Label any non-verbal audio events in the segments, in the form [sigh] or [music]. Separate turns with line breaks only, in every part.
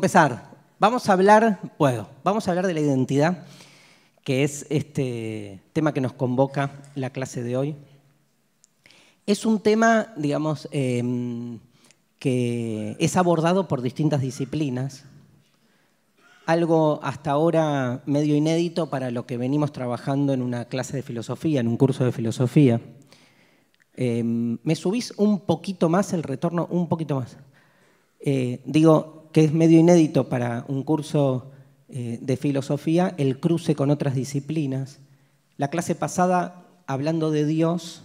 empezar, vamos a hablar, vamos a hablar de la identidad, que es este tema que nos convoca la clase de hoy. Es un tema, digamos, em, que es abordado por distintas disciplinas, algo hasta ahora medio inédito para lo que venimos trabajando en una clase de filosofía, en un curso de filosofía. Em, ¿Me subís un poquito más el retorno? Un poquito más. Eh, digo, que es medio inédito para un curso eh, de filosofía, el cruce con otras disciplinas. La clase pasada, hablando de Dios,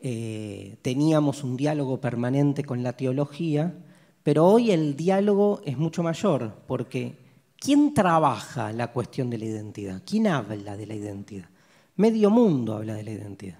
eh, teníamos un diálogo permanente con la teología, pero hoy el diálogo es mucho mayor, porque ¿quién trabaja la cuestión de la identidad? ¿Quién habla de la identidad? Medio mundo habla de la identidad.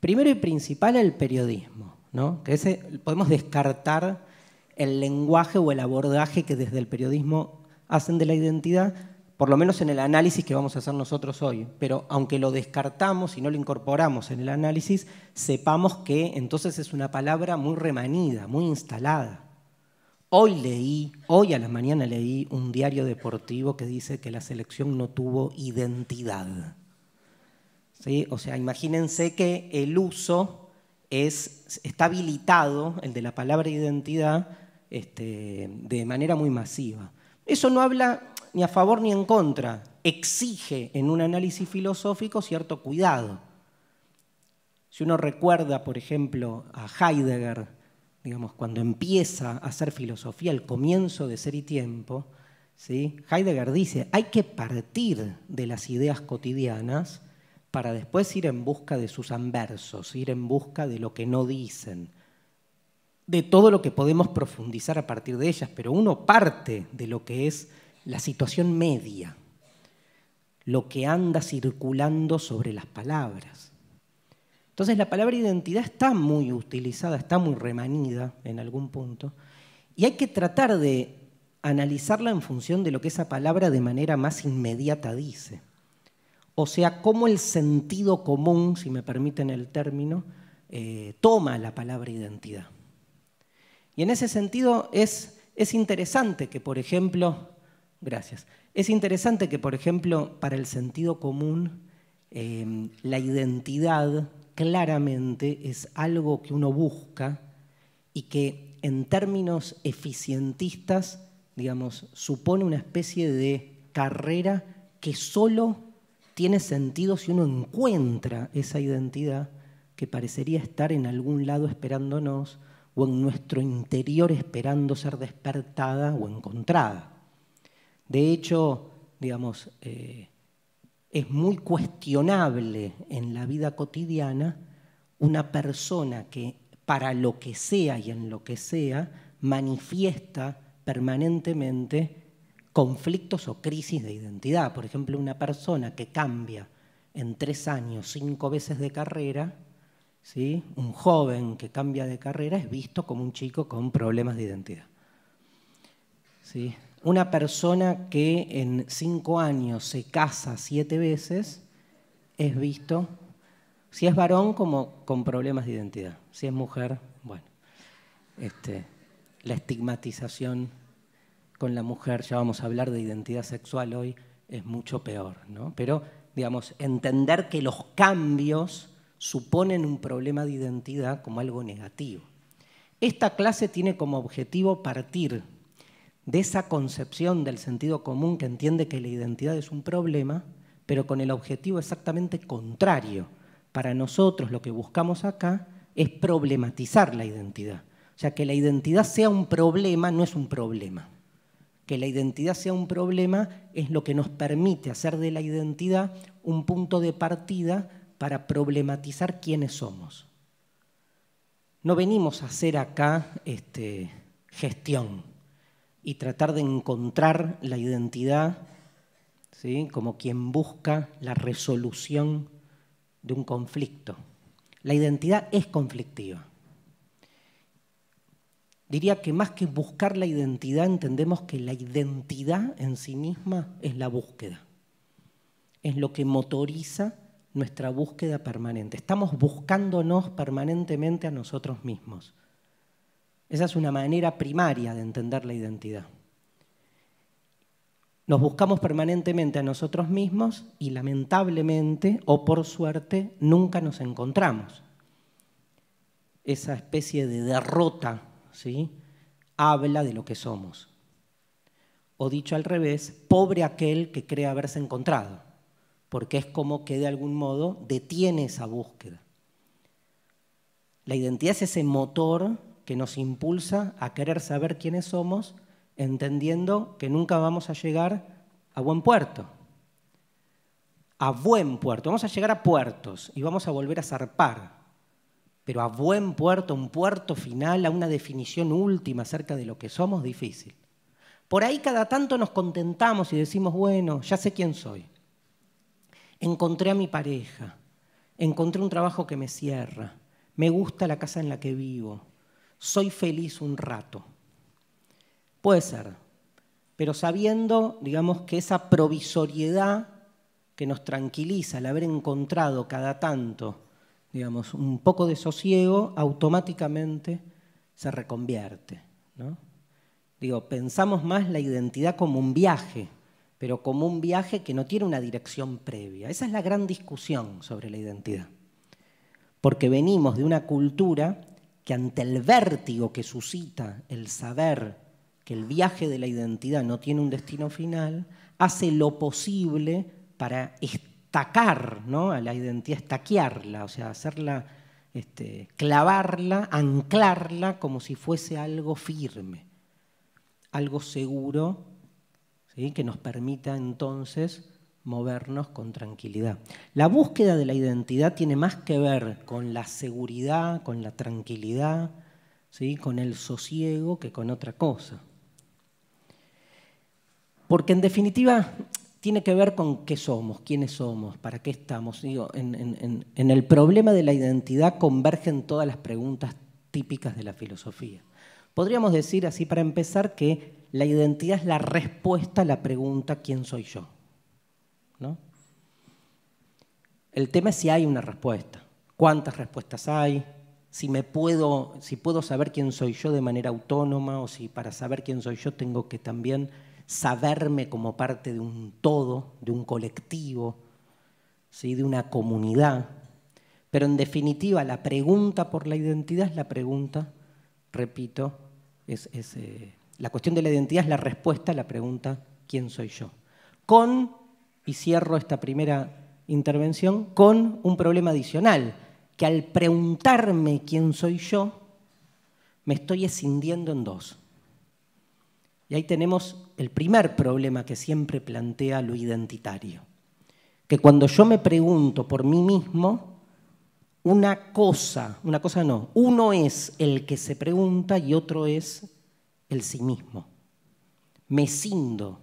Primero y principal el periodismo, ¿no? que podemos descartar el lenguaje o el abordaje que desde el periodismo hacen de la identidad, por lo menos en el análisis que vamos a hacer nosotros hoy. Pero aunque lo descartamos y no lo incorporamos en el análisis, sepamos que entonces es una palabra muy remanida, muy instalada. Hoy leí, hoy a la mañana leí un diario deportivo que dice que la selección no tuvo identidad. ¿Sí? O sea, imagínense que el uso es, está habilitado, el de la palabra identidad, este, de manera muy masiva. Eso no habla ni a favor ni en contra, exige en un análisis filosófico cierto cuidado. Si uno recuerda, por ejemplo, a Heidegger, digamos, cuando empieza a hacer filosofía, el comienzo de ser y tiempo, ¿sí? Heidegger dice, hay que partir de las ideas cotidianas para después ir en busca de sus anversos, ir en busca de lo que no dicen de todo lo que podemos profundizar a partir de ellas, pero uno parte de lo que es la situación media, lo que anda circulando sobre las palabras. Entonces la palabra identidad está muy utilizada, está muy remanida en algún punto, y hay que tratar de analizarla en función de lo que esa palabra de manera más inmediata dice. O sea, cómo el sentido común, si me permiten el término, eh, toma la palabra identidad. Y en ese sentido es, interesante que, por ejemplo, gracias, es interesante que, por ejemplo, para el sentido común, em, la identidad claramente es algo que uno busca y que en términos eficientistas, digamos, supone una especie de carrera que solo tiene sentido si uno encuentra esa identidad que parecería estar en algún lado esperándonos, o en nuestro interior esperando ser despertada o encontrada. De hecho, digamos, eh, es muy cuestionable en la vida cotidiana una persona que para lo que sea y en lo que sea manifiesta permanentemente conflictos o crisis de identidad. Por ejemplo, una persona que cambia en tres años cinco veces de carrera un joven que cambia de carrera es visto como un chico con problemas de identidad. Una persona que en cinco años se casa siete veces es visto, si es varón, como con problemas de identidad. Si es mujer, bueno, este, la estigmatización con la mujer, ya vamos a hablar de identidad sexual hoy, es mucho peor, Pero, digamos, entender que los cambios suponen un problema de identidad como algo negativo. Esta clase tiene como objetivo partir de esa concepción del sentido común que entiende que la identidad es un problema, pero con el objetivo exactamente contrario. Para nosotros lo que buscamos acá es problematizar la identidad. O sea, que la identidad sea un problema no es un problema. Que la identidad sea un problema es lo que nos permite hacer de la identidad un punto de partida para problematizar quiénes somos. No venimos a hacer acá este, gestión y tratar de encontrar la identidad como quien busca la resolución de un conflicto. La identidad es conflictiva. Diría que más que buscar la identidad, entendemos que la identidad en sí misma es la búsqueda. Es lo que motoriza nuestra búsqueda permanente. Estamos buscándonos permanentemente a nosotros mismos. Esa es una manera primaria de entender la identidad. Nos buscamos permanentemente a nosotros mismos y lamentablemente o por suerte nunca nos encontramos. Esa especie de derrota ¿sí? habla de lo que somos. O dicho al revés, pobre aquel que cree haberse encontrado porque es como que de algún modo detiene esa búsqueda. La identidad es ese motor que nos impulsa a querer saber quiénes somos, entendiendo que nunca vamos a llegar a buen puerto. A buen puerto, vamos a llegar a puertos y vamos a volver a zarpar, pero a buen puerto, un puerto final, a una definición última acerca de lo que somos, difícil. Por ahí cada tanto nos contentamos y decimos, bueno, ya sé quién soy encontré a mi pareja, encontré un trabajo que me cierra, me gusta la casa en la que vivo, soy feliz un rato. Puede ser, pero sabiendo, digamos, que esa provisoriedad que nos tranquiliza al haber encontrado cada tanto, digamos, un poco de sosiego, automáticamente se reconvierte. Digo, pensamos más la identidad como un viaje, pero como un viaje que no tiene una dirección previa. Esa es la gran discusión sobre la identidad. Porque venimos de una cultura que ante el vértigo que suscita el saber que el viaje de la identidad no tiene un destino final, hace lo posible para estacar a la identidad, estaquearla, o sea, hacerla, este, clavarla, anclarla como si fuese algo firme, algo seguro que nos permita entonces movernos con tranquilidad. La búsqueda de la identidad tiene más que ver con la seguridad, con la tranquilidad, ¿sí? con el sosiego que con otra cosa. Porque en definitiva tiene que ver con qué somos, quiénes somos, para qué estamos. en el problema de la identidad convergen todas las preguntas típicas de la filosofía. Podríamos decir así para empezar que la identidad es la respuesta a la pregunta ¿quién soy yo? El tema es si hay una respuesta, cuántas respuestas hay, si puedo, si puedo saber quién soy yo de manera autónoma o si para saber quién soy yo tengo que también saberme como parte de un todo, de un colectivo, ¿sí? de una comunidad. Pero en definitiva, la pregunta por la identidad es la pregunta, repito, es, eh, la cuestión de la identidad es la respuesta a la pregunta ¿quién soy yo? Con, y cierro esta primera intervención, con un problema adicional, que al preguntarme quién soy yo, me estoy escindiendo en dos. Y ahí tenemos el primer problema que siempre plantea lo identitario, que cuando yo me pregunto por mí mismo, una cosa, una cosa no, uno es el que se pregunta y otro es el sí mismo. Me sindo,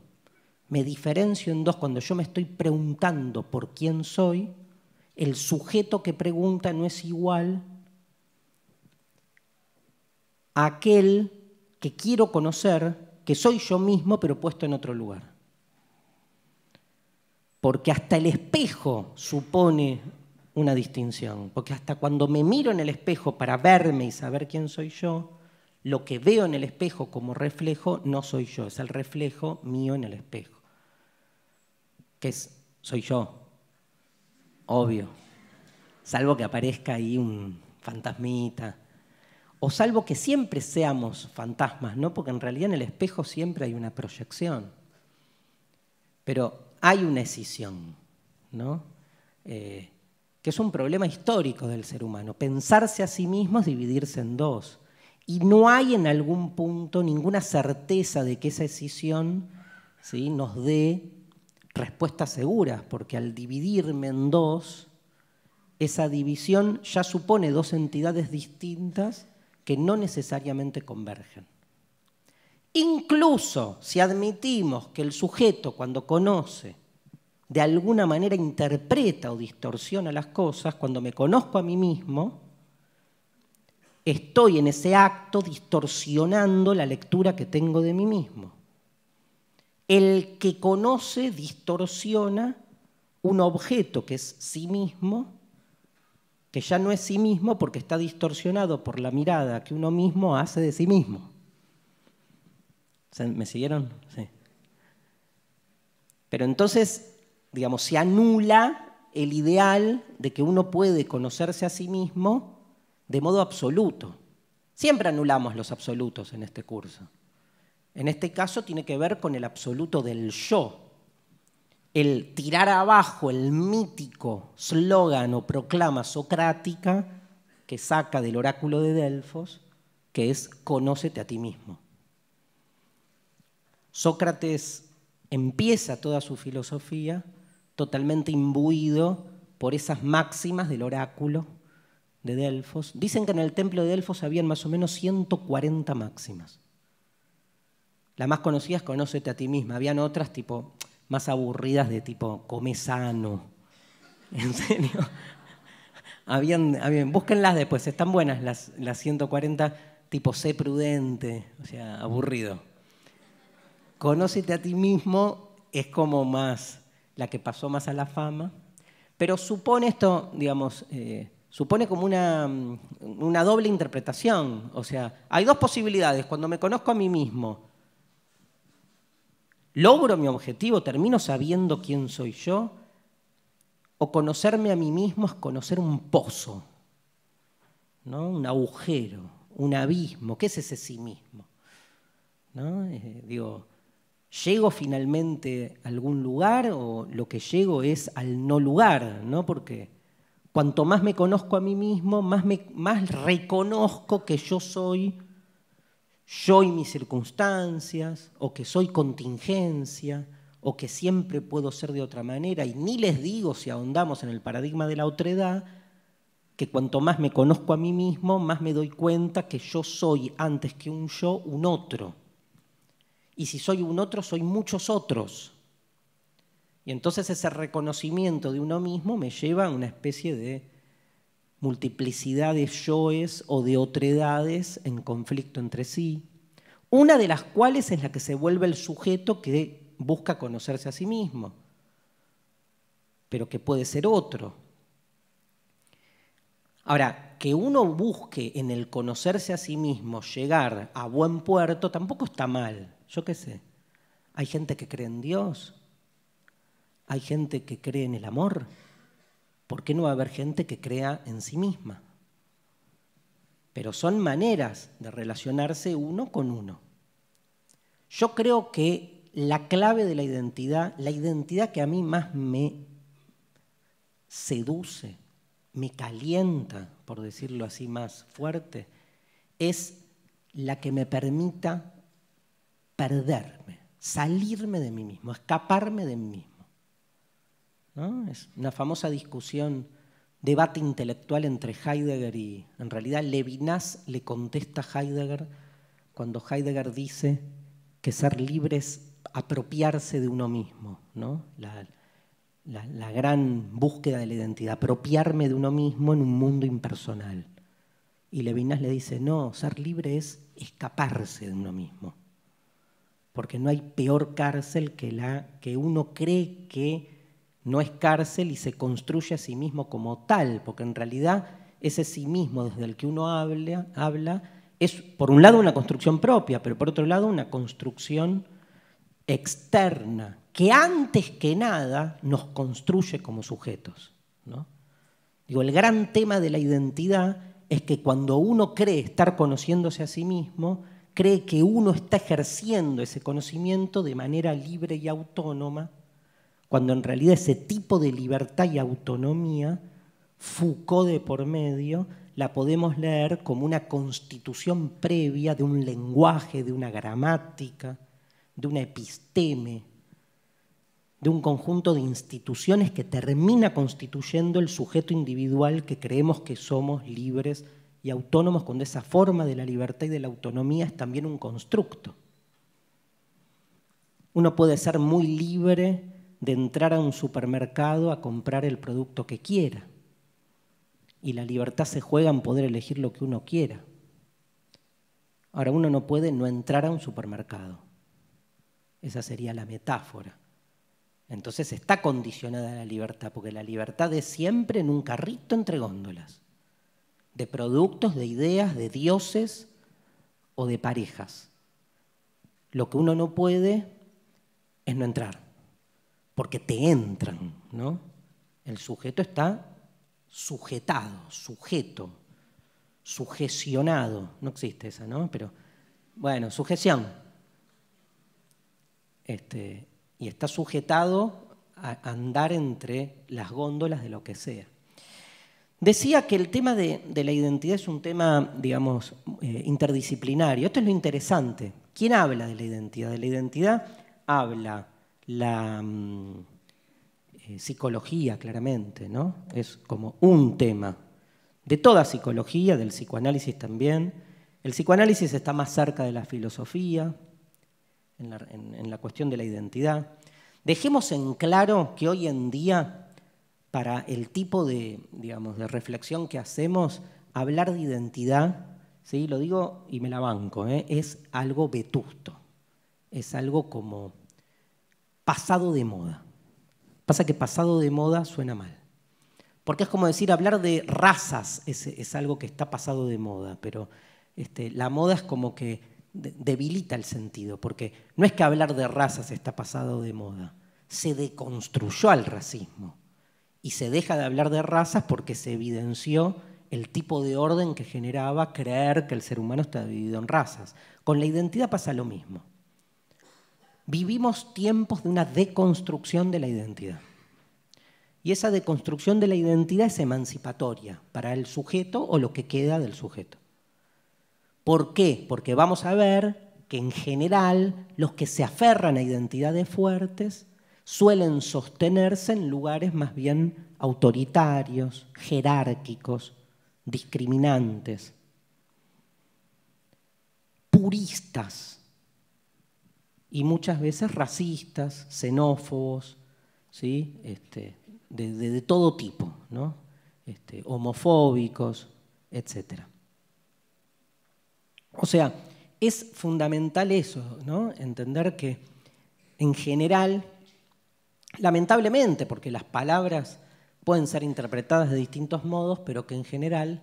me diferencio en dos cuando yo me estoy preguntando por quién soy, el sujeto que pregunta no es igual a aquel que quiero conocer, que soy yo mismo pero puesto en otro lugar. Porque hasta el espejo supone una distinción, porque hasta cuando me miro en el espejo para verme y saber quién soy yo, lo que veo en el espejo como reflejo no soy yo, es el reflejo mío en el espejo, que es, soy yo, obvio, salvo que aparezca ahí un fantasmita, o salvo que siempre seamos fantasmas, ¿no? Porque en realidad en el espejo siempre hay una proyección, pero hay una escisión, ¿no? Eh, que es un problema histórico del ser humano. Pensarse a sí mismo es dividirse en dos. Y no hay en algún punto ninguna certeza de que esa decisión ¿sí? nos dé respuestas seguras, porque al dividirme en dos, esa división ya supone dos entidades distintas que no necesariamente convergen. Incluso si admitimos que el sujeto cuando conoce de alguna manera interpreta o distorsiona las cosas, cuando me conozco a mí mismo, estoy en ese acto distorsionando la lectura que tengo de mí mismo. El que conoce distorsiona un objeto que es sí mismo, que ya no es sí mismo porque está distorsionado por la mirada que uno mismo hace de sí mismo. ¿Me siguieron? Sí. Pero entonces digamos, se anula el ideal de que uno puede conocerse a sí mismo de modo absoluto. Siempre anulamos los absolutos en este curso. En este caso tiene que ver con el absoluto del yo, el tirar abajo el mítico slogan o proclama socrática que saca del oráculo de Delfos, que es conócete a ti mismo. Sócrates empieza toda su filosofía totalmente imbuido por esas máximas del oráculo de Delfos. Dicen que en el templo de Delfos habían más o menos 140 máximas. Las más conocidas, conócete a ti misma. Habían otras tipo más aburridas de tipo come sano. [laughs] En serio. habían, búsquenlas después, están buenas las, las 140, tipo sé prudente, o sea, aburrido. Conócete a ti mismo es como más la que pasó más a la fama, pero supone esto, digamos, eh, supone como una, mm, una doble interpretación. O sea, hay dos posibilidades. Cuando me conozco a mí mismo, logro mi objetivo, termino sabiendo quién soy yo, o conocerme a mí mismo es conocer un pozo, ¿no? un agujero, un abismo. ¿Qué es ese sí mismo? ¿No? Eh, digo, llego finalmente a algún lugar o lo que llego es al no lugar, ¿no? Porque cuanto más me conozco a mí mismo, más, más reconozco que yo soy yo y mis circunstancias, o que soy contingencia, o que siempre puedo ser de otra manera, y ni les digo si ahondamos en el paradigma de la otredad, que cuanto más me conozco a mí mismo, más me doy cuenta que yo soy, antes que un yo, un otro y si soy un otro, soy muchos otros. Y entonces ese reconocimiento de uno mismo me lleva a una especie de multiplicidad de yoes o de otredades en conflicto entre sí, una de las cuales es la que se vuelve el sujeto que busca conocerse a sí mismo, pero que puede ser otro. Ahora, que uno busque en el conocerse a sí mismo llegar a buen puerto tampoco está mal yo qué sé. Hay gente que cree en Dios, hay gente que cree en el amor. ¿Por qué no va a haber gente que crea en sí misma? Pero son maneras de relacionarse uno con uno. Yo creo que la clave de la identidad, la identidad que a mí más me seduce, me calienta, por decirlo así más fuerte, es la que me permita perderme, salirme de mí mismo, escaparme de mí mismo. Es una famosa discusión, debate intelectual entre Heidegger y, en realidad, Levinas le contesta a Heidegger cuando Heidegger dice que ser libre es apropiarse de uno mismo, La, la, gran búsqueda de la identidad, apropiarme de uno mismo en un mundo impersonal. Y Levinas le dice, no, ser libre es escaparse de uno mismo porque no hay peor cárcel que la que uno cree que no es cárcel y se construye a sí mismo como tal, porque en realidad ese sí mismo desde el que uno habla, es por un lado una construcción propia, pero por otro lado una construcción externa, que antes que nada nos construye como sujetos. ¿no? Digo, el gran tema de la identidad es que cuando uno cree estar conociéndose a sí mismo, cree que uno está ejerciendo ese conocimiento de manera libre y autónoma, cuando en realidad ese tipo de libertad y autonomía, Foucault de por medio, la podemos leer como una constitución previa de un lenguaje, de una gramática, de una episteme, de un conjunto de instituciones que termina constituyendo el sujeto individual que creemos que somos libres y autónomos con esa forma de la libertad y de la autonomía es también un constructo. Uno puede ser muy libre de entrar a un supermercado a comprar el producto que quiera. Y la libertad se juega en poder elegir lo que uno quiera. Ahora, uno no puede no entrar a un supermercado. Esa sería la metáfora. Entonces está condicionada la libertad, porque la libertad es siempre en un carrito entre góndolas de productos, de ideas, de dioses o de parejas. Lo que uno no puede es no entrar, porque te entran, ¿no? El sujeto está sujetado, sujeto, sujecionado. No existe esa, ¿no? Pero, bueno, sujeción. Este, y está sujetado a andar entre las góndolas de lo que sea. Decía que el tema de, la identidad es un tema, digamos, eh, interdisciplinario. Esto es lo interesante. ¿Quién habla de la identidad? De la identidad habla la mm, eh, psicología, claramente, ¿no? Es como un tema de toda psicología, del psicoanálisis también. El psicoanálisis está más cerca de la filosofía, en la cuestión de la identidad. Dejemos en claro que hoy en día para el tipo de, de reflexión que hacemos, hablar de identidad, ¿sí? lo digo y me la banco, ¿eh? es algo vetusto, es algo como pasado de moda. Pasa que pasado de moda suena mal. Porque es como decir, hablar de razas es, algo que está pasado de moda, pero este, la moda es como que debilita el sentido, porque no es que hablar de razas está pasado de moda, se deconstruyó al racismo y se deja de hablar de razas porque se evidenció el tipo de orden que generaba creer que el ser humano está dividido en razas. Con la identidad pasa lo mismo. Vivimos tiempos de una deconstrucción de la identidad. Y esa deconstrucción de la identidad es emancipatoria para el sujeto o lo que queda del sujeto. ¿Por qué? Porque vamos a ver que en general los que se aferran a identidades fuertes suelen sostenerse en lugares más bien autoritarios, jerárquicos, discriminantes, puristas y muchas veces racistas, xenófobos, ¿sí? Este, de, todo tipo, ¿no? Este, homofóbicos, etc. O sea, es fundamental eso, ¿no? entender que en general Lamentablemente, porque las palabras pueden ser interpretadas de distintos modos, pero que en general,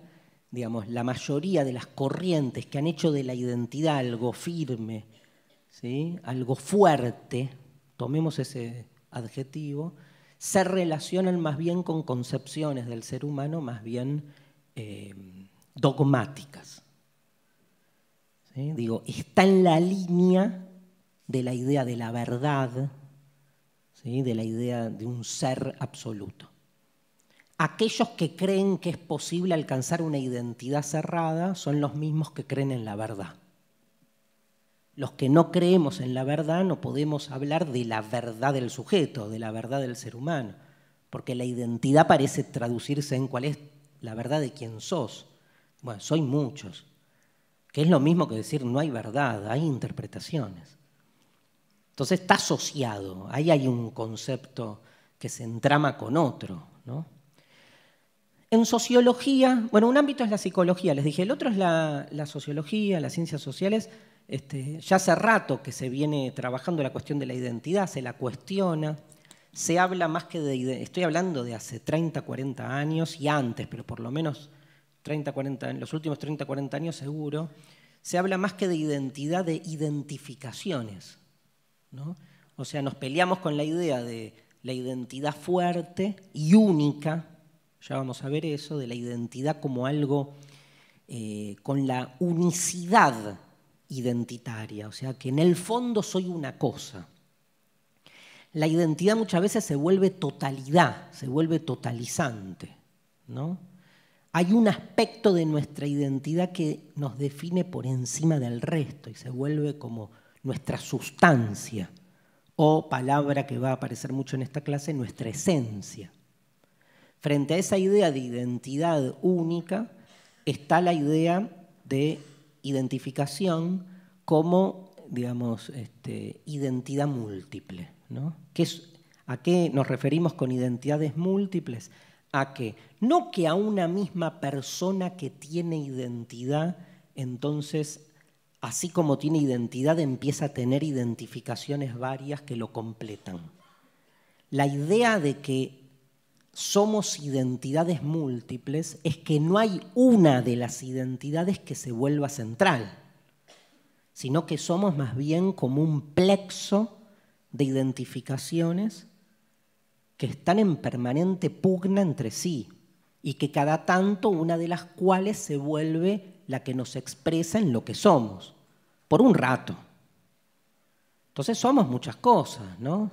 digamos, la mayoría de las corrientes que han hecho de la identidad algo firme, algo fuerte, tomemos ese adjetivo, se relacionan más bien con concepciones del ser humano más bien eh, dogmáticas. Digo, está en la línea de la idea de la verdad, de la idea de un ser absoluto. Aquellos que creen que es posible alcanzar una identidad cerrada son los mismos que creen en la verdad. Los que no creemos en la verdad no podemos hablar de la verdad del sujeto, de la verdad del ser humano, porque la identidad parece traducirse en cuál es la verdad de quién sos. Bueno, soy muchos, que es lo mismo que decir no hay verdad, hay interpretaciones. Entonces está asociado, ahí hay un concepto que se entrama con otro. En sociología, bueno, un ámbito es la psicología, les dije, el otro es la, sociología, las ciencias sociales. Este, ya hace rato que se viene trabajando la cuestión de la identidad, se la cuestiona, se habla más que de... Estoy hablando de hace 30, 40 años y antes, pero por lo menos en los últimos 30, 40 años seguro, se habla más que de identidad, de identificaciones. O sea, nos peleamos con la idea de la identidad fuerte y única, ya vamos a ver eso, de la identidad como algo eh, con la unicidad identitaria, o sea, que en el fondo soy una cosa. La identidad muchas veces se vuelve totalidad, se vuelve totalizante, ¿no? Hay un aspecto de nuestra identidad que nos define por encima del resto y se vuelve como nuestra sustancia, o palabra que va a aparecer mucho en esta clase, nuestra esencia. Frente a esa idea de identidad única está la idea de identificación como, digamos, este, identidad múltiple. ¿no? ¿A qué nos referimos con identidades múltiples? A que no que a una misma persona que tiene identidad, entonces así como tiene identidad, empieza a tener identificaciones varias que lo completan. La idea de que somos identidades múltiples es que no hay una de las identidades que se vuelva central, sino que somos más bien como un plexo de identificaciones que están en permanente pugna entre sí y que cada tanto una de las cuales se vuelve la que nos expresa en lo que somos, por un rato. Entonces somos muchas cosas, ¿no?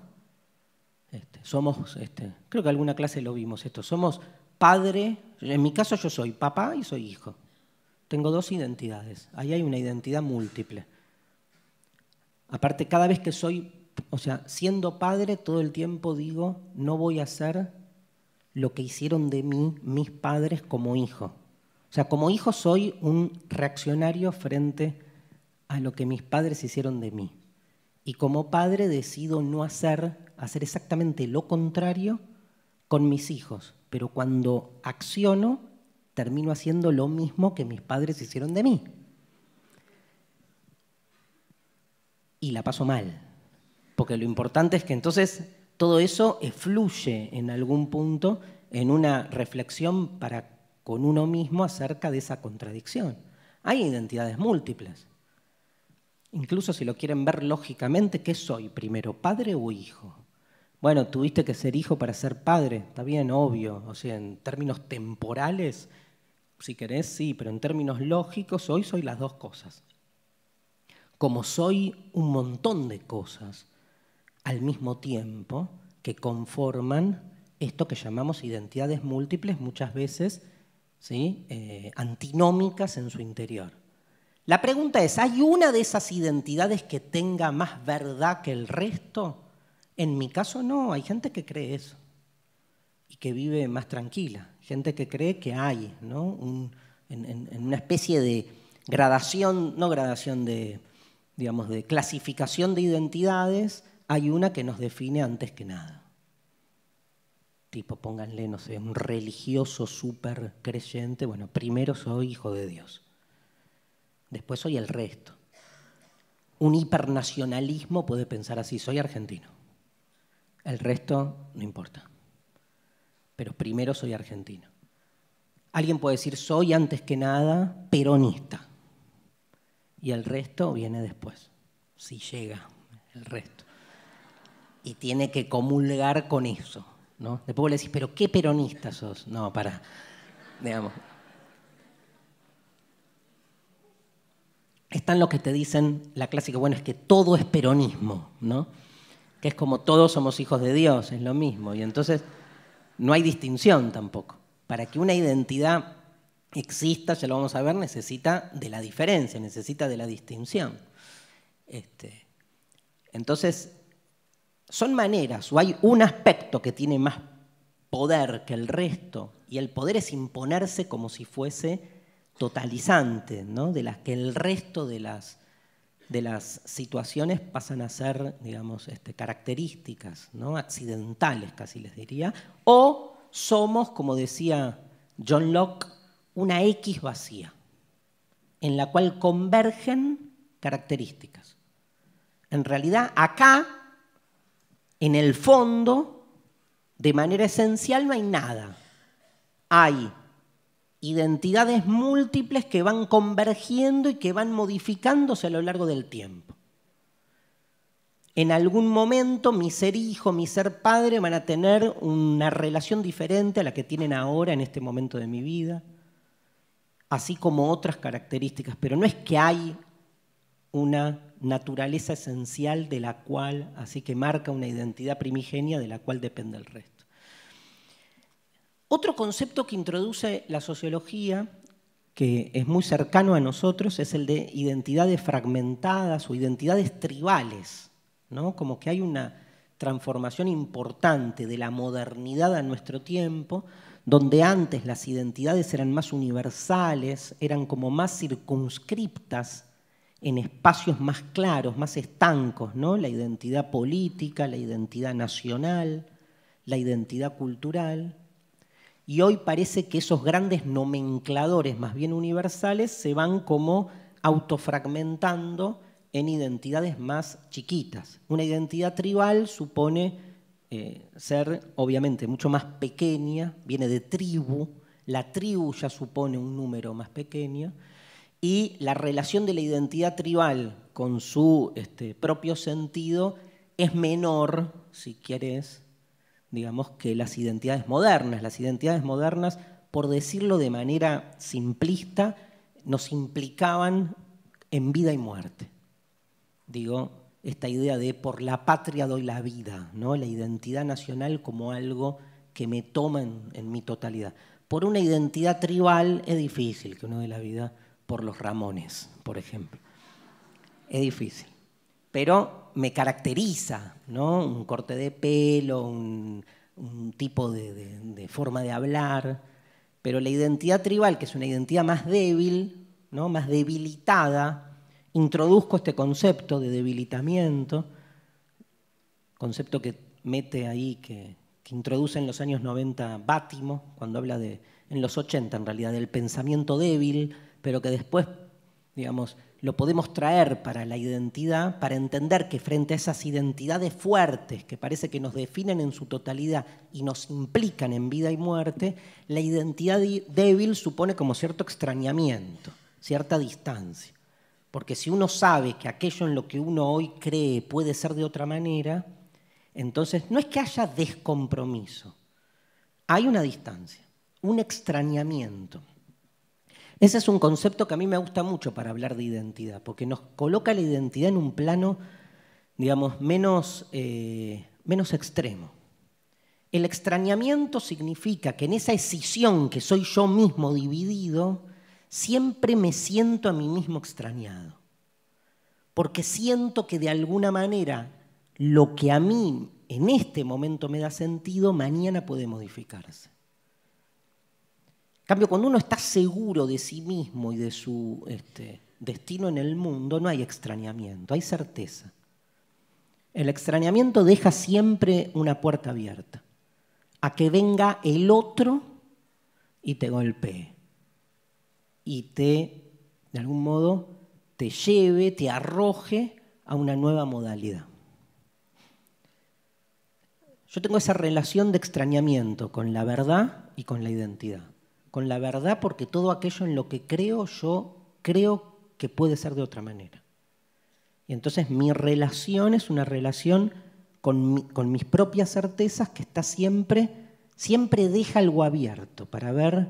Este, somos, este, creo que alguna clase lo vimos esto, somos padre, en mi caso yo soy papá y soy hijo. Tengo dos identidades, ahí hay una identidad múltiple. Aparte, cada vez que soy, o sea, siendo padre, todo el tiempo digo, no voy a hacer lo que hicieron de mí mis padres como hijo. O sea, como hijo soy un reaccionario frente a lo que mis padres hicieron de mí. Y como padre decido no hacer, hacer exactamente lo contrario con mis hijos. Pero cuando acciono, termino haciendo lo mismo que mis padres hicieron de mí. Y la paso mal. Porque lo importante es que entonces todo eso fluye en algún punto en una reflexión para con uno mismo acerca de esa contradicción. Hay identidades múltiples. Incluso si lo quieren ver lógicamente, ¿qué soy primero, padre o hijo? Bueno, tuviste que ser hijo para ser padre, está bien, obvio. O sea, en términos temporales, si querés, sí, pero en términos lógicos, hoy soy las dos cosas. Como soy un montón de cosas al mismo tiempo que conforman esto que llamamos identidades múltiples, muchas veces ¿sí? Eh, antinómicas en su interior. La pregunta es, ¿hay una de esas identidades que tenga más verdad que el resto? En mi caso no, hay gente que cree eso y que vive más tranquila, gente que cree que hay ¿no? en, en, una especie de gradación, no gradación de, digamos, de clasificación de identidades, hay una que nos define antes que nada tipo, pónganle, no sé, un religioso super creyente, bueno, primero soy hijo de Dios, después soy el resto. Un hipernacionalismo puede pensar así, soy argentino, el resto no importa, pero primero soy argentino. Alguien puede decir, soy antes que nada peronista, y el resto viene después, si llega el resto. Y tiene que comulgar con eso ¿no? Después vos le decís, pero qué peronista sos. No, para, digamos. Están los que te dicen, la clásica, bueno, es que todo es peronismo, ¿no? Que es como todos somos hijos de Dios, es lo mismo. Y entonces no hay distinción tampoco. Para que una identidad exista, ya lo vamos a ver, necesita de la diferencia, necesita de la distinción. Este, entonces, son maneras o hay un aspecto que tiene más poder que el resto y el poder es imponerse como si fuese totalizante, de las que el resto de las, situaciones pasan a ser, digamos, este, características, ¿no? accidentales casi les diría, o somos, como decía John Locke, una X vacía, en la cual convergen características. En realidad, acá en el fondo, de manera esencial, no hay nada. Hay identidades múltiples que van convergiendo y que van modificándose a lo largo del tiempo. En algún momento mi ser hijo, mi ser padre van a tener una relación diferente a la que tienen ahora en este momento de mi vida, así como otras características, pero no es que hay una naturaleza esencial de la cual, así que marca una identidad primigenia de la cual depende el resto. Otro concepto que introduce la sociología, que es muy cercano a nosotros, es el de identidades fragmentadas o identidades tribales, ¿no? como que hay una transformación importante de la modernidad a nuestro tiempo, donde antes las identidades eran más universales, eran como más circunscriptas en espacios más claros, más estancos, ¿no? La identidad política, la identidad nacional, la identidad cultural. Y hoy parece que esos grandes nomencladores, más bien universales, se van como autofragmentando en identidades más chiquitas. Una identidad tribal supone eh, ser, obviamente, mucho más pequeña, viene de tribu, la tribu ya supone un número más pequeño, y la relación de la identidad tribal con su este, propio sentido es menor, si quieres, digamos, que las identidades modernas. Las identidades modernas, por decirlo de manera simplista, nos implicaban en vida y muerte. Digo, esta idea de por la patria doy la vida, ¿no? la identidad nacional como algo que me toman en, en mi totalidad. Por una identidad tribal es difícil que uno dé la vida por los Ramones, por ejemplo. Es difícil. Pero me caracteriza, ¿no? Un corte de pelo, un, tipo de, forma de hablar. Pero la identidad tribal, que es una identidad más débil, ¿no? más debilitada, introduzco este concepto de debilitamiento, concepto que mete ahí, que, que introduce en los años 90 Bátimo, cuando habla de, en los 80 en realidad, del pensamiento débil, pero que después, digamos, lo podemos traer para la identidad, para entender que frente a esas identidades fuertes que parece que nos definen en su totalidad y nos implican en vida y muerte, la identidad débil supone como cierto extrañamiento, cierta distancia. Porque si uno sabe que aquello en lo que uno hoy cree puede ser de otra manera, entonces no es que haya descompromiso, hay una distancia, un extrañamiento. Ese es un concepto que a mí me gusta mucho para hablar de identidad, porque nos coloca la identidad en un plano, digamos, menos, eh, menos extremo. El extrañamiento significa que en esa escisión que soy yo mismo dividido, siempre me siento a mí mismo extrañado. Porque siento que de alguna manera lo que a mí en este momento me da sentido, mañana puede modificarse cambio, cuando uno está seguro de sí mismo y de su este, destino en el mundo, no hay extrañamiento, hay certeza. El extrañamiento deja siempre una puerta abierta a que venga el otro y te golpee. Y te, de algún modo, te lleve, te arroje a una nueva modalidad. Yo tengo esa relación de extrañamiento con la verdad y con la identidad con la verdad porque todo aquello en lo que creo yo creo que puede ser de otra manera. Y entonces mi relación es una relación con, con mis propias certezas que está siempre, siempre deja algo abierto para ver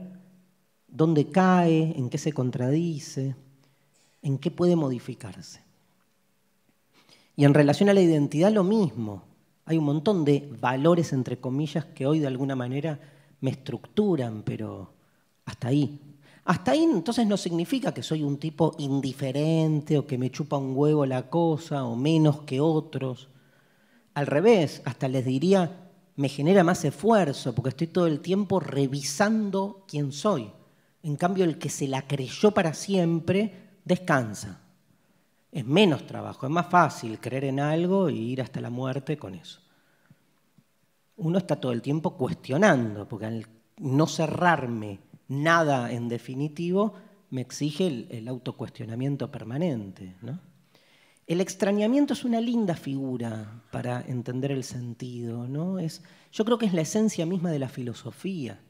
dónde cae, en qué se contradice, en qué puede modificarse. Y en relación a la identidad lo mismo. Hay un montón de valores, entre comillas, que hoy de alguna manera me estructuran, pero hasta ahí. Hasta ahí entonces no significa que soy un tipo indiferente o que me chupa un huevo la cosa o menos que otros. Al revés, hasta les diría, me genera más esfuerzo porque estoy todo el tiempo revisando quién soy. En cambio, el que se la creyó para siempre descansa. Es menos trabajo, es más fácil creer en algo e ir hasta la muerte con eso. Uno está todo el tiempo cuestionando, porque al no cerrarme nada en definitivo me exige el, autocuestionamiento permanente. El extrañamiento es una linda figura para entender el sentido. yo creo que es la esencia misma de la filosofía.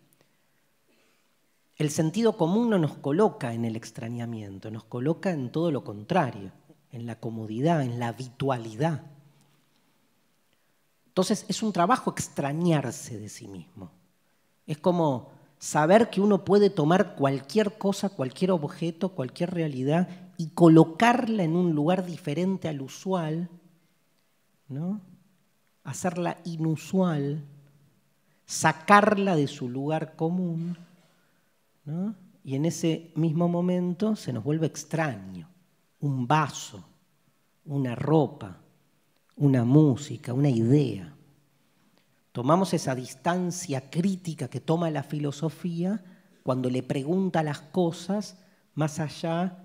El sentido común no nos coloca en el extrañamiento, nos coloca en todo lo contrario, en la comodidad, en la habitualidad. Entonces es un trabajo extrañarse de sí mismo. Es como saber que uno puede tomar cualquier cosa, cualquier objeto, cualquier realidad y colocarla en un lugar diferente al usual, ¿no? hacerla inusual, sacarla de su lugar común, y en ese mismo momento se nos vuelve extraño, un vaso, una ropa, una música, una idea. Tomamos esa distancia crítica que toma la filosofía cuando le pregunta las cosas más allá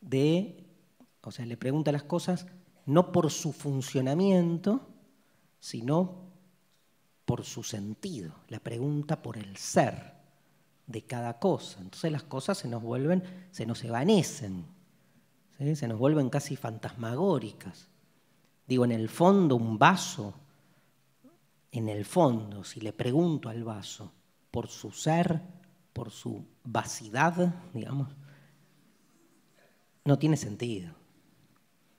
de, o sea, le pregunta las cosas no por su funcionamiento, sino por su sentido, la pregunta por el ser de cada cosa. Entonces las cosas se nos vuelven, se nos evanecen, se nos vuelven casi fantasmagóricas. Digo, en el fondo un vaso en el fondo, si le pregunto al vaso por su ser, por su vacidad, digamos, no tiene sentido.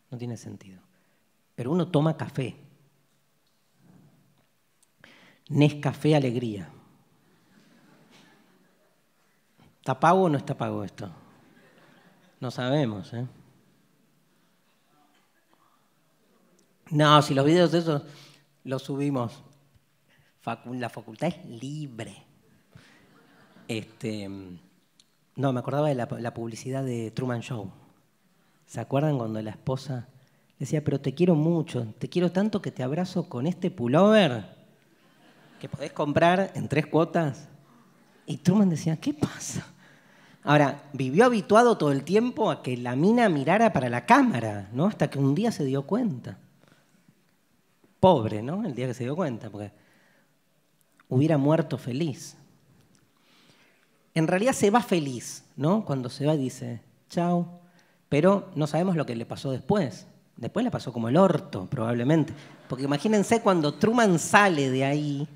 No tiene sentido. Pero uno toma café. Nescafé Alegría. ¿Está pago o no está pago esto? No sabemos, ¿eh? No, si los videos de esos los subimos la facultad es libre. Este, no, me acordaba de la, la, publicidad de Truman Show. ¿Se acuerdan cuando la esposa decía, pero te quiero mucho, te quiero tanto que te abrazo con este pullover que podés comprar en tres cuotas? Y Truman decía, ¿qué pasa? Ahora, vivió habituado todo el tiempo a que la mina mirara para la cámara, ¿no? Hasta que un día se dio cuenta. Pobre, ¿no? El día que se dio cuenta, porque hubiera muerto feliz. En realidad se va feliz, ¿no? Cuando se va dice, chao, pero no sabemos lo que le pasó después. Después le pasó como el orto, probablemente. Porque imagínense cuando Truman sale de ahí,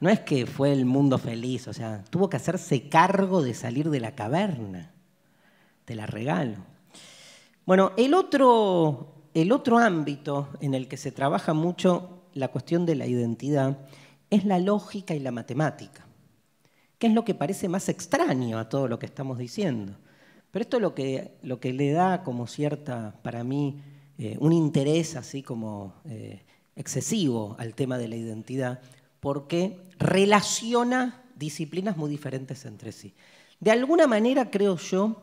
no es que fue el mundo feliz, o sea, tuvo que hacerse cargo de salir de la caverna. Te la regalo. Bueno, el otro, el otro ámbito en el que se trabaja mucho la cuestión de la identidad es la lógica y la matemática, que es lo que parece más extraño a todo lo que estamos diciendo. Pero esto es lo que, lo que le da como cierta, para mí, eh, un interés así como eh, excesivo al tema de la identidad, porque relaciona disciplinas muy diferentes entre sí. De alguna manera, creo yo,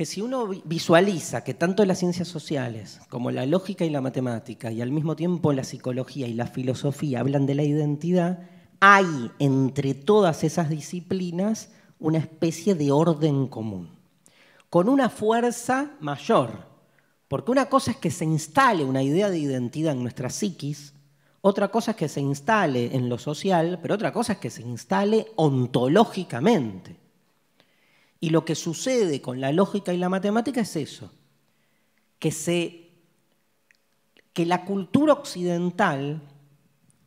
que si uno visualiza que tanto las ciencias sociales como la lógica y la matemática y al mismo tiempo la psicología y la filosofía hablan de la identidad, hay entre todas esas disciplinas una especie de orden común, con una fuerza mayor, porque una cosa es que se instale una idea de identidad en nuestra psiquis, otra cosa es que se instale en lo social, pero otra cosa es que se instale ontológicamente. Y lo que sucede con la lógica y la matemática es eso, que, que la cultura occidental,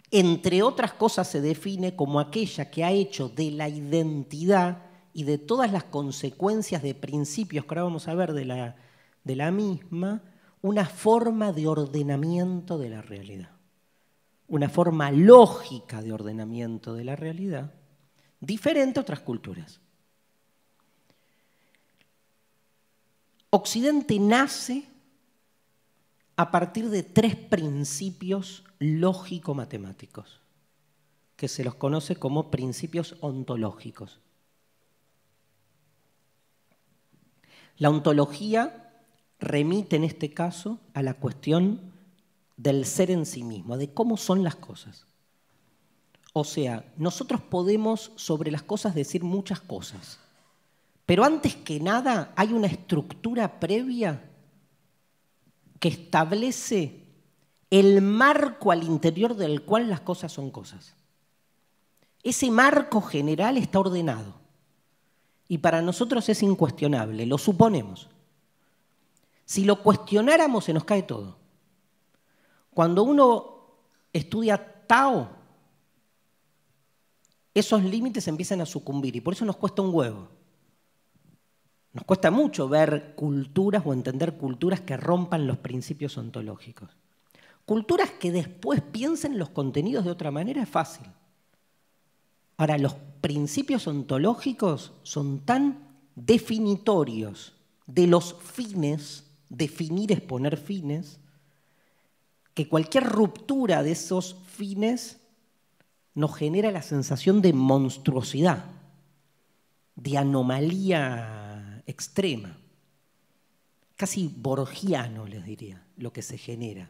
entre otras cosas, se define como aquella que ha hecho de la identidad y de todas las consecuencias de principios que ahora vamos a ver de la misma, una forma de ordenamiento de la realidad, una forma lógica de ordenamiento de la realidad, diferente a otras culturas. Occidente nace a partir de tres principios lógico-matemáticos, que se los conoce como principios ontológicos. La ontología remite en este caso a la cuestión del ser en sí mismo, de cómo son las cosas. O sea, nosotros podemos sobre las cosas decir muchas cosas, pero antes que nada hay una estructura previa que establece el marco al interior del cual las cosas son cosas. Ese marco general está ordenado y para nosotros es incuestionable, lo suponemos. Si lo cuestionáramos se nos cae todo. Cuando uno estudia Tao, esos límites empiezan a sucumbir y por eso nos cuesta un huevo. Nos cuesta mucho ver culturas o entender culturas que rompan los principios ontológicos. Culturas que después piensen los contenidos de otra manera es fácil. Ahora, los principios ontológicos son tan definitorios de los fines, definir es poner fines, que cualquier ruptura de esos fines nos genera la sensación de monstruosidad, de anomalía extrema, casi borgiano, les diría, lo que se genera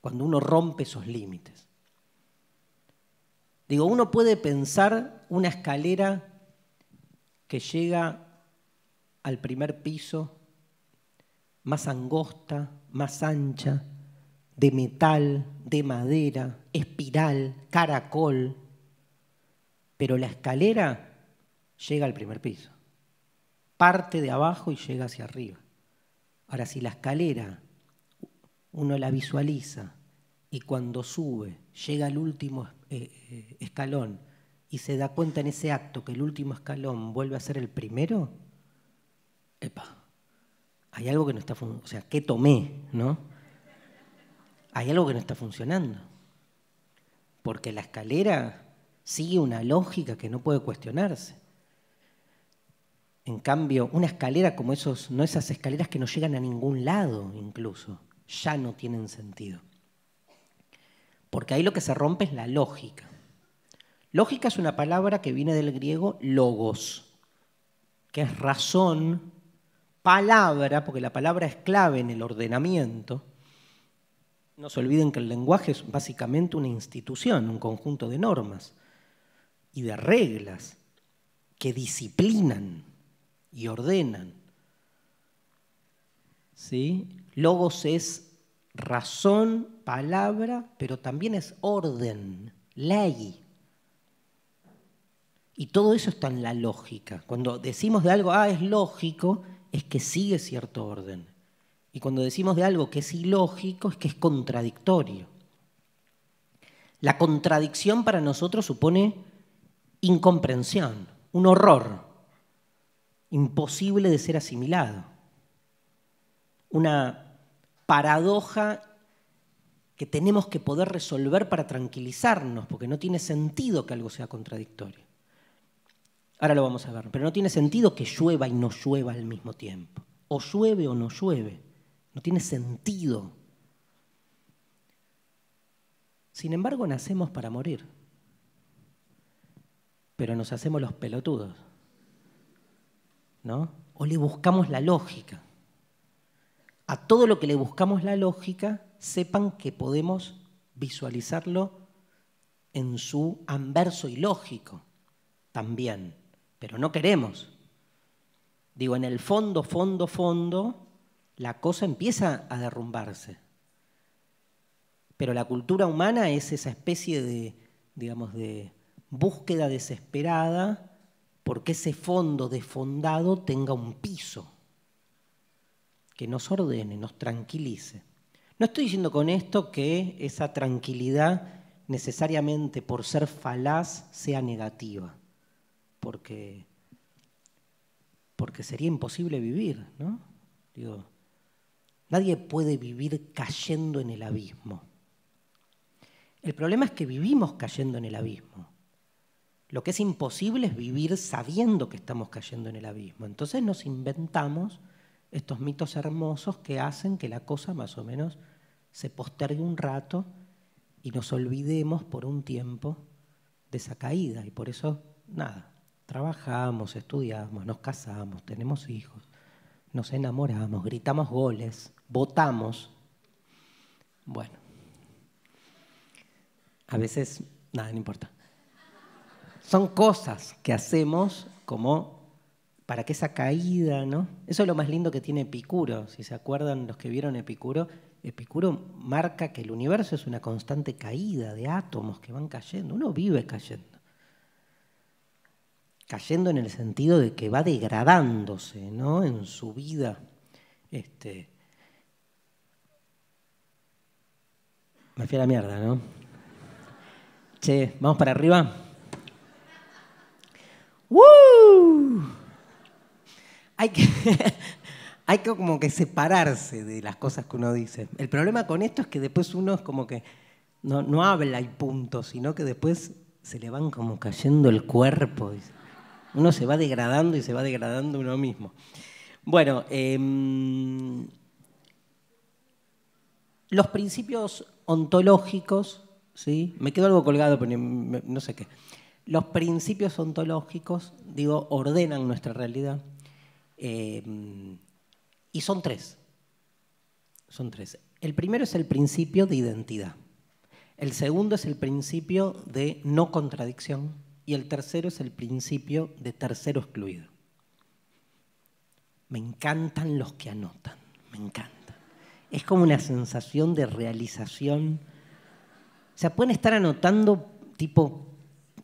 cuando uno rompe esos límites. Digo, uno puede pensar una escalera que llega al primer piso, más angosta, más ancha, de metal, de madera, espiral, caracol, pero la escalera llega al primer piso parte de abajo y llega hacia arriba. Ahora, si la escalera uno la visualiza y cuando sube llega al último eh, eh, escalón y se da cuenta en ese acto que el último escalón vuelve a ser el primero, epa, hay algo que no está funcionando. O sea, ¿qué tomé? ¿No? Hay algo que no está funcionando. Porque la escalera sigue una lógica que no puede cuestionarse. En cambio, una escalera como esos, no esas escaleras que no llegan a ningún lado incluso, ya no tienen sentido. Porque ahí lo que se rompe es la lógica. Lógica es una palabra que viene del griego logos, que es razón, palabra, porque la palabra es clave en el ordenamiento. No se olviden que el lenguaje es básicamente una institución, un conjunto de normas y de reglas que disciplinan y ordenan. ¿Sí? Logos es razón, palabra, pero también es orden, ley. Y todo eso está en la lógica. Cuando decimos de algo, ah, es lógico, es que sigue cierto orden. Y cuando decimos de algo que es ilógico, es que es contradictorio. La contradicción para nosotros supone incomprensión, un horror imposible de ser asimilado, una paradoja que tenemos que poder resolver para tranquilizarnos, porque no tiene sentido que algo sea contradictorio. Ahora lo vamos a ver, pero no tiene sentido que llueva y no llueva al mismo tiempo, o llueve o no llueve, no tiene sentido. Sin embargo, nacemos para morir, pero nos hacemos los pelotudos o le buscamos la lógica. A todo lo que le buscamos la lógica, sepan que podemos visualizarlo en su anverso y lógico también, pero no queremos. Digo, en el fondo, fondo, fondo, la cosa empieza a derrumbarse. Pero la cultura humana es esa especie de, digamos, de búsqueda desesperada porque ese fondo desfondado tenga un piso que nos ordene, nos tranquilice. No estoy diciendo con esto que esa tranquilidad necesariamente por ser falaz sea negativa, porque, porque sería imposible vivir, ¿no? Digo, nadie puede vivir cayendo en el abismo. El problema es que vivimos cayendo en el abismo. Lo que es imposible es vivir sabiendo que estamos cayendo en el abismo. Entonces nos inventamos estos mitos hermosos que hacen que la cosa más o menos se postergue un rato y nos olvidemos por un tiempo de esa caída. Y por eso, nada, trabajamos, estudiamos, nos casamos, tenemos hijos, nos enamoramos, gritamos goles, votamos. Bueno, a veces, nada, no importa. Son cosas que hacemos como para que esa caída, ¿no? Eso es lo más lindo que tiene Epicuro. Si se acuerdan los que vieron Epicuro, Epicuro marca que el universo es una constante caída de átomos que van cayendo. Uno vive cayendo. Cayendo en el sentido de que va degradándose, ¿no? En su vida. Este, me fui a la mierda, ¿no? Che, vamos para arriba. ¡Woo! [laughs] Hay que, como que separarse de las cosas que uno dice. El problema con esto es que después uno es como que no, habla y punto, sino que después se le van como cayendo el cuerpo. Uno se va degradando y se va degradando uno mismo. Bueno, em, los principios ontológicos, ¿sí? Me quedo algo colgado, pero no sé qué. Los principios ontológicos, digo, ordenan nuestra realidad. Eh, y son tres. Son tres. El primero es el principio de identidad. El segundo es el principio de no contradicción. Y el tercero es el principio de tercero excluido. Me encantan los que anotan. Me encantan. Es como una sensación de realización. O sea, pueden estar anotando tipo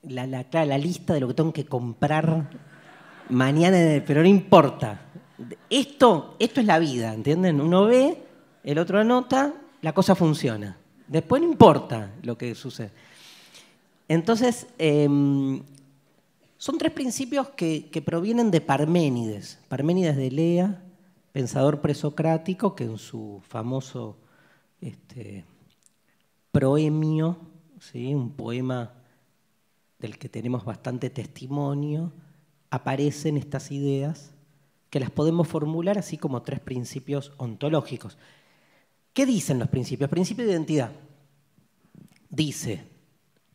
la, lista de lo que tengo que comprar mañana, pero no importa. Esto, esto es la vida, ¿entienden? Uno ve, el otro anota, la cosa funciona. Después no importa lo que sucede. Entonces, em, son tres principios que, provienen de Parménides. Parménides de Lea, pensador presocrático, que en su famoso este, proemio, ¿sí? un poema del que tenemos bastante testimonio, aparecen estas ideas que las podemos formular así como tres principios ontológicos. ¿Qué dicen los principios? Principio de identidad. Dice,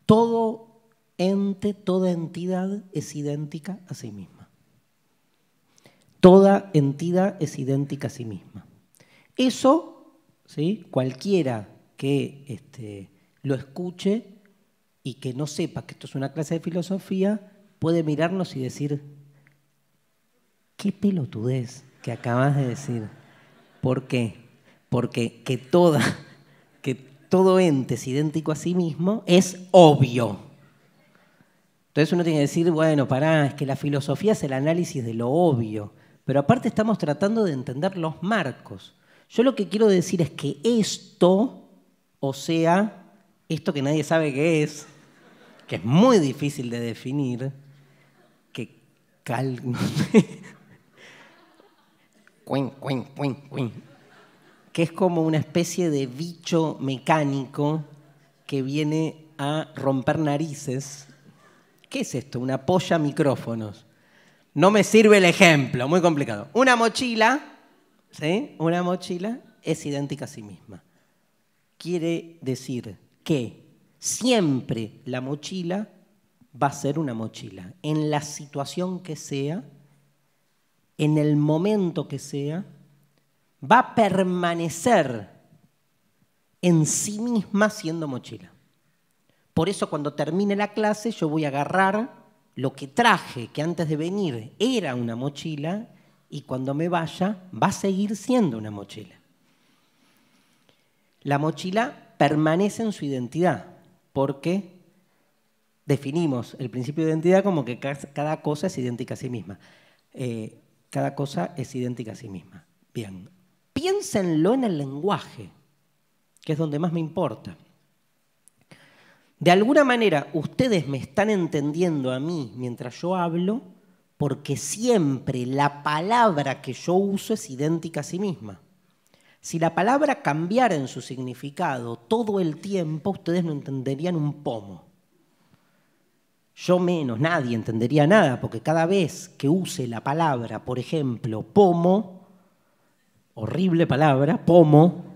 todo ente, toda entidad es idéntica a sí misma. Toda entidad es idéntica a sí misma. Eso, cualquiera que este, lo escuche y que no sepa que esto es una clase de filosofía, puede mirarnos y decir, qué pelotudez que acabas de decir. ¿Por qué? Porque que, toda, [laughs] que todo ente es idéntico a sí mismo es obvio. Entonces uno tiene que decir, bueno, pará, es que la filosofía es el análisis de lo obvio, pero aparte estamos tratando de entender los marcos. Yo lo que quiero decir es que esto, o sea, esto que nadie sabe qué es, que es muy difícil de definir, que [laughs] cuin. que es como una especie de bicho mecánico que viene a romper narices. ¿Qué es esto? Una polla micrófonos. No me sirve el ejemplo, muy complicado. Una mochila, ¿sí? Una mochila es idéntica a sí misma. Quiere decir que siempre la mochila va a ser una mochila, en la situación que sea, en el momento que sea, va a permanecer en sí misma siendo mochila. Por eso cuando termine la clase yo voy a agarrar lo que traje, que antes de venir era una mochila, y cuando me vaya va a seguir siendo una mochila. La mochila permanece en su identidad, porque definimos el principio de identidad como que cada cosa es idéntica a sí misma. Eh, cada cosa es idéntica a sí misma. Bien, piénsenlo en el lenguaje, que es donde más me importa. De alguna manera, ustedes me están entendiendo a mí mientras yo hablo, porque siempre la palabra que yo uso es idéntica a sí misma. Si la palabra cambiara en su significado todo el tiempo, ustedes no entenderían un pomo. Yo menos, nadie entendería nada, porque cada vez que use la palabra, por ejemplo, pomo, horrible palabra, pomo,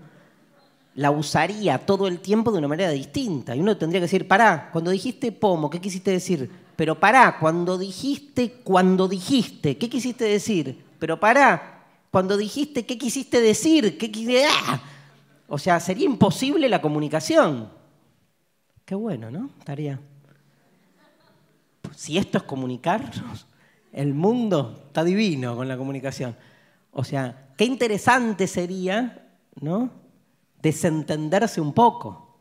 la usaría todo el tiempo de una manera distinta. Y uno tendría que decir, pará, cuando dijiste pomo, ¿qué quisiste decir? Pero pará, cuando dijiste, cuando dijiste, ¿qué quisiste decir? Pero pará, cuando dijiste, ¿qué quisiste decir? ¿Qué quisiste? ¡Ah! O sea, sería imposible la comunicación. Qué bueno, ¿no? Estaría. Si esto es comunicarnos, el mundo está divino con la comunicación. O sea, qué interesante sería, ¿no? Desentenderse un poco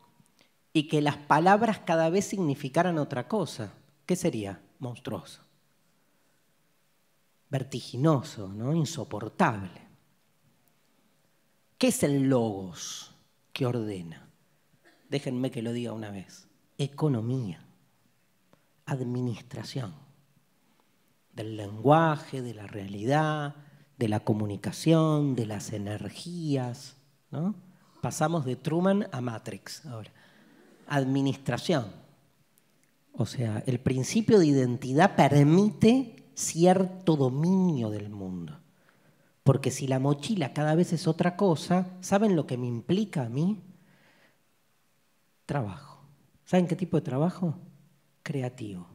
y que las palabras cada vez significaran otra cosa. ¿Qué sería? Monstruoso vertiginoso, ¿no? insoportable. ¿Qué es el logos que ordena? Déjenme que lo diga una vez. Economía, administración del lenguaje, de la realidad, de la comunicación, de las energías. ¿no? Pasamos de Truman a Matrix ahora. Administración. O sea, el principio de identidad permite cierto dominio del mundo. Porque si la mochila cada vez es otra cosa, ¿saben lo que me implica a mí? Trabajo. ¿Saben qué tipo de trabajo? Creativo.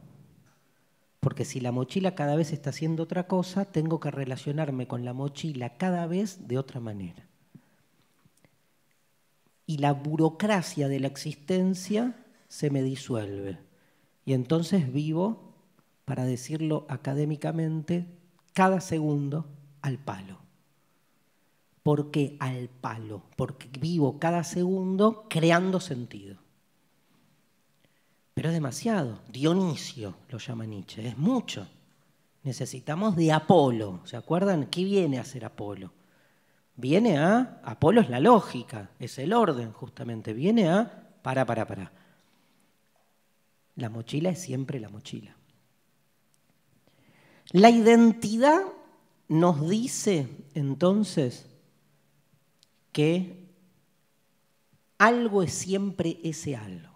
Porque si la mochila cada vez está haciendo otra cosa, tengo que relacionarme con la mochila cada vez de otra manera. Y la burocracia de la existencia se me disuelve. Y entonces vivo para decirlo académicamente, cada segundo al palo. ¿Por qué al palo? Porque vivo cada segundo creando sentido. Pero es demasiado. Dionisio lo llama Nietzsche, es mucho. Necesitamos de Apolo. ¿Se acuerdan? ¿Qué viene a ser Apolo? Viene a, Apolo es la lógica, es el orden justamente, viene a, para, para, para. La mochila es siempre la mochila. La identidad nos dice entonces que algo es siempre ese algo.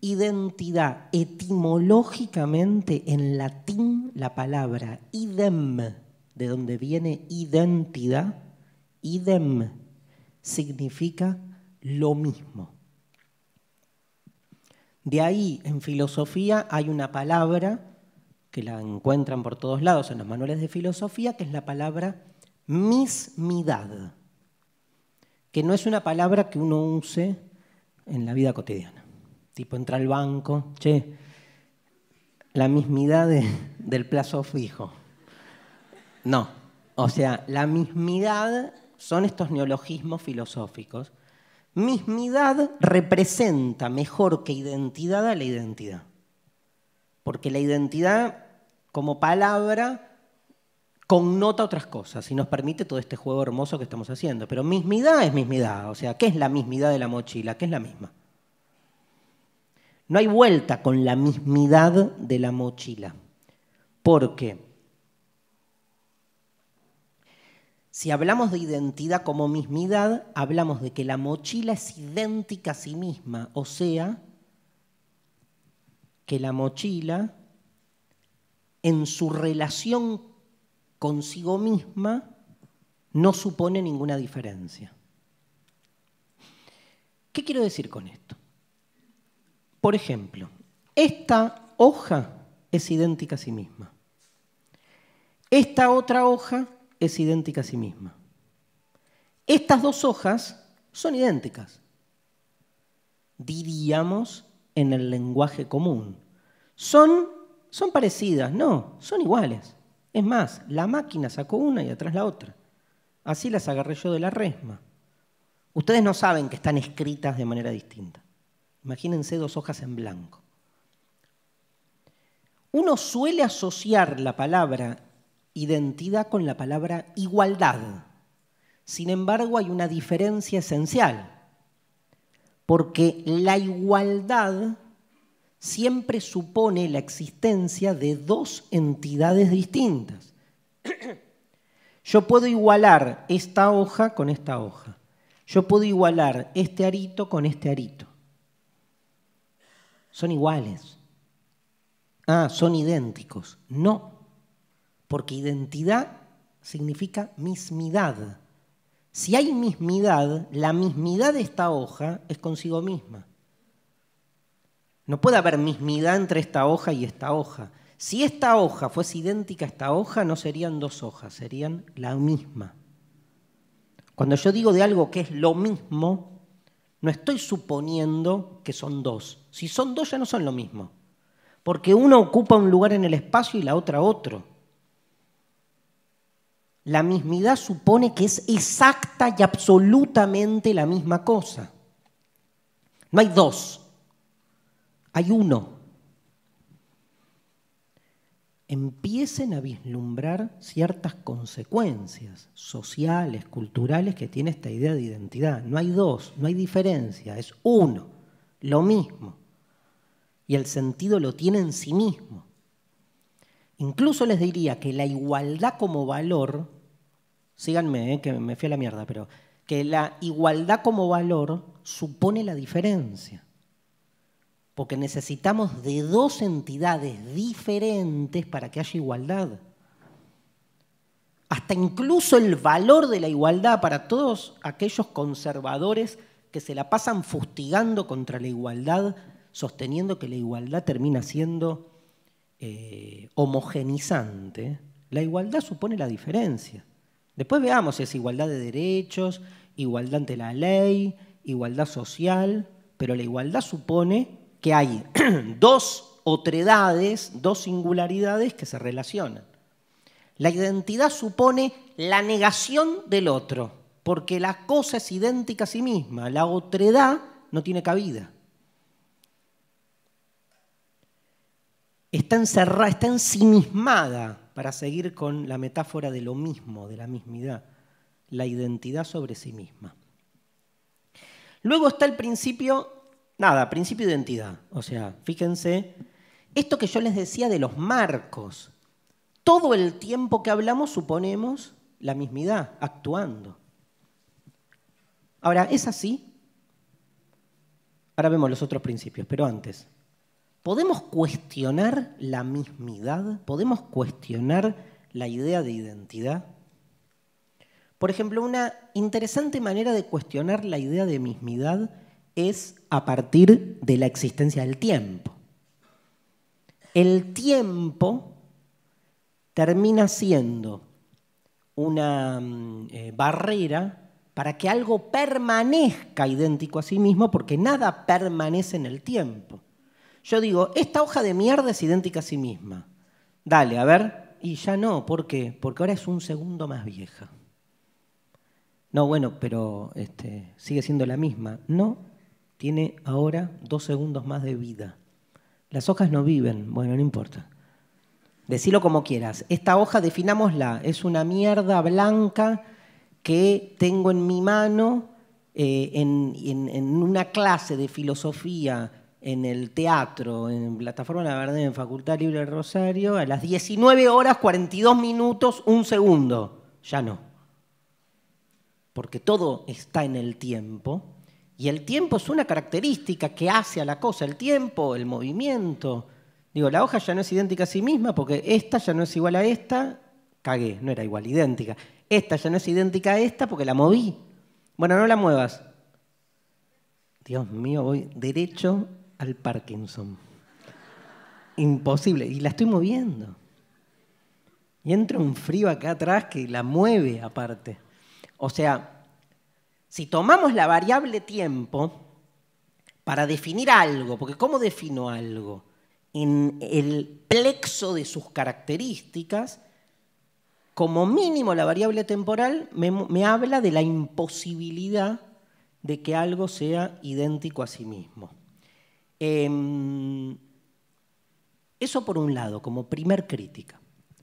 Identidad, etimológicamente en latín la palabra idem, de donde viene identidad, idem significa lo mismo. De ahí en filosofía hay una palabra que la encuentran por todos lados en los manuales de filosofía, que es la palabra mismidad, que no es una palabra que uno use en la vida cotidiana. Tipo, entra al banco, che, la mismidad del plazo fijo. No, o sea, la mismidad son estos neologismos filosóficos. Mismidad representa mejor que identidad a la identidad porque la identidad como palabra connota otras cosas y nos permite todo este juego hermoso que estamos haciendo. Pero mismidad es mismidad, o sea, ¿qué es la mismidad de la mochila? ¿Qué es la misma? No hay vuelta con la mismidad de la mochila, porque si hablamos de identidad como mismidad, hablamos de que la mochila es idéntica a sí misma, o sea, que la mochila, en su relación consigo misma, no supone ninguna diferencia. ¿Qué quiero decir con esto? Por ejemplo, esta hoja es idéntica a sí misma. Esta otra hoja es idéntica a sí misma. Estas dos hojas son idénticas, diríamos en el lenguaje común son, parecidas, no, son iguales. Es más, la máquina sacó una y atrás la otra. Así las agarré yo de la resma. Ustedes no saben que están escritas de manera distinta. Imagínense dos hojas en blanco. Uno suele asociar la palabra identidad con la palabra igualdad. Sin embargo, hay una diferencia esencial, porque la igualdad siempre supone la existencia de dos entidades distintas. Yo puedo igualar esta hoja con esta hoja. Yo puedo igualar este arito con este arito. Son iguales. Ah, son idénticos. No, porque identidad significa mismidad. Si hay mismidad, la mismidad de esta hoja es consigo misma. No puede haber mismidad entre esta hoja y esta hoja. Si esta hoja fuese idéntica a esta hoja, no serían dos hojas, serían la misma. Cuando yo digo de algo que es lo mismo, no estoy suponiendo que son dos. Si son dos ya no son lo mismo, porque uno ocupa un lugar en el espacio y la otra otro. La mismidad supone que es exacta y absolutamente la misma cosa. No hay dos, hay uno. Empiecen a vislumbrar ciertas consecuencias sociales, culturales que tiene esta idea de identidad. No hay dos, no hay diferencia, es uno, lo mismo. Y el sentido lo tiene en sí mismo. Incluso les diría que la igualdad como valor, síganme, eh, que me fui a la mierda, pero que la igualdad como valor supone la diferencia porque necesitamos de dos entidades diferentes para que haya igualdad. Hasta incluso el valor de la igualdad para todos aquellos conservadores que se la pasan fustigando contra la igualdad, sosteniendo que la igualdad termina siendo eh, homogenizante, la igualdad supone la diferencia. Después veamos si es igualdad de derechos, igualdad ante la ley, igualdad social, pero la igualdad supone que hay [clears throat] dos otredades, dos singularidades que se relacionan. La identidad supone la negación del otro, porque la cosa es idéntica a sí misma, la otredad no tiene cabida. Está encerrada, está ensimismada, para seguir con la metáfora de lo mismo, de la mismidad, la identidad sobre sí misma. Luego está el principio Nada, principio de identidad. O sea, fíjense, esto que yo les decía de los marcos, todo el tiempo que hablamos suponemos la mismidad, actuando. Ahora, ¿es así? Ahora vemos los otros principios, pero antes, ¿podemos cuestionar la mismidad? ¿Podemos cuestionar la idea de identidad? Por ejemplo, una interesante manera de cuestionar la idea de mismidad es a partir de la existencia del tiempo. El tiempo termina siendo una mm, eh, barrera para que algo permanezca idéntico a sí mismo, porque nada permanece en el tiempo. Yo digo, esta hoja de mierda es idéntica a sí misma. Dale, a ver, y ya no, ¿por qué? Porque ahora es un segundo más vieja. No, bueno, pero este, sigue siendo la misma. No, tiene ahora dos segundos más de vida. Las hojas no viven, bueno, no importa. Decilo como quieras. Esta hoja, definámosla, es una mierda blanca que tengo en mi mano eh, en, una clase de filosofía en el teatro, en Plataforma La Verdad, en Facultad Libre del Rosario, a las 19 horas 42 minutos, un segundo. Ya no. Porque todo está en el tiempo y el tiempo es una característica que hace a la cosa, el tiempo, el movimiento. Digo, la hoja ya no es idéntica a sí misma porque esta ya no es igual a esta, cagué, no era igual, idéntica. Esta ya no es idéntica a esta porque la moví. Bueno, no la muevas. Dios mío, voy derecho al Parkinson. Imposible. Y la estoy moviendo. Y entra un frío acá atrás que la mueve aparte. O sea, si tomamos la variable tiempo para definir algo, porque ¿cómo defino algo? En el plexo de sus características, como mínimo la variable temporal me, habla de la imposibilidad de que algo sea idéntico a sí mismo. Em, eso por un lado, como primer crítica.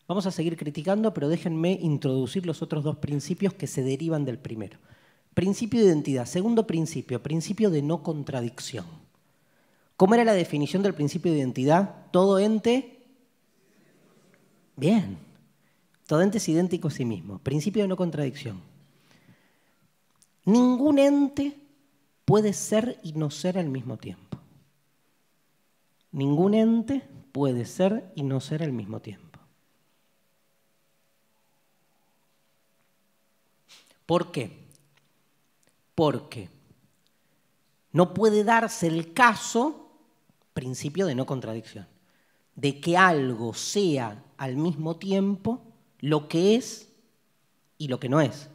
Vamos a seguir criticando, pero déjenme introducir los otros dos principios que se derivan del primero. Principio de identidad. Segundo principio, principio de no contradicción. ¿Cómo era la definición del principio de identidad? Todo ente. Bien. Todo ente es idéntico a sí mismo. Principio de no contradicción. Ningún ente puede ser y no ser al mismo tiempo. Ningún ente puede ser y no ser al mismo tiempo. ¿Por qué? porque no puede darse el caso, principio de no contradicción, de que algo sea al mismo tiempo lo que es y lo que no es.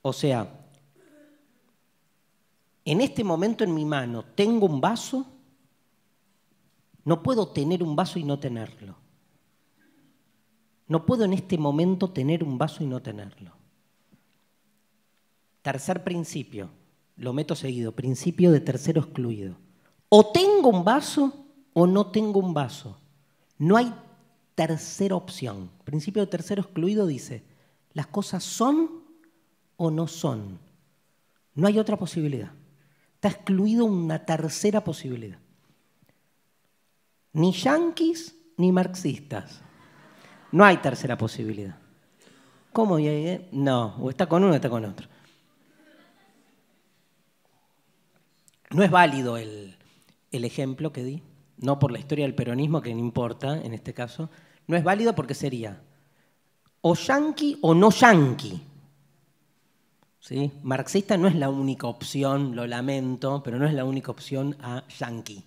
O sea, en este momento en mi mano tengo un vaso, no puedo tener un vaso y no tenerlo. No puedo en este momento tener un vaso y no tenerlo. Tercer principio, lo meto seguido, principio de tercero excluido. O tengo un vaso o no tengo un vaso. No hay tercera opción. Principio de tercero excluido dice, las cosas son o no son. No hay otra posibilidad. Está excluido una tercera posibilidad. Ni yanquis ni marxistas. No hay tercera posibilidad. ¿Cómo? ¿Eh? No, o está con uno o está con otro. no es válido el, ejemplo que di, no por la historia del peronismo, que no importa en este caso, no es válido porque sería o yanqui o no yanqui. ¿Sí? Marxista no es la única opción, lo lamento, pero no es la única opción a yanqui.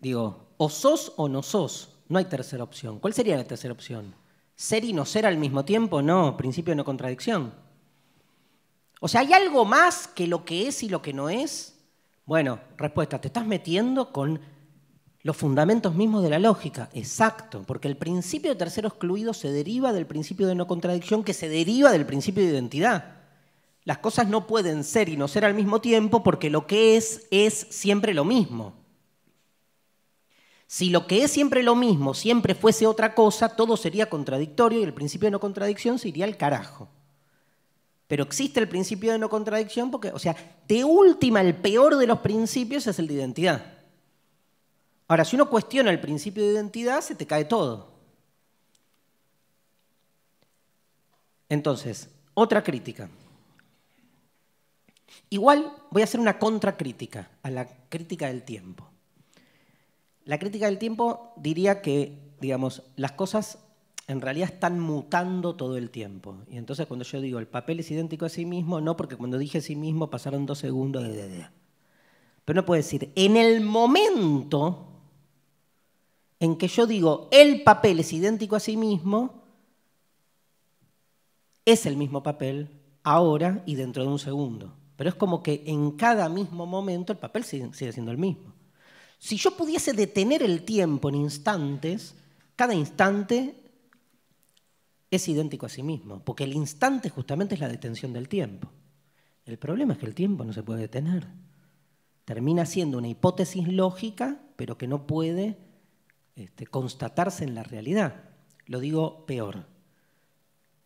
Digo, o sos o no sos, no hay tercera opción. ¿Cuál sería la tercera opción? ¿Ser y no ser al mismo tiempo? No, principio no contradicción. O sea, ¿hay algo más que lo que es y lo que no es? Bueno, respuesta, te estás metiendo con los fundamentos mismos de la lógica. Exacto, porque el principio de tercero excluido se deriva del principio de no contradicción que se deriva del principio de identidad. Las cosas no pueden ser y no ser al mismo tiempo porque lo que es es siempre lo mismo. Si lo que es siempre lo mismo siempre fuese otra cosa, todo sería contradictorio y el principio de no contradicción se iría al carajo. Pero existe el principio de no contradicción porque, o sea, de última, el peor de los principios es el de identidad. Ahora, si uno cuestiona el principio de identidad, se te cae todo. Entonces, otra crítica. Igual voy a hacer una contracrítica a la crítica del tiempo. La crítica del tiempo diría que, digamos, las cosas en realidad están mutando todo el tiempo. Y entonces cuando yo digo el papel es idéntico a sí mismo, no, porque cuando dije sí mismo pasaron dos segundos de... idea. Pero no puedo decir, en el momento en que yo digo el papel es idéntico a sí mismo, es el mismo papel ahora y dentro de un segundo. Pero es como que en cada mismo momento el papel sigue siendo el mismo. Si yo pudiese detener el tiempo en instantes, cada instante es idéntico a sí mismo, porque el instante justamente es la detención del tiempo. El problema es que el tiempo no se puede detener. Termina siendo una hipótesis lógica, pero que no puede este, constatarse en la realidad. Lo digo peor.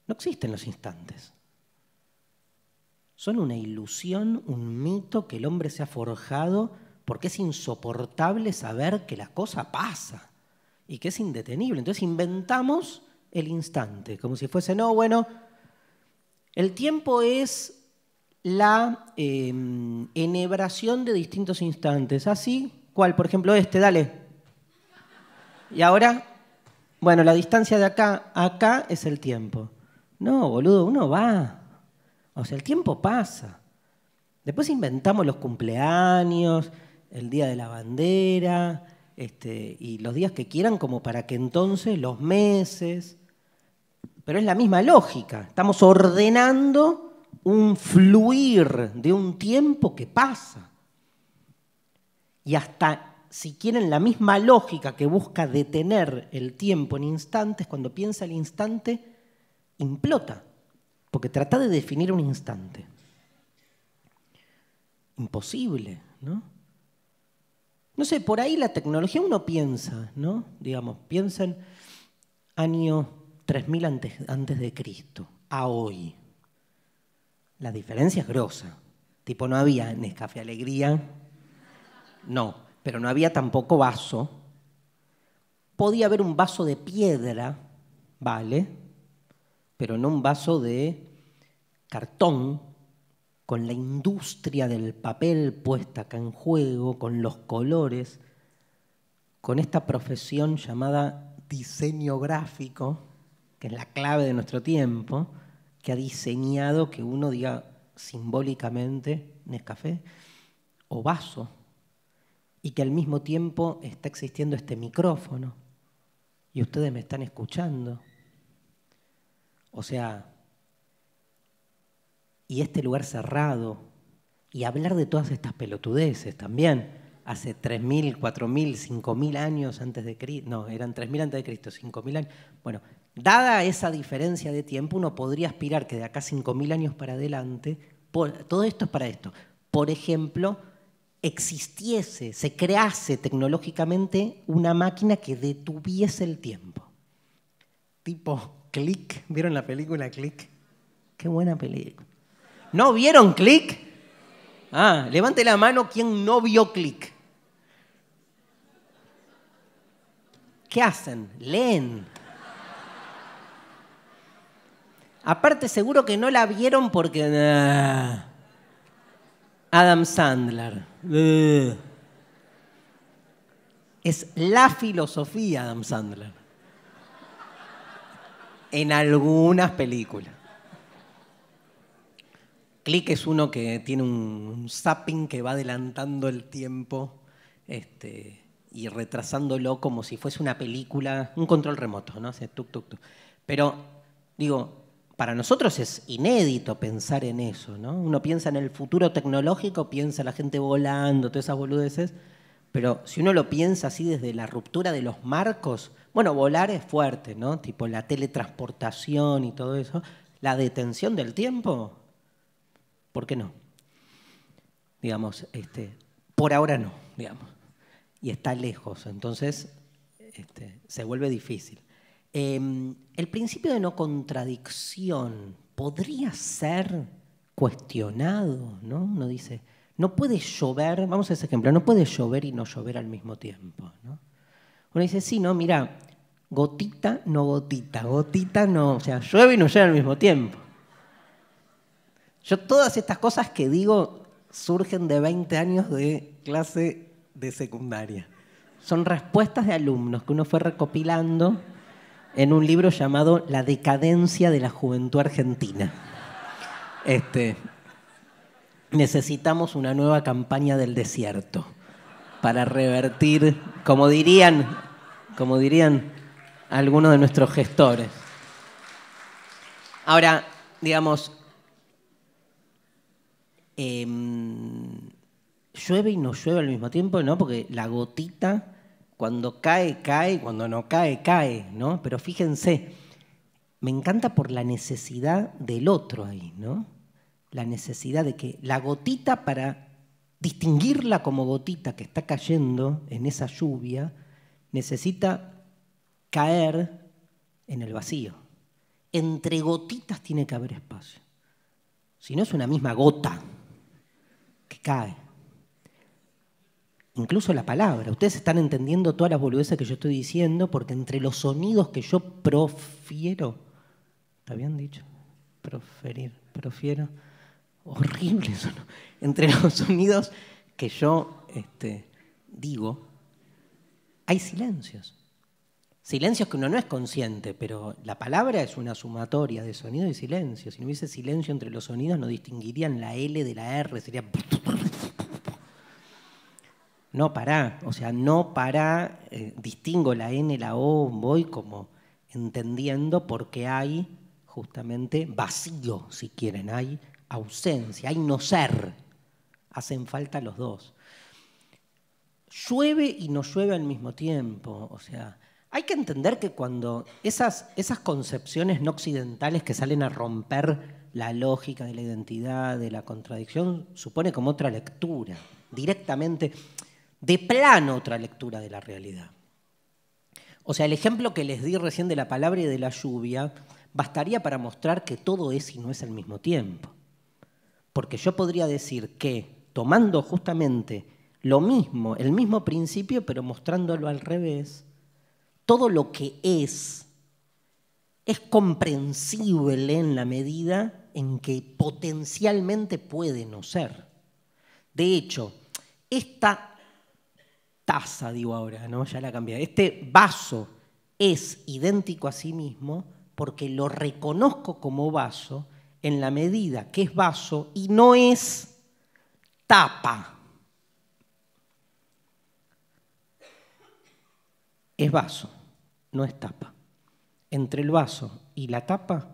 No existen los instantes. Son una ilusión, un mito que el hombre se ha forjado porque es insoportable saber que la cosa pasa y que es indetenible. Entonces inventamos el instante, como si fuese, no, bueno, el tiempo es la eh, enhebración de distintos instantes. Así, ah, ¿cuál? Por ejemplo, este, dale. Y ahora, bueno, la distancia de acá a acá es el tiempo. No, boludo, uno va. O sea, el tiempo pasa. Después inventamos los cumpleaños, el día de la bandera, este, y los días que quieran, como para que entonces los meses pero es la misma lógica. Estamos ordenando un fluir de un tiempo que pasa. Y hasta, si quieren, la misma lógica que busca detener el tiempo en instantes, cuando piensa el instante, implota, porque trata de definir un instante. Imposible, ¿no? No sé, por ahí la tecnología uno piensa, ¿no? Digamos, en año 3000 antes, antes de Cristo a hoy. La diferencia es grosa. Tipo, no había Nescafé Alegría, no, pero no había tampoco vaso. Podía haber un vaso de piedra, ¿vale? Pero no un vaso de cartón, con la industria del papel puesta acá en juego, con los colores, con esta profesión llamada diseño gráfico, que es la clave de nuestro tiempo, que ha diseñado que uno diga simbólicamente Nescafé o vaso, y que al mismo tiempo está existiendo este micrófono, y ustedes me están escuchando. O sea, y este lugar cerrado, y hablar de todas estas pelotudeces también hace 3.000, 4.000, 5.000 años antes de Cristo, no, eran 3.000 antes de Cristo, 5.000 años. Bueno, Dada esa diferencia de tiempo, uno podría aspirar que de acá 5.000 años para adelante, todo esto es para esto, por ejemplo, existiese, se crease tecnológicamente una máquina que detuviese el tiempo. Tipo, ¿Click? ¿vieron la película Click? Qué buena película. ¿No vieron Click? Ah, levante la mano quien no vio Click. ¿Qué hacen? Leen. Aparte, seguro que no la vieron porque. Adam Sandler. Es la filosofía Adam Sandler. En algunas películas. Click es uno que tiene un zapping que va adelantando el tiempo este, y retrasándolo como si fuese una película, un control remoto, ¿no? Pero, digo, para nosotros es inédito pensar en eso, ¿no? Uno piensa en el futuro tecnológico, piensa la gente volando, todas esas boludeces, pero si uno lo piensa así desde la ruptura de los marcos, bueno, volar es fuerte, ¿no? Tipo la teletransportación y todo eso, la detención del tiempo, ¿por qué no? Digamos, este, por ahora no, digamos. Y está lejos, entonces este, se vuelve difícil. Em, el principio de no contradicción podría ser cuestionado, ¿no? Uno dice, no puede llover, vamos a ese ejemplo, no puede llover y no llover al mismo tiempo, ¿no? Uno dice, sí, no, mira, gotita, no gotita, gotita, no, o sea, llueve y no llueve al mismo tiempo. Yo todas estas cosas que digo surgen de 20 años de clase de secundaria. Son respuestas de alumnos que uno fue recopilando en un libro llamado La decadencia de la juventud argentina. Este, necesitamos una nueva campaña del desierto para revertir, como dirían, como dirían algunos de nuestros gestores. Ahora, digamos, em, llueve y no llueve al mismo tiempo, ¿no? Porque la gotita cuando cae, cae, cuando no cae, cae, ¿no? Pero fíjense, me encanta por la necesidad del otro ahí, ¿no? La necesidad de que la gotita para distinguirla como gotita que está cayendo en esa lluvia, necesita caer en el vacío. Entre gotitas tiene que haber espacio. Si no es una misma gota que cae incluso la palabra. Ustedes están entendiendo todas las boludeces que yo estoy diciendo porque entre los sonidos que yo profiero, ¿está bien dicho? Proferir, profiero. Horrible eso. Entre los sonidos que yo este, digo, hay silencios. Silencios que uno no es consciente, pero la palabra es una sumatoria de sonido y silencio. Si no hubiese silencio entre los sonidos, no distinguirían la L de la R, sería no para, o sea, no para, eh, distingo la N, la O, voy como entendiendo porque hay justamente vacío, si quieren, hay ausencia, hay no ser, hacen falta los dos. Llueve y no llueve al mismo tiempo, o sea, hay que entender que cuando esas, esas concepciones no occidentales que salen a romper la lógica de la identidad, de la contradicción, supone como otra lectura, directamente de plano otra lectura de la realidad. O sea, el ejemplo que les di recién de la palabra y de la lluvia bastaría para mostrar que todo es y no es al mismo tiempo. Porque yo podría decir que, tomando justamente lo mismo, el mismo principio, pero mostrándolo al revés, todo lo que es es comprensible en la medida en que potencialmente puede no ser. De hecho, esta taza, digo ahora, ¿no? Ya la cambié. Este vaso es idéntico a sí mismo porque lo reconozco como vaso en la medida que es vaso y no es tapa. Es vaso, no es tapa. Entre el vaso y la tapa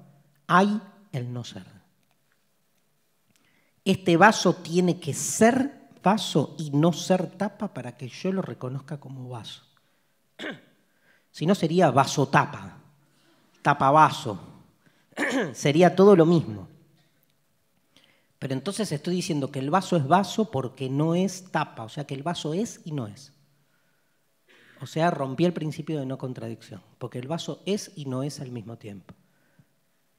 hay el no ser. Este vaso tiene que ser vaso y no ser tapa para que yo lo reconozca como vaso. [clears throat] si no sería vaso tapa, tapa vaso, [clears throat] sería todo lo mismo. Pero entonces estoy diciendo que el vaso es vaso porque no es tapa, o sea que el vaso es y no es. O sea, rompí el principio de no contradicción, porque el vaso es y no es al mismo tiempo.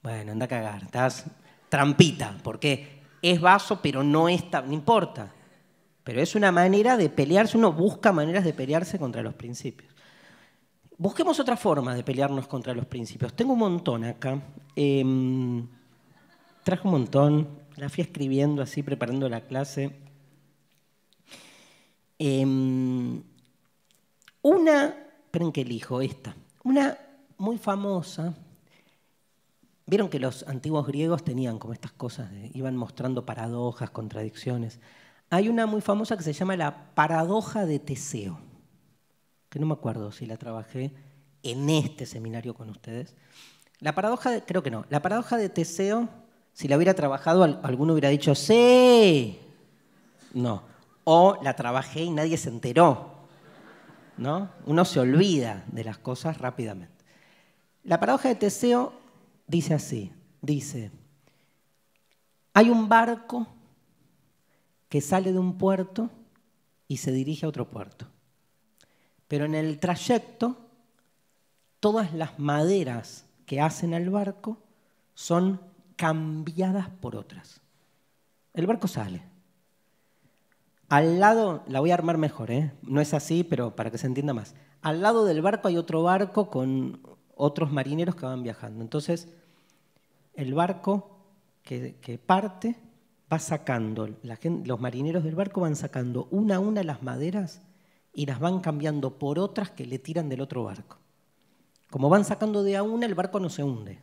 Bueno, anda a cagar, estás trampita, porque es vaso pero no es tapa, no importa. Pero es una manera de pelearse, uno busca maneras de pelearse contra los principios. Busquemos otra forma de pelearnos contra los principios. Tengo un montón acá. Em, traje un montón, la fui escribiendo así, preparando la clase. Em, una, esperen que elijo esta, una muy famosa. Vieron que los antiguos griegos tenían como estas cosas, iban mostrando paradojas, contradicciones. Hay una muy famosa que se llama la paradoja de Teseo, que no me acuerdo si la trabajé en este seminario con ustedes. La paradoja, de, creo que no, la paradoja de Teseo, si la hubiera trabajado, alguno hubiera dicho, sí, no, o la trabajé y nadie se enteró, ¿no? Uno se olvida de las cosas rápidamente. La paradoja de Teseo dice así, dice, hay un barco que sale de un puerto y se dirige a otro puerto. Pero en el trayecto, todas las maderas que hacen al barco son cambiadas por otras. El barco sale. Al lado, la voy a armar mejor, ¿eh? no es así, pero para que se entienda más. Al lado del barco hay otro barco con otros marineros que van viajando. Entonces, el barco que parte va sacando, los marineros del barco van sacando una a una las maderas y las van cambiando por otras que le tiran del otro barco. Como van sacando de a una, el barco no se hunde.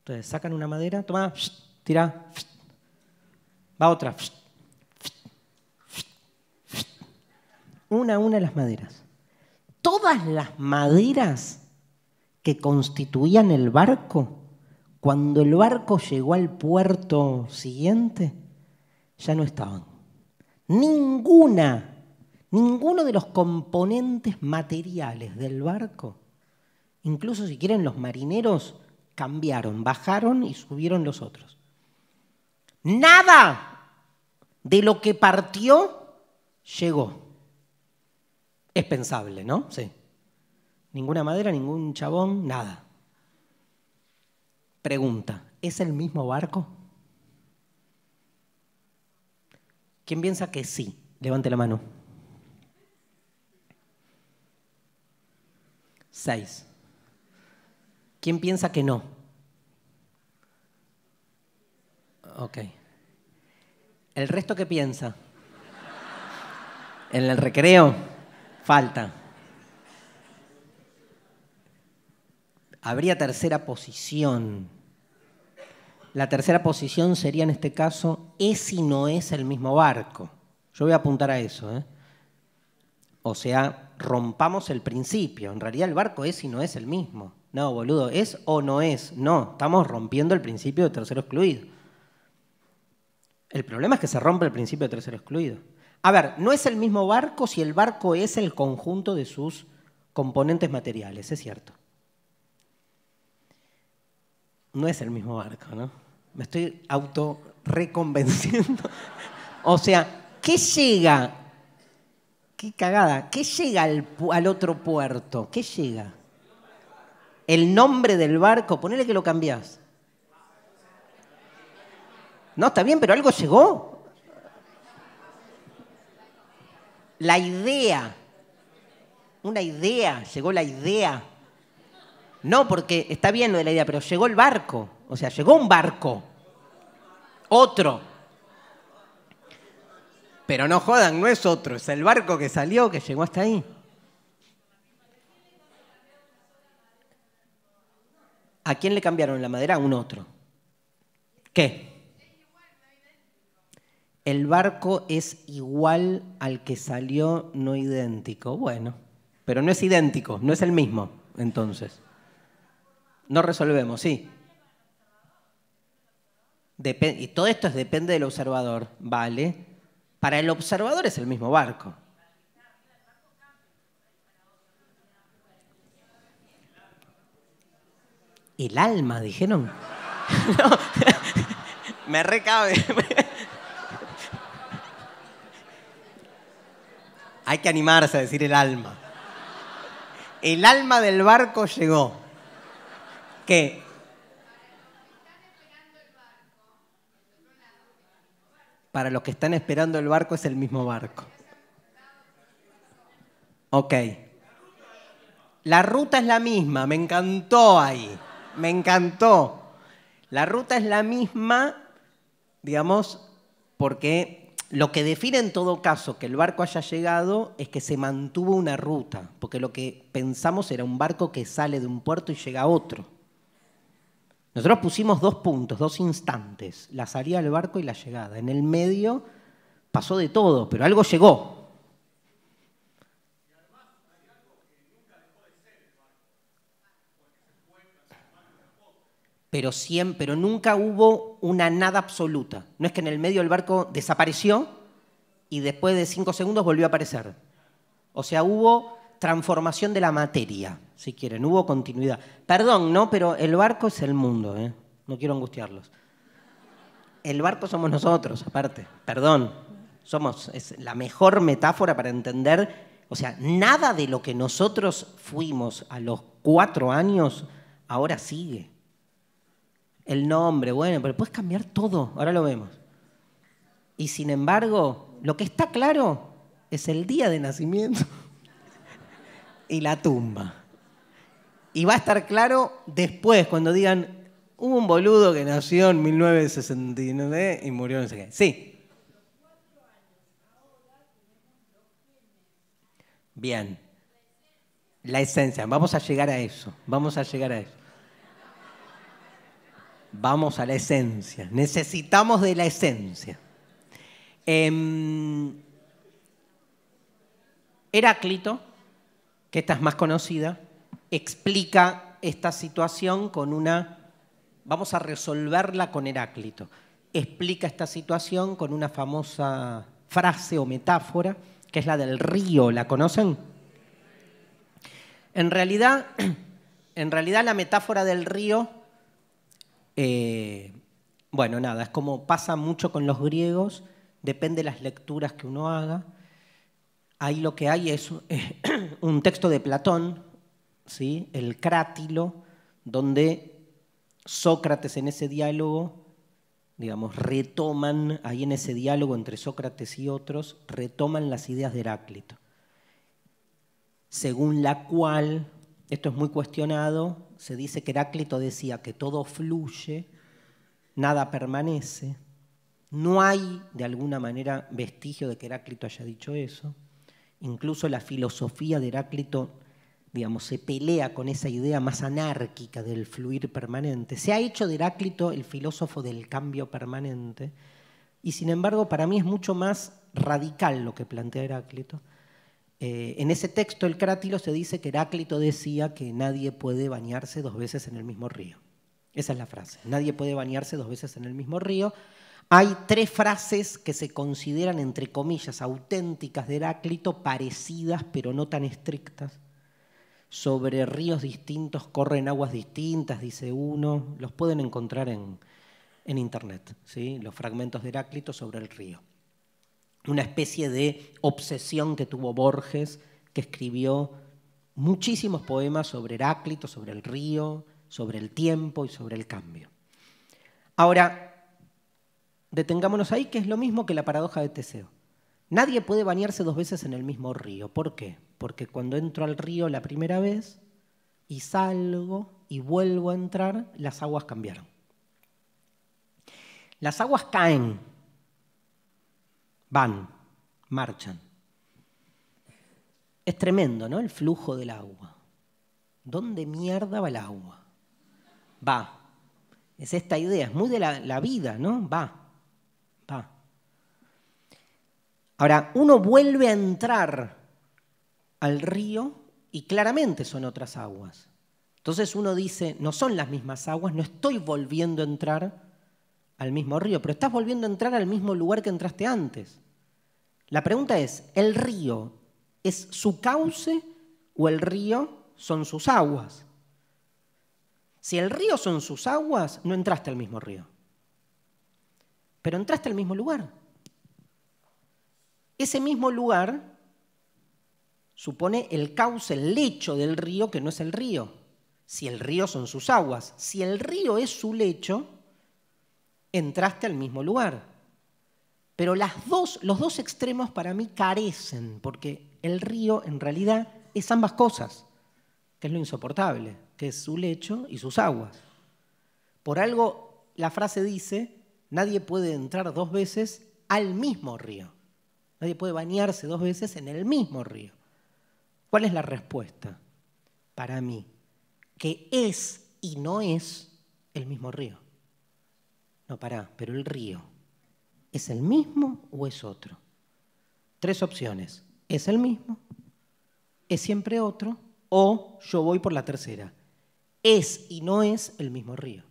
Entonces sacan una madera, toma, tira, va otra. Una a una las maderas. Todas las maderas que constituían el barco cuando el barco llegó al puerto siguiente, ya no estaban. Ninguna, ninguno de los componentes materiales del barco, incluso si quieren los marineros, cambiaron, bajaron y subieron los otros. Nada de lo que partió llegó. Es pensable, ¿no? Sí. Ninguna madera, ningún chabón, nada. Pregunta, ¿es el mismo barco? ¿Quién piensa que sí? Levante la mano. Seis. ¿Quién piensa que no? Ok. ¿El resto qué piensa? ¿En el recreo? Falta. habría tercera posición. La tercera posición sería en este caso, es y no es el mismo barco. Yo voy a apuntar a eso. ¿eh? O sea, rompamos el principio. En realidad el barco es y no es el mismo. No, boludo, es o no es. No, estamos rompiendo el principio de tercero excluido. El problema es que se rompe el principio de tercero excluido. A ver, no es el mismo barco si el barco es el conjunto de sus componentes materiales, es cierto no es el mismo barco, ¿no? Me estoy auto reconvenciendo. o sea, ¿qué llega? Qué cagada. ¿Qué llega al, al, otro puerto? ¿Qué llega? El nombre del barco, ponele que lo cambiás. No, está bien, pero algo llegó. La idea. Una idea, llegó la idea. No, porque está bien lo de la idea, pero llegó el barco. O sea, llegó un barco. Otro. Pero no jodan, no es otro, es el barco que salió, que llegó hasta ahí. ¿A quién le cambiaron la madera? A un otro. ¿Qué? El barco es igual al que salió, no idéntico. Bueno, pero no es idéntico, no es el mismo, entonces. No resolvemos, sí. Depende y todo esto depende del observador, ¿vale? Para el observador es el mismo barco. El alma, dijeron. [laughs] [laughs] Me recabe. [laughs] Hay que animarse a decir el alma. El alma del barco llegó para los que están esperando el barco es el mismo barco. Ok. La ruta es la misma, me encantó ahí, me encantó. La ruta es la misma, digamos, porque lo que define en todo caso que el barco haya llegado es que se mantuvo una ruta, porque lo que pensamos era un barco que sale de un puerto y llega a otro. Nosotros pusimos dos puntos, dos instantes, la salida del barco y la llegada. En el medio pasó de todo, pero algo llegó. Pero, siempre, pero nunca hubo una nada absoluta. No es que en el medio el barco desapareció y después de cinco segundos volvió a aparecer. O sea, hubo transformación de la materia, si quieren, hubo continuidad. Perdón, ¿no? Pero el barco es el mundo, ¿eh? No quiero angustiarlos. El barco somos nosotros, aparte, perdón. Somos, es la mejor metáfora para entender, o sea, nada de lo que nosotros fuimos a los cuatro años ahora sigue. El nombre, bueno, pero puedes cambiar todo, ahora lo vemos. Y sin embargo, lo que está claro es el día de nacimiento y la tumba. Y va a estar claro después, cuando digan, hubo un boludo que nació en 1969 y murió en ese año Sí. Bien. La esencia, vamos a llegar a eso, vamos a llegar a eso. Vamos a la esencia, necesitamos de la esencia. Em, Heráclito, que esta es más conocida, explica esta situación con una, vamos a resolverla con Heráclito, explica esta situación con una famosa frase o metáfora, que es la del río, ¿la conocen? En realidad, [clears throat] en realidad la metáfora del río, eh, bueno, nada, es como pasa mucho con los griegos, depende de las lecturas que uno haga, ahí lo que hay es eh, [clears throat] un texto de Platón, ¿sí? el Crátilo, donde Sócrates en ese diálogo, digamos, retoman, ahí en ese diálogo entre Sócrates y otros, retoman las ideas de Heráclito, según la cual, esto es muy cuestionado, se dice que Heráclito decía que todo fluye, nada permanece, no hay de alguna manera vestigio de que Heráclito haya dicho eso, Incluso la filosofía de Heráclito, digamos, se pelea con esa idea más anárquica del fluir permanente. Se ha hecho de Heráclito el filósofo del cambio permanente, y sin embargo para mí es mucho más radical lo que plantea Heráclito. Eh, en ese texto, el Crátilo, se dice que Heráclito decía que nadie puede bañarse dos veces en el mismo río. Esa es la frase. Nadie puede bañarse dos veces en el mismo río. Hay tres frases que se consideran, entre comillas, auténticas de Heráclito, parecidas pero no tan estrictas. Sobre ríos distintos corren aguas distintas, dice uno. Los pueden encontrar en, Internet, ¿sí? los fragmentos de Heráclito sobre el río. Una especie de obsesión que tuvo Borges, que escribió muchísimos poemas sobre Heráclito, sobre el río, sobre el tiempo y sobre el cambio. Ahora, Detengámonos ahí, que es lo mismo que la paradoja de Teseo. Nadie puede bañarse dos veces en el mismo río. ¿Por qué? Porque cuando entro al río la primera vez y salgo y vuelvo a entrar, las aguas cambiaron. Las aguas caen, van, marchan. Es tremendo, ¿no? El flujo del agua. ¿Dónde mierda va el agua? Va. Es esta idea, es muy de la, la vida, ¿no? Va. Ahora, uno vuelve a entrar al río y claramente son otras aguas. Entonces uno dice, no son las mismas aguas, no estoy volviendo a entrar al mismo río, pero estás volviendo a entrar al mismo lugar que entraste antes. La pregunta es, ¿el río es su cauce o el río son sus aguas? Si el río son sus aguas, no entraste al mismo río, pero entraste al mismo lugar. Ese mismo lugar supone el cauce, el lecho del río que no es el río. Si el río son sus aguas, si el río es su lecho, entraste al mismo lugar. Pero los dos extremos para mí carecen, porque el río en realidad es ambas cosas, que es lo insoportable, que es su lecho y sus aguas. Por algo la frase dice, nadie puede entrar dos veces al mismo río. Nadie puede bañarse dos veces en el mismo río. ¿Cuál es la respuesta? Para mí, que es y no es el mismo río. No, pará, pero el río, ¿es el mismo o es otro? Tres opciones. ¿Es el mismo? ¿Es siempre otro? O yo voy por la tercera. Es y no es el mismo río.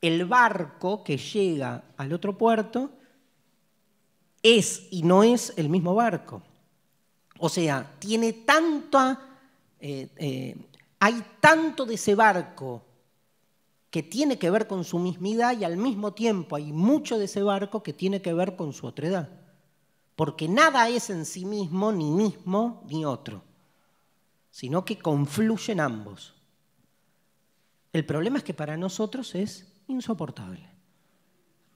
El barco que llega al otro puerto es y no es el mismo barco. O sea, tiene tanto, eh, eh, hay tanto de ese barco que tiene que ver con su mismidad y al mismo tiempo hay mucho de ese barco que tiene que ver con su otredad. Porque nada es en sí mismo, ni mismo, ni otro, sino que confluyen ambos. El problema es que para nosotros es insoportable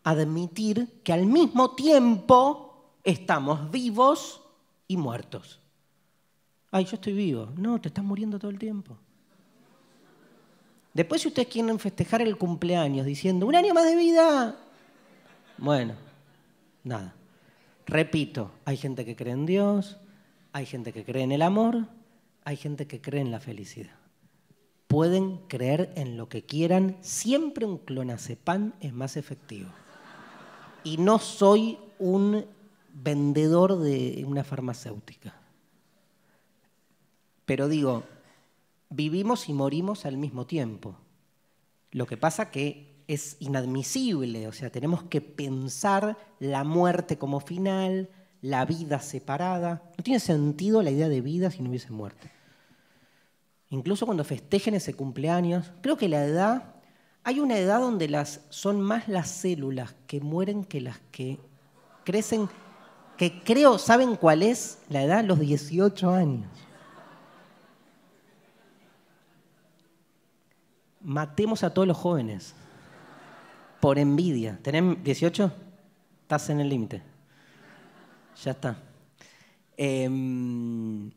admitir que al mismo tiempo estamos vivos y muertos. Ay, yo estoy vivo. No, te estás muriendo todo el tiempo. Después, si ustedes quieren festejar el cumpleaños diciendo, un año más de vida. Bueno, nada. Repito, hay gente que cree en Dios, hay gente que cree en el amor, hay gente que cree en la felicidad. Pueden creer en lo que quieran, siempre un clonacepan es más efectivo y no soy un vendedor de una farmacéutica. Pero digo, vivimos y morimos al mismo tiempo. Lo que pasa que es inadmisible, o sea, tenemos que pensar la muerte como final, la vida separada. No tiene sentido la idea de vida si no hubiese muerte. Incluso cuando festejen ese cumpleaños, creo que la edad hay una edad donde las, son más las células que mueren que las que crecen, que creo, ¿saben cuál es la edad? Los 18 años. Matemos a todos los jóvenes por envidia. ¿Tenés 18? Estás en el límite. Ya está. Em,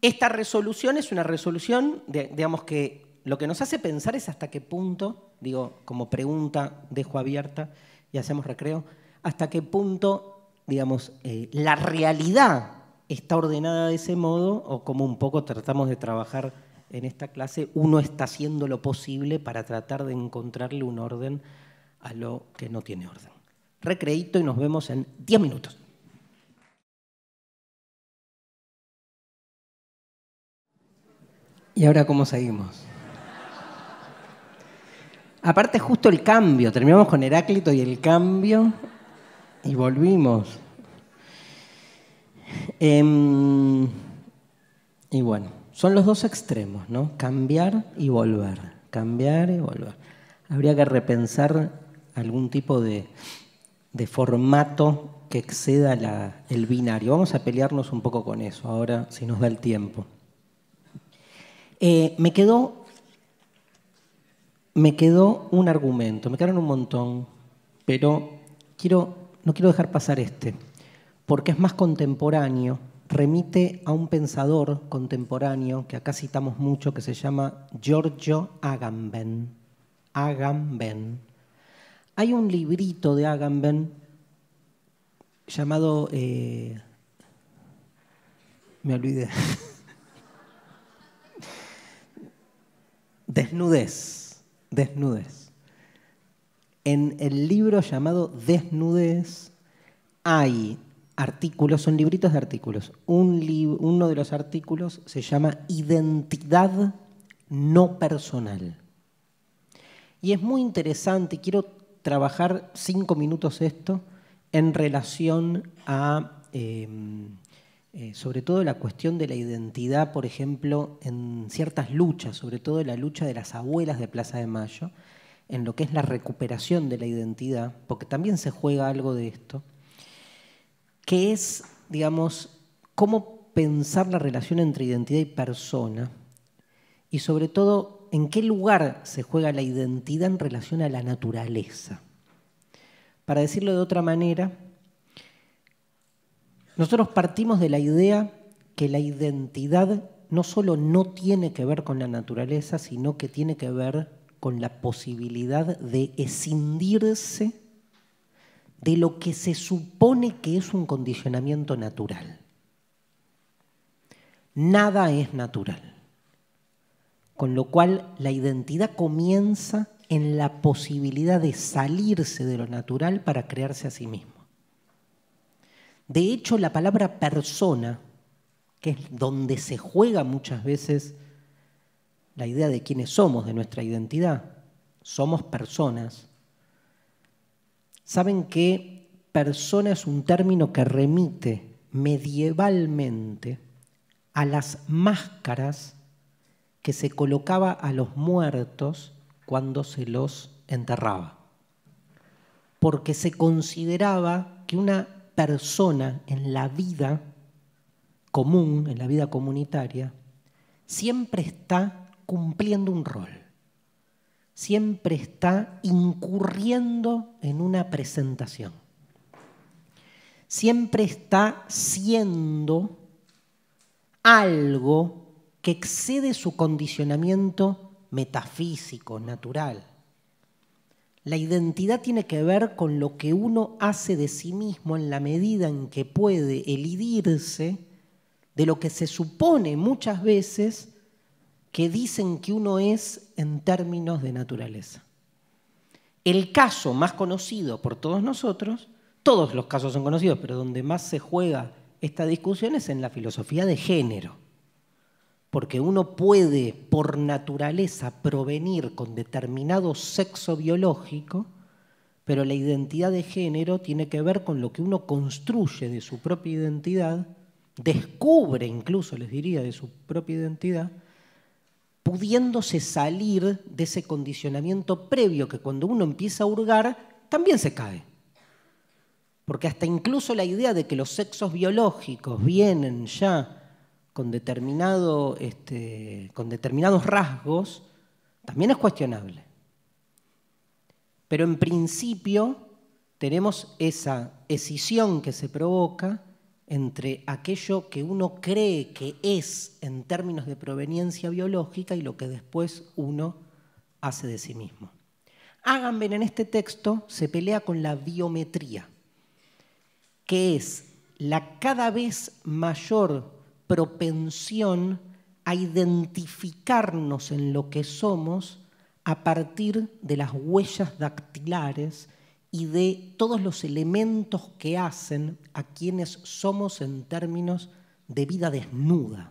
esta resolución es una resolución, digamos que lo que nos hace pensar es hasta qué punto, digo, como pregunta dejo abierta y hacemos recreo, hasta qué punto, digamos, eh, la realidad está ordenada de ese modo o como un poco tratamos de trabajar en esta clase, uno está haciendo lo posible para tratar de encontrarle un orden a lo que no tiene orden. Recreito y nos vemos en 10 minutos. ¿Y ahora cómo seguimos? Aparte, justo el cambio. Terminamos con Heráclito y el cambio y volvimos. Em, y bueno, son los dos extremos, ¿no? Cambiar y volver. Cambiar y volver. Habría que repensar algún tipo de, formato que exceda el binario. Vamos a pelearnos un poco con eso ahora, si nos da el tiempo. Eh, me quedó me quedó un argumento, me quedaron un montón, pero quiero, no quiero dejar pasar este, porque es más contemporáneo, remite a un pensador contemporáneo que acá citamos mucho, que se llama Giorgio Agamben. Agamben. Hay un librito de Agamben llamado... Eh, me olvidé. [laughs] Desnudez desnudez. En el libro llamado Desnudez hay artículos, son libritos de artículos. Un uno de los artículos se llama Identidad no personal. Y es muy interesante, quiero trabajar cinco minutos esto en relación a em, eh, sobre todo la cuestión de la identidad, por ejemplo, en ciertas luchas, sobre todo la lucha de las abuelas de Plaza de Mayo, en lo que es la recuperación de la identidad, porque también se juega algo de esto, que es, digamos, cómo pensar la relación entre identidad y persona, y sobre todo en qué lugar se juega la identidad en relación a la naturaleza. Para decirlo de otra manera, nosotros partimos de la idea que la identidad no solo no tiene que ver con la naturaleza, sino que tiene que ver con la posibilidad de escindirse de lo que se supone que es un condicionamiento natural. Nada es natural. Con lo cual la identidad comienza en la posibilidad de salirse de lo natural para crearse a sí mismo. De hecho, la palabra persona, que es donde se juega muchas veces la idea de quiénes somos, de nuestra identidad, somos personas, saben que persona es un término que remite medievalmente a las máscaras que se colocaba a los muertos cuando se los enterraba, porque se consideraba que una persona en la vida común, en la vida comunitaria, siempre está cumpliendo un rol, siempre está incurriendo en una presentación, siempre está siendo algo que excede su condicionamiento metafísico, natural. La identidad tiene que ver con lo que uno hace de sí mismo en la medida en que puede elidirse de lo que se supone muchas veces que dicen que uno es en términos de naturaleza. El caso más conocido por todos nosotros, todos los casos son conocidos, pero donde más se juega esta discusión es en la filosofía de género porque uno puede por naturaleza provenir con determinado sexo biológico, pero la identidad de género tiene que ver con lo que uno construye de su propia identidad, descubre incluso, les diría, de su propia identidad, pudiéndose salir de ese condicionamiento previo que cuando uno empieza a hurgar, también se cae. Porque hasta incluso la idea de que los sexos biológicos vienen ya con, determinado, este, con determinados rasgos también es cuestionable. Pero en principio tenemos esa escisión que se provoca entre aquello que uno cree que es en términos de proveniencia biológica y lo que después uno hace de sí mismo. ver en este texto se pelea con la biometría, que es la cada vez mayor propensión a identificarnos en lo que somos a partir de las huellas dactilares y de todos los elementos que hacen a quienes somos en términos de vida desnuda,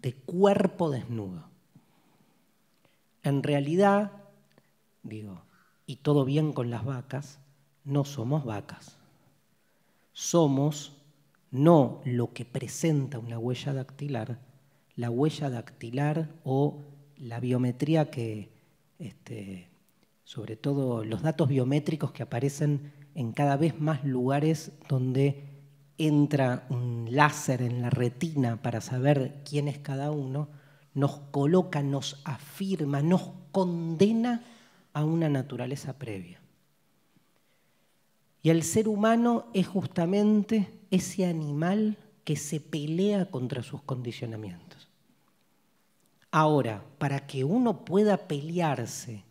de cuerpo desnudo. En realidad, digo, y todo bien con las vacas, no somos vacas. Somos no lo que presenta una huella dactilar, la huella dactilar o la biometría que, este, sobre todo los datos biométricos que aparecen en cada vez más lugares donde entra un láser en la retina para saber quién es cada uno, nos coloca, nos afirma, nos condena a una naturaleza previa. Y el ser humano es justamente ese animal que se pelea contra sus condicionamientos. Ahora, para que uno pueda pelearse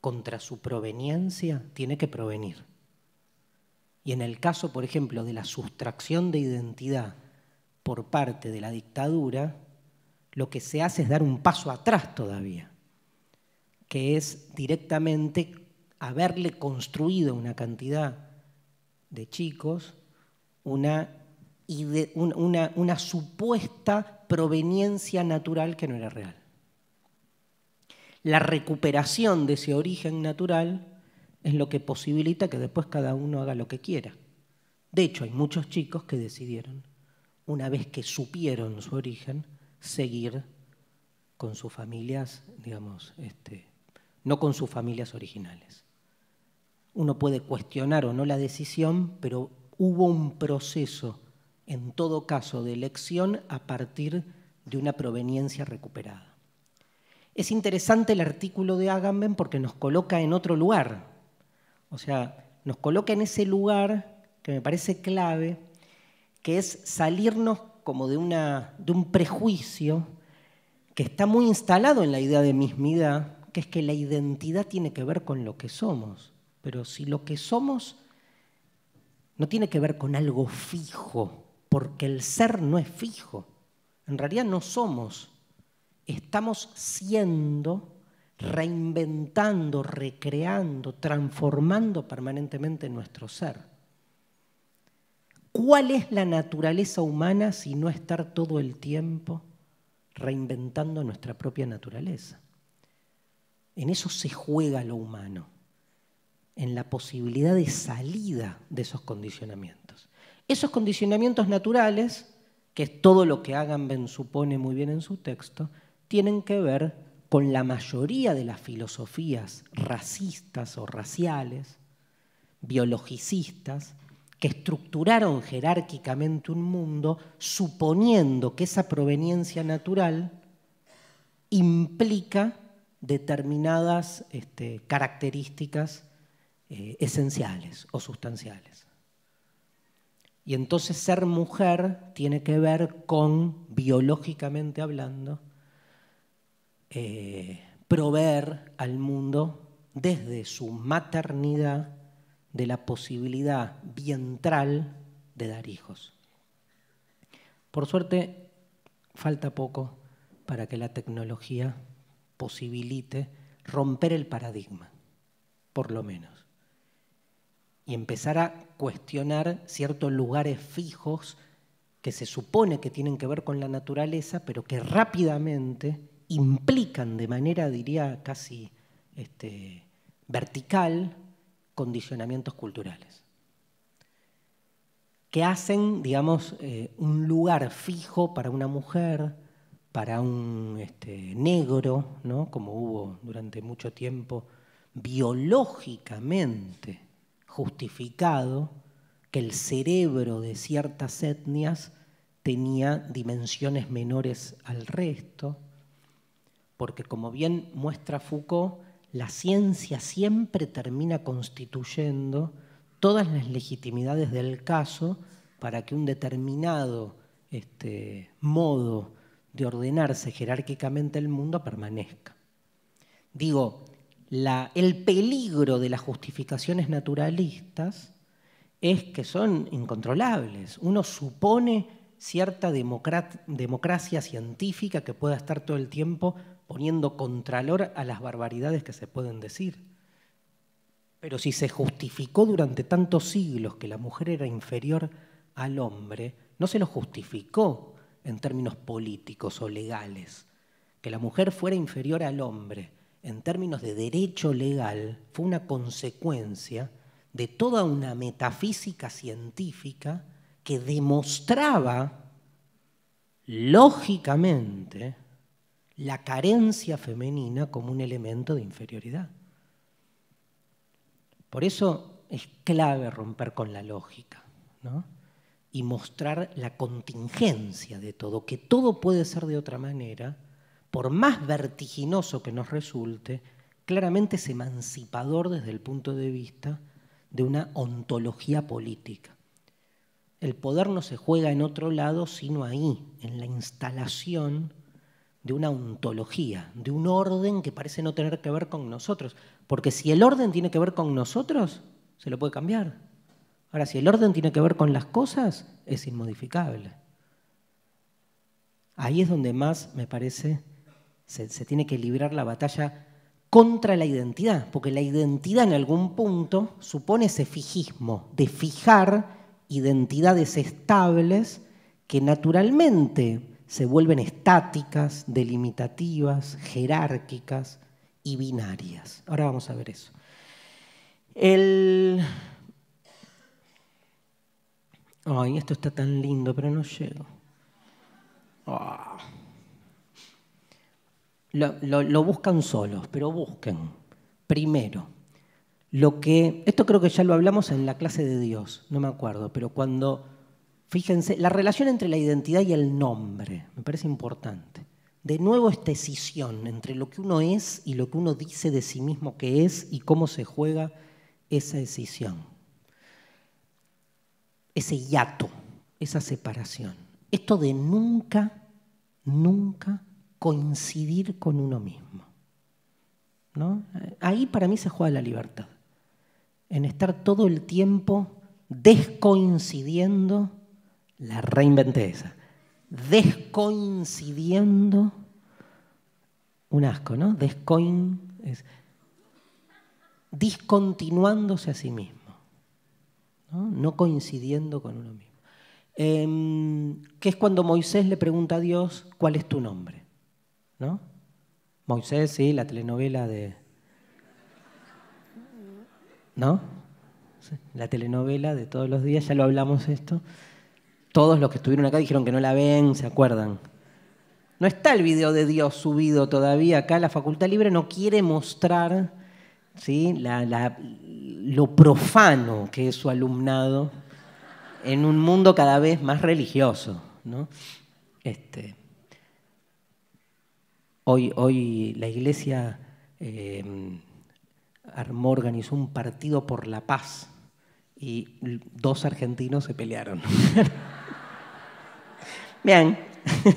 contra su proveniencia, tiene que provenir. Y en el caso, por ejemplo, de la sustracción de identidad por parte de la dictadura, lo que se hace es dar un paso atrás todavía, que es directamente haberle construido una cantidad de chicos una, supuesta proveniencia natural que no era real. La recuperación de ese origen natural es lo que posibilita que después cada uno haga lo que quiera. De hecho, hay muchos chicos que decidieron, una vez que supieron su origen, seguir con sus familias, digamos, este, no con sus familias originales. Uno puede cuestionar o no la decisión, pero hubo un proceso, en todo caso, de elección a partir de una proveniencia recuperada. Es interesante el artículo de Agamben porque nos coloca en otro lugar, o sea, nos coloca en ese lugar que me parece clave, que es salirnos como de, un prejuicio que está muy instalado en la idea de mismidad, que es que la identidad tiene que ver con lo que somos. Pero si lo que somos no tiene que ver con algo fijo, porque el ser no es fijo. En realidad no somos. Estamos siendo, reinventando, recreando, transformando permanentemente nuestro ser. ¿Cuál es la naturaleza humana si no estar todo el tiempo reinventando nuestra propia naturaleza? En eso se juega lo humano en la posibilidad de salida de esos condicionamientos. Esos condicionamientos naturales, que es todo lo que Agamben supone muy bien en su texto, tienen que ver con la mayoría de las filosofías racistas o raciales, biologicistas, que estructuraron jerárquicamente un mundo suponiendo que esa proveniencia natural implica determinadas este, características eh, esenciales o sustanciales. Y entonces ser mujer tiene que ver con, biológicamente hablando, eh, proveer al mundo desde su maternidad de la posibilidad vientral de dar hijos. Por suerte, falta poco para que la tecnología posibilite romper el paradigma, por lo menos y empezar a cuestionar ciertos lugares fijos que se supone que tienen que ver con la naturaleza, pero que rápidamente implican de manera, diría, casi este, vertical condicionamientos culturales, que hacen, digamos, eh, un lugar fijo para una mujer, para un este, negro, ¿no? como hubo durante mucho tiempo, biológicamente justificado que el cerebro de ciertas etnias tenía dimensiones menores al resto, porque como bien muestra Foucault, la ciencia siempre termina constituyendo todas las legitimidades del caso para que un determinado este, modo de ordenarse jerárquicamente el mundo permanezca. Digo, el peligro de las justificaciones naturalistas es que son incontrolables. Uno supone cierta democracia científica que pueda estar todo el tiempo poniendo contralor a las barbaridades que se pueden decir. Pero si se justificó durante tantos siglos que la mujer era inferior al hombre, no se lo justificó en términos políticos o legales, que la mujer fuera inferior al hombre, en términos de derecho legal, fue una consecuencia de toda una metafísica científica que demostraba lógicamente la carencia femenina como un elemento de inferioridad. Por eso es clave romper con la lógica y mostrar la contingencia de todo, que todo puede ser de otra manera por más vertiginoso que nos resulte, claramente es emancipador desde el punto de vista de una ontología política. El poder no se juega en otro lado, sino ahí, en la instalación de una ontología, de un orden que parece no tener que ver con nosotros. Porque si el orden tiene que ver con nosotros, se lo puede cambiar. Ahora, si el orden tiene que ver con las cosas, es inmodificable. Ahí es donde más me parece se, tiene que librar la batalla contra la identidad, porque la identidad en algún punto supone ese fijismo, de fijar identidades estables que naturalmente se vuelven estáticas, delimitativas, jerárquicas y binarias. Ahora vamos a ver eso. Ay, esto está tan lindo, pero no llego. Ah lo, buscan solos, pero busquen primero lo que, esto creo que ya lo hablamos en la clase de Dios, no me acuerdo, pero cuando, fíjense, la relación entre la identidad y el nombre, me parece importante. De nuevo esta decisión entre lo que uno es y lo que uno dice de sí mismo que es y cómo se juega esa escisión. Ese hiato, esa separación. Esto de nunca, nunca coincidir con uno mismo. ¿no? Ahí para mí se juega la libertad, en estar todo el tiempo descoincidiendo, la reinventé esa, descoincidiendo, un asco, ¿no? Descoin, es, discontinuándose a sí mismo, no, coincidiendo con uno mismo. ¿Qué em, que es cuando Moisés le pregunta a Dios, ¿cuál es tu nombre? ¿no? Moisés, sí, la telenovela de... ¿No? La telenovela de todos los días, ya lo hablamos esto. Todos los que estuvieron acá dijeron que no la ven, se acuerdan. No está el video de Dios subido todavía acá. La Facultad Libre no quiere mostrar ¿sí? lo profano que es su alumnado en un mundo cada vez más religioso. ¿no? Este, Hoy, la Iglesia em, armó, organizó un partido por la paz y dos argentinos se pelearon. [laughs] Bien. [laughs]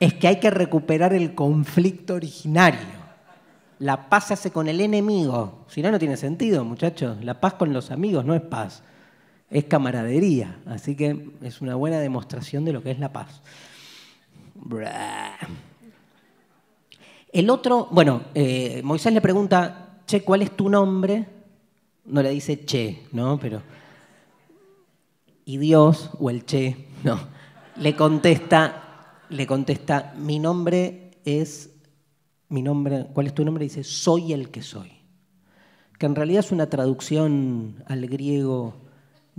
es que hay que recuperar el conflicto originario. La paz se hace con el enemigo. Si no, no tiene sentido, muchachos. La paz con los amigos no es paz, es camaradería. Así que es una buena demostración de lo que es la paz. El otro, bueno, eh, Moisés le pregunta, che, ¿cuál es tu nombre? No le dice che, ¿no? Pero. Y Dios, o el che, no, le contesta, le contesta, mi nombre es, mi nombre, ¿cuál es tu nombre? Dice, soy el que soy. Que en realidad es una traducción al griego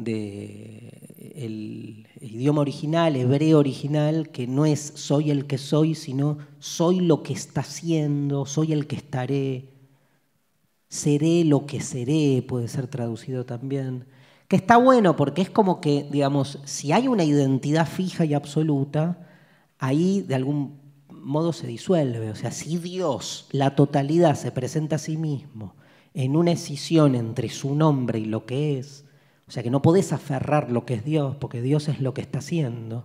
de el idioma original, hebreo original, que no es soy el que soy, sino soy lo que está siendo, soy el que estaré, seré lo que seré, puede ser traducido también. Que está bueno porque es como que, digamos, si hay una identidad fija y absoluta, ahí de algún modo se disuelve. O sea, si Dios, la totalidad, se presenta a sí mismo en una escisión entre su nombre y lo que es, o sea que no podés aferrar lo que es Dios, porque Dios es lo que está haciendo.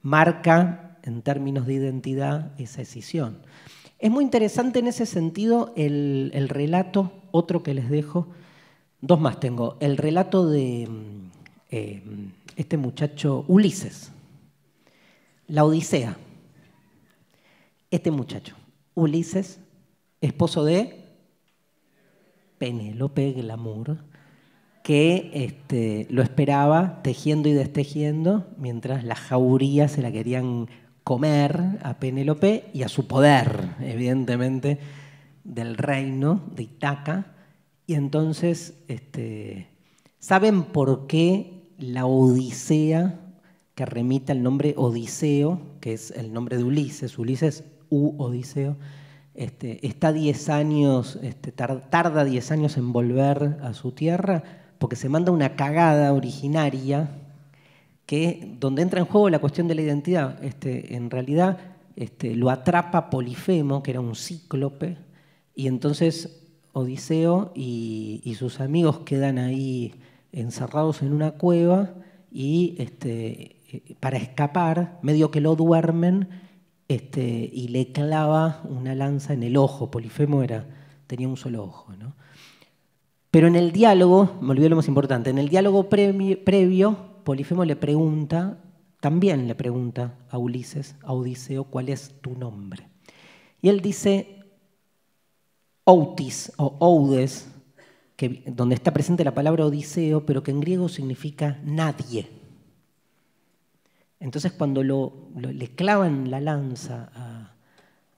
Marca, en términos de identidad, esa decisión. Es muy interesante en ese sentido el, relato, otro que les dejo, dos más tengo, el relato de mm, eh, este muchacho Ulises, la Odisea. Este muchacho, Ulises, esposo de Penélope Glamour, que este, lo esperaba tejiendo y destejiendo, mientras las jaurías se la querían comer a Penélope y a su poder, evidentemente, del reino de Itaca. Y entonces, este, ¿saben por qué la Odisea, que remita el nombre Odiseo, que es el nombre de Ulises, Ulises U Odiseo, este, está 10 años, este, tarda diez años en volver a su tierra? porque se manda una cagada originaria que donde entra en juego la cuestión de la identidad. Este, en realidad este, lo atrapa Polifemo, que era un cíclope, y entonces Odiseo y, sus amigos quedan ahí encerrados en una cueva y este, eh, para escapar, medio que lo duermen y le clava una lanza en el ojo. Polifemo era, tenía un solo ojo. ¿no? Pero en el diálogo, me olvidé lo más importante, en el diálogo previo, Polifemo le pregunta, también le pregunta a Ulises, a Odiseo, ¿cuál es tu nombre? Y él dice Otis o Oudes, donde está presente la palabra Odiseo, pero que en griego significa nadie. Entonces cuando le clavan la lanza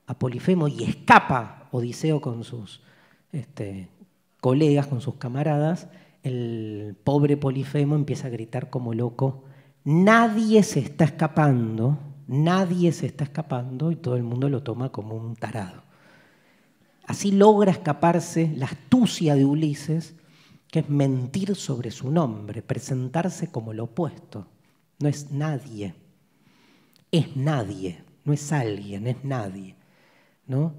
a, Polifemo y escapa Odiseo con sus, este, colegas, con sus camaradas, el pobre Polifemo empieza a gritar como loco, nadie se está escapando, nadie se está escapando y todo el mundo lo toma como un tarado. Así logra escaparse la astucia de Ulises, que es mentir sobre su nombre, presentarse como lo opuesto. No es nadie, es nadie, no es alguien, es nadie. ¿no?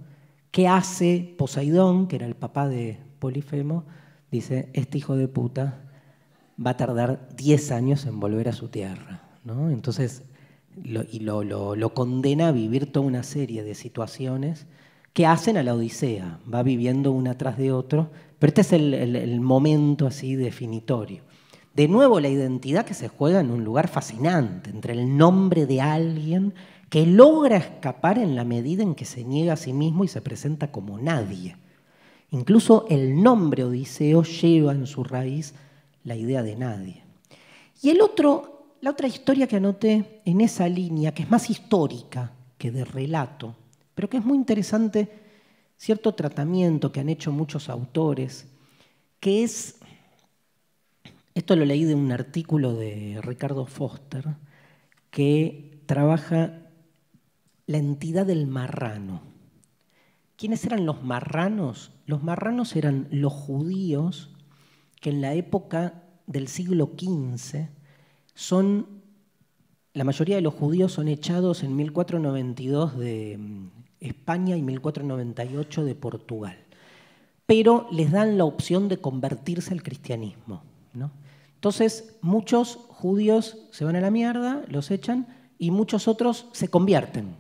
¿Qué hace Poseidón, que era el papá de, Polifemo dice, este hijo de puta va a tardar 10 años en volver a su tierra. Entonces, lo, y lo, lo, condena a vivir toda una serie de situaciones que hacen a la Odisea. Va viviendo una tras de otro, pero este es el momento así definitorio. De nuevo, la identidad que se juega en un lugar fascinante, entre el nombre de alguien que logra escapar en la medida en que se niega a sí mismo y se presenta como nadie. Incluso el nombre Odiseo lleva en su raíz la idea de nadie. Y el otro, la otra historia que anoté en esa línea, que es más histórica que de relato, pero que es muy interesante cierto tratamiento que han hecho muchos autores, que es, esto lo leí de un artículo de Ricardo Foster, que trabaja la entidad del marrano. ¿Quiénes eran los marranos? Los marranos eran los judíos que en la época del siglo XV son, la mayoría de los judíos son echados en 1492 de mm, España y 1498 de Portugal, pero les dan la opción de convertirse al cristianismo. Entonces, muchos judíos se van a la mierda, los echan, y muchos otros se convierten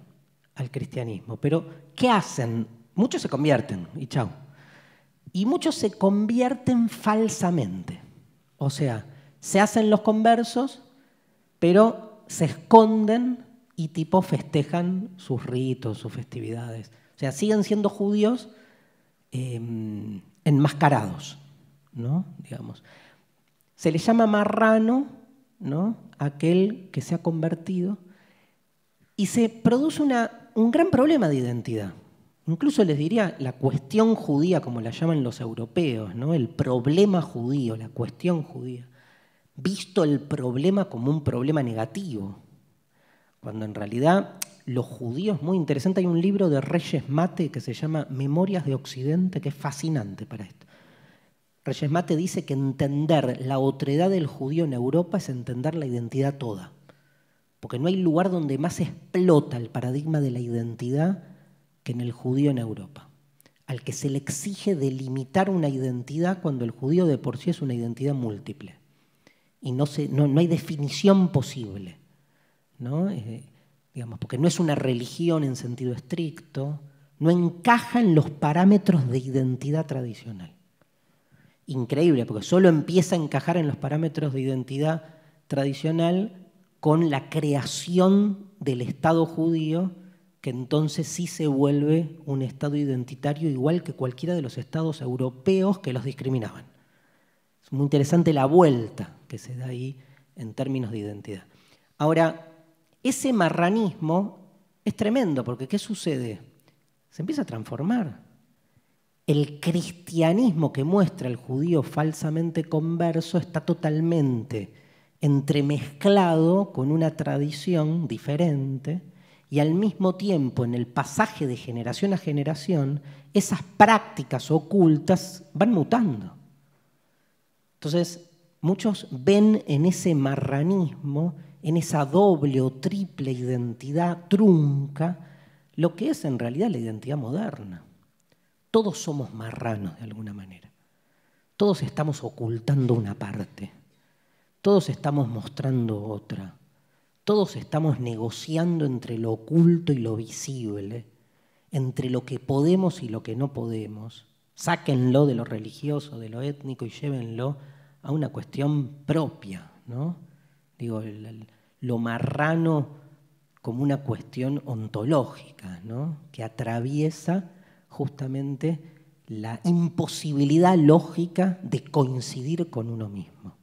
al cristianismo. Pero, ¿qué hacen Muchos se convierten y chao. Y muchos se convierten falsamente. O sea, se hacen los conversos, pero se esconden y tipo festejan sus ritos, sus festividades. O sea, siguen siendo judíos em, enmascarados, ¿no? Digamos. Se le llama marrano, ¿no? Aquel que se ha convertido. Y se produce un gran problema de identidad. Incluso les diría la cuestión judía, como la llaman los europeos, el problema judío, la cuestión judía, visto el problema como un problema negativo, cuando en realidad los judíos, muy interesante, hay un libro de Reyes Mate que se llama Memorias de Occidente, que es fascinante para esto. Reyes Mate dice que entender la otredad del judío en Europa es entender la identidad toda, porque no hay lugar donde más explota el paradigma de la identidad en el judío en Europa, al que se le exige delimitar una identidad cuando el judío de por sí es una identidad múltiple. Y no, no, hay definición posible, ¿no? Eh, digamos, porque no es una religión en sentido estricto, no encaja en los parámetros de identidad tradicional. Increíble, porque solo empieza a encajar en los parámetros de identidad tradicional con la creación del Estado judío que entonces sí se vuelve un Estado identitario igual que cualquiera de los Estados europeos que los discriminaban. Es muy interesante la vuelta que se da ahí en términos de identidad. Ahora, ese marranismo es tremendo, porque ¿qué sucede? Se empieza a transformar. El cristianismo que muestra el judío falsamente converso está totalmente entremezclado con una tradición diferente y al mismo tiempo en el pasaje de generación a generación, esas prácticas ocultas van mutando. Entonces, muchos ven en ese marranismo, en esa doble o triple identidad trunca, lo que es en realidad la identidad moderna. Todos somos marranos de alguna manera. Todos estamos ocultando una parte. Todos estamos mostrando otra todos estamos negociando entre lo oculto y lo visible, entre lo que podemos y lo que no podemos. Sáquenlo de lo religioso, de lo étnico y llévenlo a una cuestión propia, ¿no? Digo, lo marrano como una cuestión ontológica, ¿no? Que atraviesa justamente la imposibilidad lógica de coincidir con uno mismo.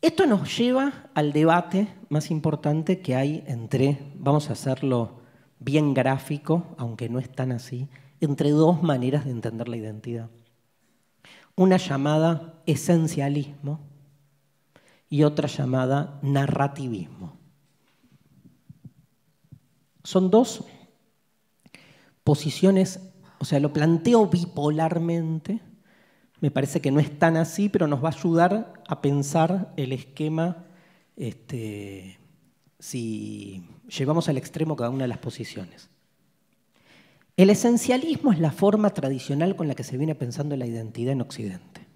Esto nos lleva al debate más importante que hay entre, vamos a hacerlo bien gráfico, aunque no es tan así, entre dos maneras de entender la identidad. Una llamada esencialismo y otra llamada narrativismo. Son dos posiciones, o sea, lo planteo bipolarmente me parece que no es tan así, pero nos va a ayudar a pensar el esquema este, si llevamos al extremo cada una de las posiciones. El esencialismo es la forma tradicional con la que se viene pensando la identidad en Occidente.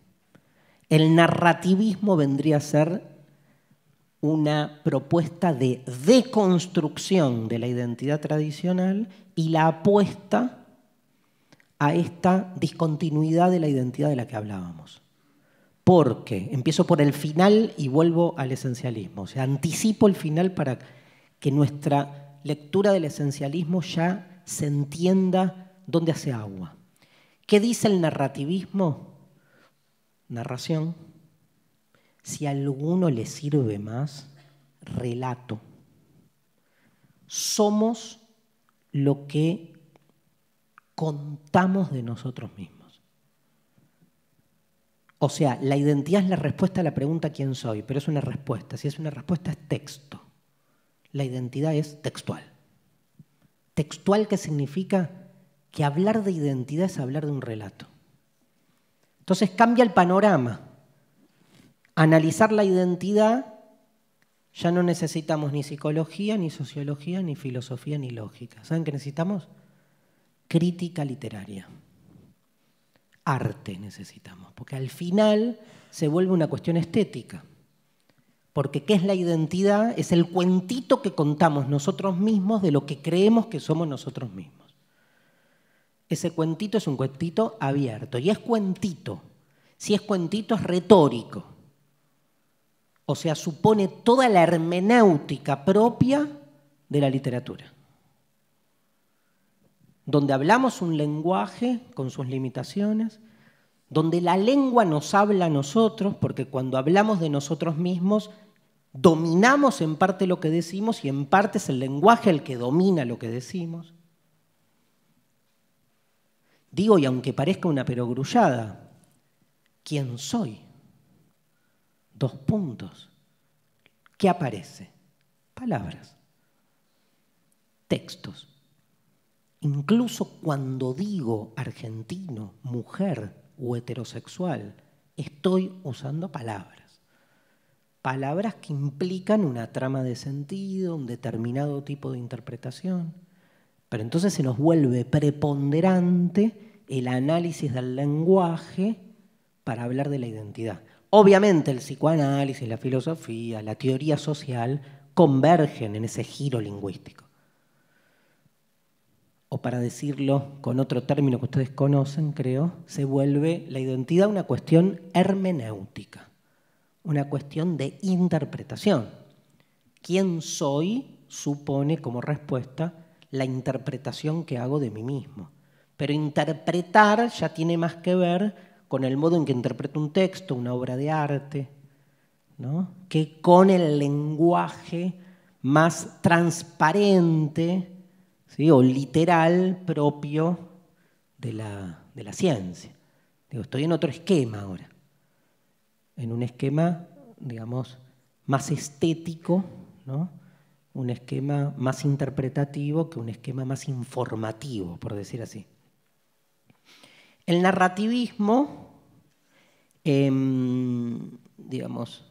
El narrativismo vendría a ser una propuesta de deconstrucción de la identidad tradicional y la apuesta a esta discontinuidad de la identidad de la que hablábamos. Porque empiezo por el final y vuelvo al esencialismo. O sea, anticipo el final para que nuestra lectura del esencialismo ya se entienda dónde hace agua. ¿Qué dice el narrativismo? Narración. Si a alguno le sirve más, relato. Somos lo que contamos de nosotros mismos. O sea, la identidad es la respuesta a la pregunta quién soy, pero es una respuesta. Si es una respuesta es texto. La identidad es textual. Textual que significa que hablar de identidad es hablar de un relato. Entonces cambia el panorama. Analizar la identidad ya no necesitamos ni psicología, ni sociología, ni filosofía, ni lógica. ¿Saben qué necesitamos? crítica literaria. Arte necesitamos, porque al final se vuelve una cuestión estética. Porque ¿qué es la identidad? Es el cuentito que contamos nosotros mismos de lo que creemos que somos nosotros mismos. Ese cuentito es un cuentito abierto y es cuentito. Si es cuentito es retórico. O sea, supone toda la hermenéutica propia de la literatura donde hablamos un lenguaje con sus limitaciones, donde la lengua nos habla a nosotros, porque cuando hablamos de nosotros mismos, dominamos en parte lo que decimos y en parte es el lenguaje el que domina lo que decimos. Digo, y aunque parezca una perogrullada, ¿quién soy? Dos puntos. ¿Qué aparece? Palabras, textos Incluso cuando digo argentino, mujer o heterosexual, estoy usando palabras. Palabras que implican una trama de sentido, un determinado tipo de interpretación. Pero entonces se nos vuelve preponderante el análisis del lenguaje para hablar de la identidad. Obviamente el psicoanálisis, la filosofía, la teoría social convergen en ese giro lingüístico o para decirlo con otro término que ustedes conocen, creo, se vuelve la identidad una cuestión hermenéutica, una cuestión de interpretación. ¿Quién soy? supone como respuesta la interpretación que hago de mí mismo. Pero interpretar ya tiene más que ver con el modo en que interpreto un texto, una obra de arte, que con el lenguaje más transparente o literal propio de la, ciencia. estoy en otro esquema ahora, en un esquema, digamos, más estético, ¿no? un esquema más interpretativo que un esquema más informativo, por decir así. El narrativismo, em, digamos,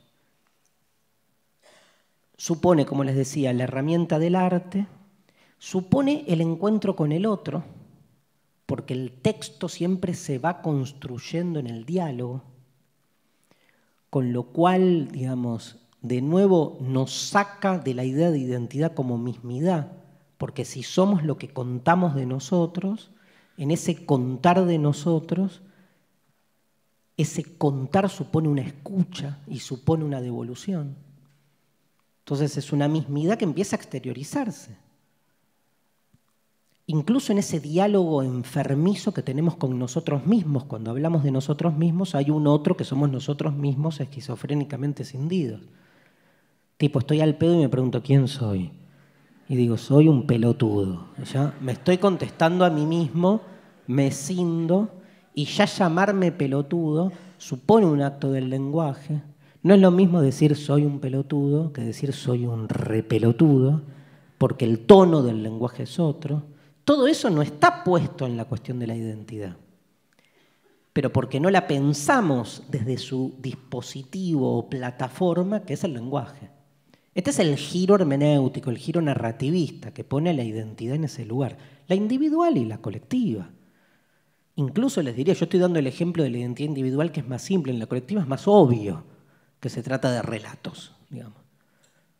supone, como les decía, la herramienta del arte, supone el encuentro con el otro, porque el texto siempre se va construyendo en el diálogo, con lo cual, digamos, de nuevo nos saca de la idea de identidad como mismidad, porque si somos lo que contamos de nosotros, en ese contar de nosotros, ese contar supone una escucha y supone una devolución. Entonces es una mismidad que empieza a exteriorizarse incluso en ese diálogo enfermizo que tenemos con nosotros mismos, cuando hablamos de nosotros mismos, hay un otro que somos nosotros mismos esquizofrénicamente cindidos. Tipo, estoy al pedo y me pregunto, ¿quién soy? Y digo, soy un pelotudo. ¿ya? Me estoy contestando a mí mismo, me cindo, y ya llamarme pelotudo supone un acto del lenguaje. No es lo mismo decir soy un pelotudo que decir soy un repelotudo, porque el tono del lenguaje es otro. Todo eso no está puesto en la cuestión de la identidad. Pero porque no la pensamos desde su dispositivo o plataforma, que es el lenguaje. Este es el giro hermenéutico, el giro narrativista que pone a la identidad en ese lugar, la individual y la colectiva. Incluso les diría, yo estoy dando el ejemplo de la identidad individual que es más simple, en la colectiva es más obvio que se trata de relatos, digamos.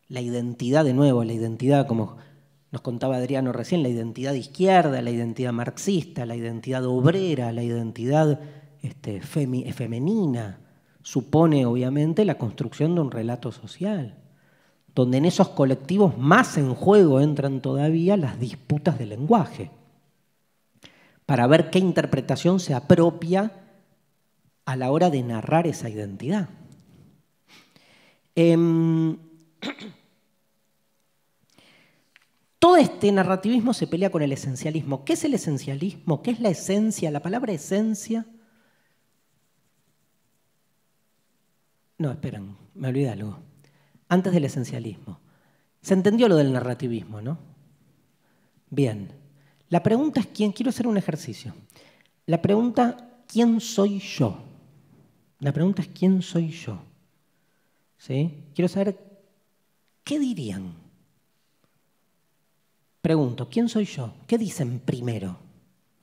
La identidad de nuevo, la identidad como nos contaba Adriano recién la identidad izquierda, la identidad marxista, la identidad obrera, la identidad este, femenina. Supone, obviamente, la construcción de un relato social, donde en esos colectivos más en juego entran todavía las disputas del lenguaje, para ver qué interpretación se apropia a la hora de narrar esa identidad. Em, [clears throat] Todo este narrativismo se pelea con el esencialismo. ¿Qué es el esencialismo? ¿Qué es la esencia? La palabra esencia. No, esperen, me olvidé algo. Antes del esencialismo. Se entendió lo del narrativismo, ¿no? Bien. La pregunta es quién. Quiero hacer un ejercicio. La pregunta, ¿quién soy yo? La pregunta es quién soy yo. ¿Sí? Quiero saber qué dirían. Pregunto, ¿quién soy yo? ¿Qué dicen primero?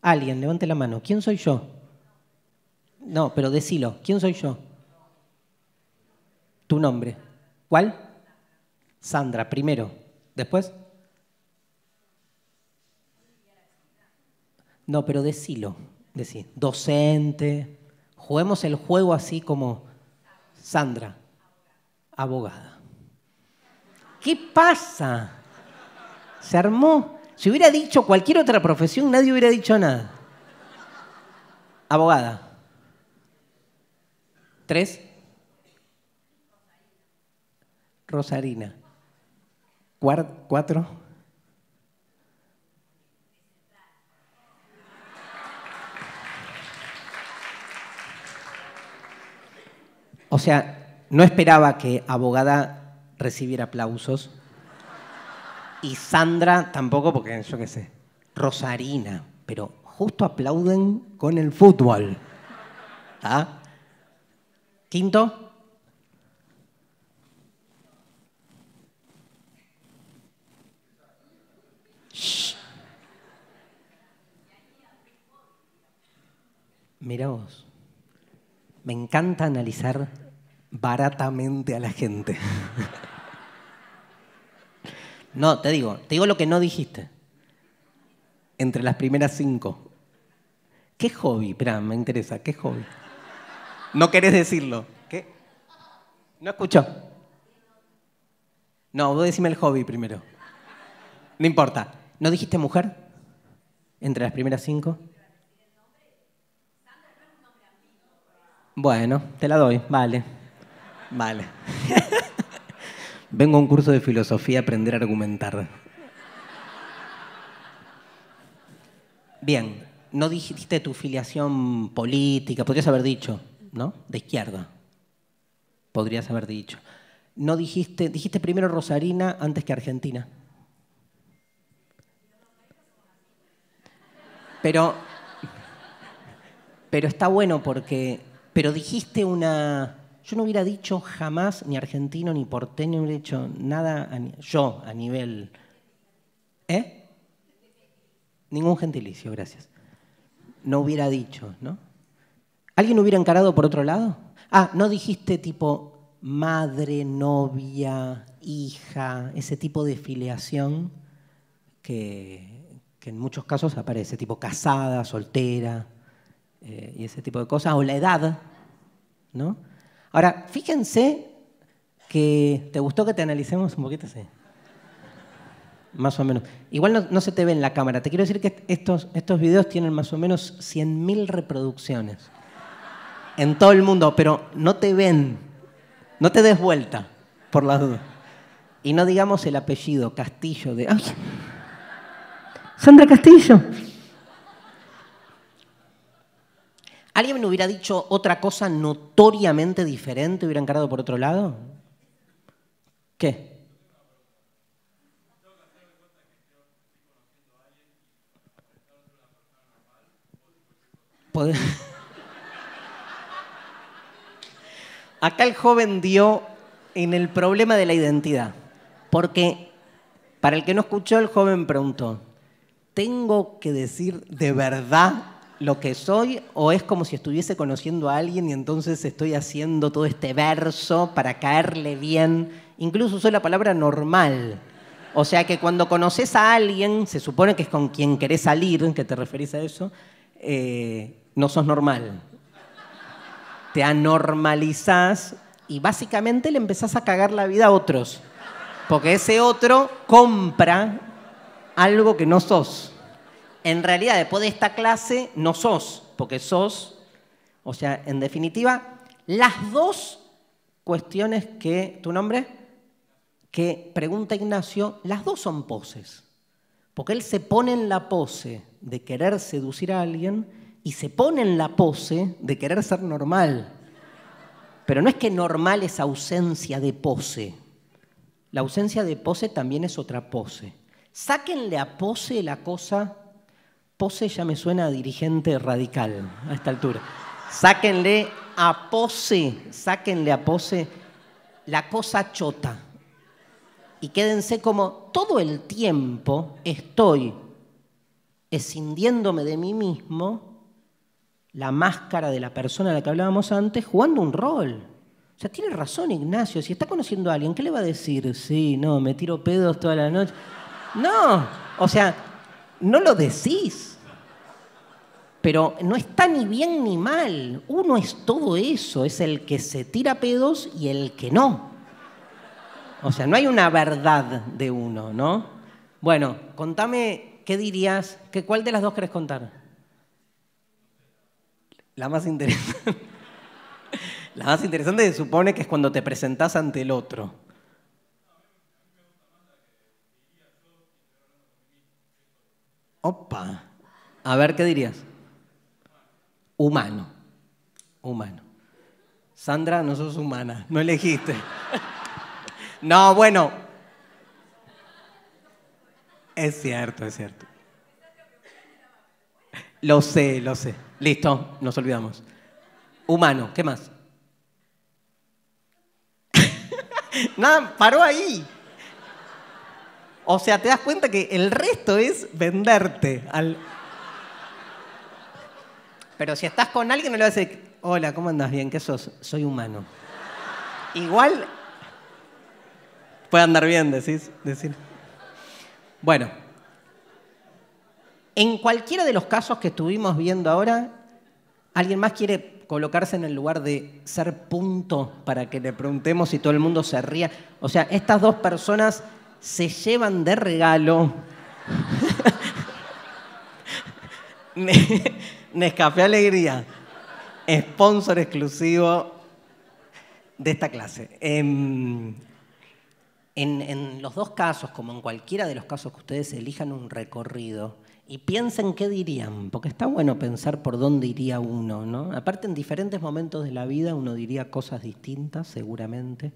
Alguien, levante la mano. ¿Quién soy yo? No, pero decilo. ¿Quién soy yo? Tu nombre. ¿Cuál? Sandra, primero. ¿Después? No, pero decilo. Decí, docente. Juguemos el juego así como Sandra, abogada. ¿Qué pasa? Se armó. Si hubiera dicho cualquier otra profesión, nadie hubiera dicho nada. Abogada. ¿Tres? Rosarina. ¿Cuatro? O sea, no esperaba que abogada recibiera aplausos. Y Sandra tampoco, porque yo qué sé. Rosarina, pero justo aplauden con el fútbol. ¿Está? Quinto. Mira vos. Me encanta analizar baratamente a la gente. [laughs] No, te digo, te digo lo que no dijiste. Entre las primeras cinco. ¿Qué hobby? Espera, me interesa, ¿qué hobby? No querés decirlo. ¿Qué? No escucho. No, vos decime el hobby primero. No importa. ¿No dijiste mujer? Entre las primeras cinco. Bueno, te la doy, vale. Vale. [laughs] Vengo a un curso de filosofía a aprender a argumentar. Bien, no dijiste tu filiación política, podrías haber dicho, ¿no? De izquierda. Podrías haber dicho. No dijiste, dijiste primero Rosarina antes que Argentina. Pero, pero está bueno porque, pero dijiste una, yo no hubiera dicho jamás, ni argentino, ni porteño, no hubiera dicho nada, yo a nivel... ¿Eh? Ningún gentilicio, gracias. No hubiera dicho, ¿no? ¿Alguien hubiera encarado por otro lado? Ah, no dijiste tipo madre, novia, hija, ese tipo de filiación que, que en muchos casos aparece, tipo casada, soltera, eh, y ese tipo de cosas, o la edad, ¿no? Ahora, fíjense que... ¿Te gustó que te analicemos un poquito? así? Más o menos. Igual no, se te ve en la cámara. Te quiero decir que estos, estos videos tienen más o menos 100.000 reproducciones. En todo el mundo, pero no te ven. No te des vuelta, por la duda Y no digamos el apellido, Castillo, de... Ay. Sandra Castillo. ¿Alguien me hubiera dicho otra cosa notoriamente diferente, hubiera encarado por otro lado? ¿Qué? [laughs] Acá el joven dio en el problema de la identidad, porque para el que no escuchó, el joven preguntó, ¿tengo que decir de verdad lo que soy o es como si estuviese conociendo a alguien y entonces estoy haciendo todo este verso para caerle bien. Incluso uso la palabra normal. O sea que cuando conoces a alguien, se supone que es con quien querés salir, que te referís a eso, eh, no sos normal. Te anormalizás y básicamente le empezás a cagar la vida a otros. Porque ese otro compra algo que no sos en realidad después de esta clase no sos, porque sos, o sea, en definitiva, las dos cuestiones que, ¿tu nombre? Que pregunta Ignacio, las dos son poses. Porque él se pone en la pose de querer seducir a alguien y se pone en la pose de querer ser normal. Pero no es que normal es ausencia de pose. La ausencia de pose también es otra pose. Sáquenle a pose la cosa Pose ya me suena dirigente radical a esta altura. Sáquenle a pose, sáquenle a pose la cosa chota. Y quédense como todo el tiempo estoy escindiéndome de mí mismo la máscara de la persona de la que hablábamos antes, jugando un rol. O sea, tiene razón Ignacio, si está conociendo a alguien, ¿qué le va a decir? Sí, no, me tiro pedos toda la noche. No, o sea, no lo decís pero no está ni bien ni mal. Uno es todo eso, es el que se tira pedos y el que no. O sea, no hay una verdad de uno, ¿no? Bueno, contame qué dirías, que, cuál de las dos querés contar. La más interesante. La más interesante se supone que es cuando te presentás ante el otro. Opa. A ver, ¿qué dirías? humano. Humano. Sandra, no sos humana, no elegiste. No, bueno. Es cierto, es cierto. Lo sé, lo sé. Listo, nos olvidamos. Humano, ¿qué más? [laughs] Nada, paró ahí. O sea, te das cuenta que el resto es venderte al pero si estás con alguien, no le vas a decir, hola, ¿cómo andas? Bien, ¿qué sos? Soy humano. Igual puede andar bien, decís, decir. Bueno, en cualquiera de los casos que estuvimos viendo ahora, alguien más quiere colocarse en el lugar de ser punto para que le preguntemos si todo el mundo se ría. O sea, estas dos personas se llevan de regalo. [laughs] Nescafé Alegría, sponsor exclusivo de esta clase. Em, en, los dos casos, como en cualquiera de los casos que ustedes elijan un recorrido y piensen qué dirían, porque está bueno pensar por dónde iría uno, ¿no? Aparte, en diferentes momentos de la vida uno diría cosas distintas, seguramente.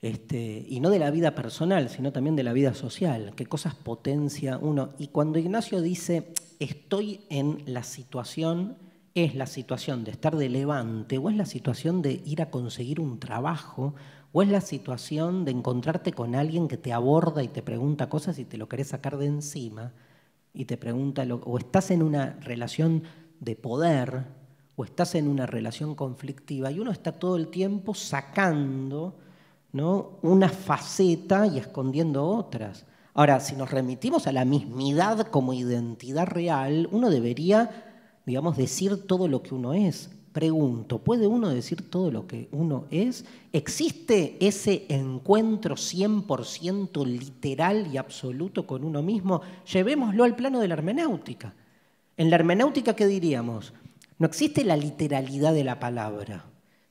Este, y no de la vida personal, sino también de la vida social, qué cosas potencia uno. Y cuando Ignacio dice, estoy en la situación, es la situación de estar de levante, o es la situación de ir a conseguir un trabajo, o es la situación de encontrarte con alguien que te aborda y te pregunta cosas y te lo querés sacar de encima, y te pregunta, o estás en una relación de poder, o estás en una relación conflictiva, y uno está todo el tiempo sacando una faceta y escondiendo otras. Ahora, si nos remitimos a la mismidad como identidad real, uno debería, digamos, decir todo lo que uno es. Pregunto, ¿puede uno decir todo lo que uno es? ¿Existe ese encuentro 100% literal y absoluto con uno mismo? Llevémoslo al plano de la hermenéutica. En la hermenéutica, ¿qué diríamos? No existe la literalidad de la palabra.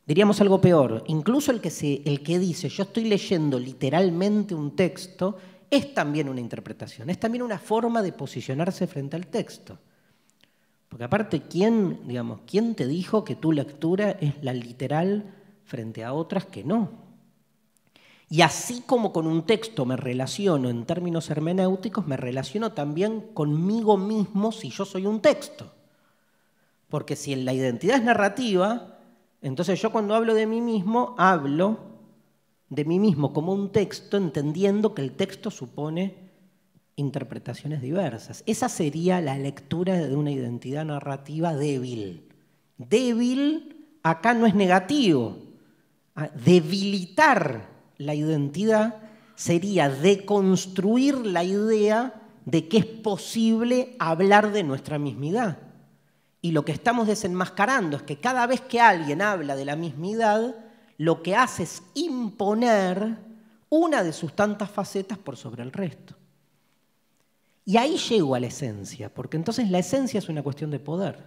Diríamos algo peor, incluso el que, el que dice yo estoy leyendo literalmente un texto es también una interpretación, es también una forma de posicionarse frente al texto. Porque aparte, ¿quién, digamos, ¿quién te dijo que tu lectura es la literal frente a otras que no? Y así como con un texto me relaciono en términos hermenéuticos, me relaciono también conmigo mismo si yo soy un texto. Porque si en la identidad es narrativa, entonces yo cuando hablo de mí mismo, hablo de mí mismo como un texto, entendiendo que el texto supone interpretaciones diversas. Esa sería la lectura de una identidad narrativa débil. Débil acá no es negativo. Ah, debilitar la identidad sería deconstruir la idea de que es posible hablar de nuestra mismidad. Y lo que estamos desenmascarando es que cada vez que alguien habla de la mismidad, lo que hace es imponer una de sus tantas facetas por sobre el resto. Y ahí llego a la esencia, porque entonces la esencia es una cuestión de poder.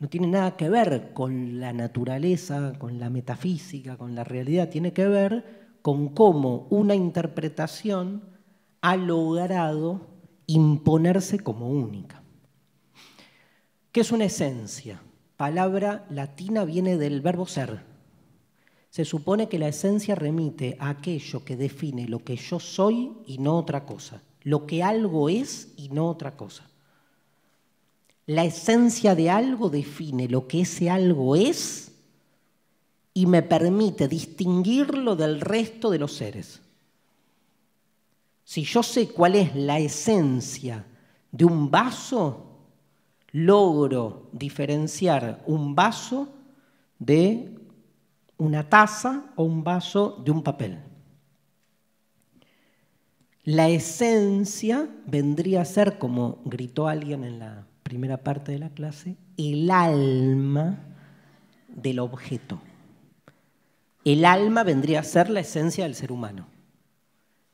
No tiene nada que ver con la naturaleza, con la metafísica, con la realidad, tiene que ver con cómo una interpretación ha logrado imponerse como única. ¿Qué es una esencia? Palabra latina viene del verbo ser. Se supone que la esencia remite a aquello que define lo que yo soy y no otra cosa, lo que algo es y no otra cosa. La esencia de algo define lo que ese algo es y me permite distinguirlo del resto de los seres. Si yo sé cuál es la esencia de un vaso, logro diferenciar un vaso de una taza o un vaso de un papel. La esencia vendría a ser, como gritó alguien en la primera parte de la clase, el alma del objeto. El alma vendría a ser la esencia del ser humano.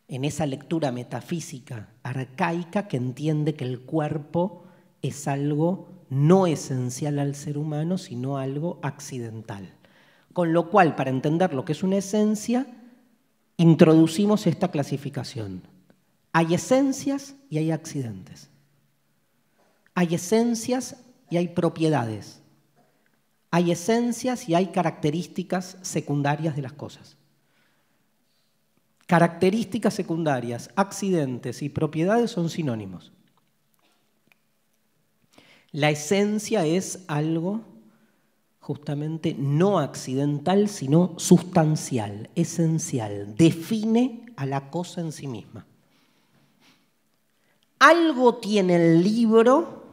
En esa lectura metafísica arcaica que entiende que el cuerpo es algo no esencial al ser humano, sino algo accidental. Con lo cual, para entender lo que es una esencia, introducimos esta clasificación. Hay esencias y hay accidentes. Hay esencias y hay propiedades. Hay esencias y hay características secundarias de las cosas. Características secundarias, accidentes y propiedades son sinónimos. La esencia es algo justamente no accidental, sino sustancial, esencial. Define a la cosa en sí misma. Algo tiene el libro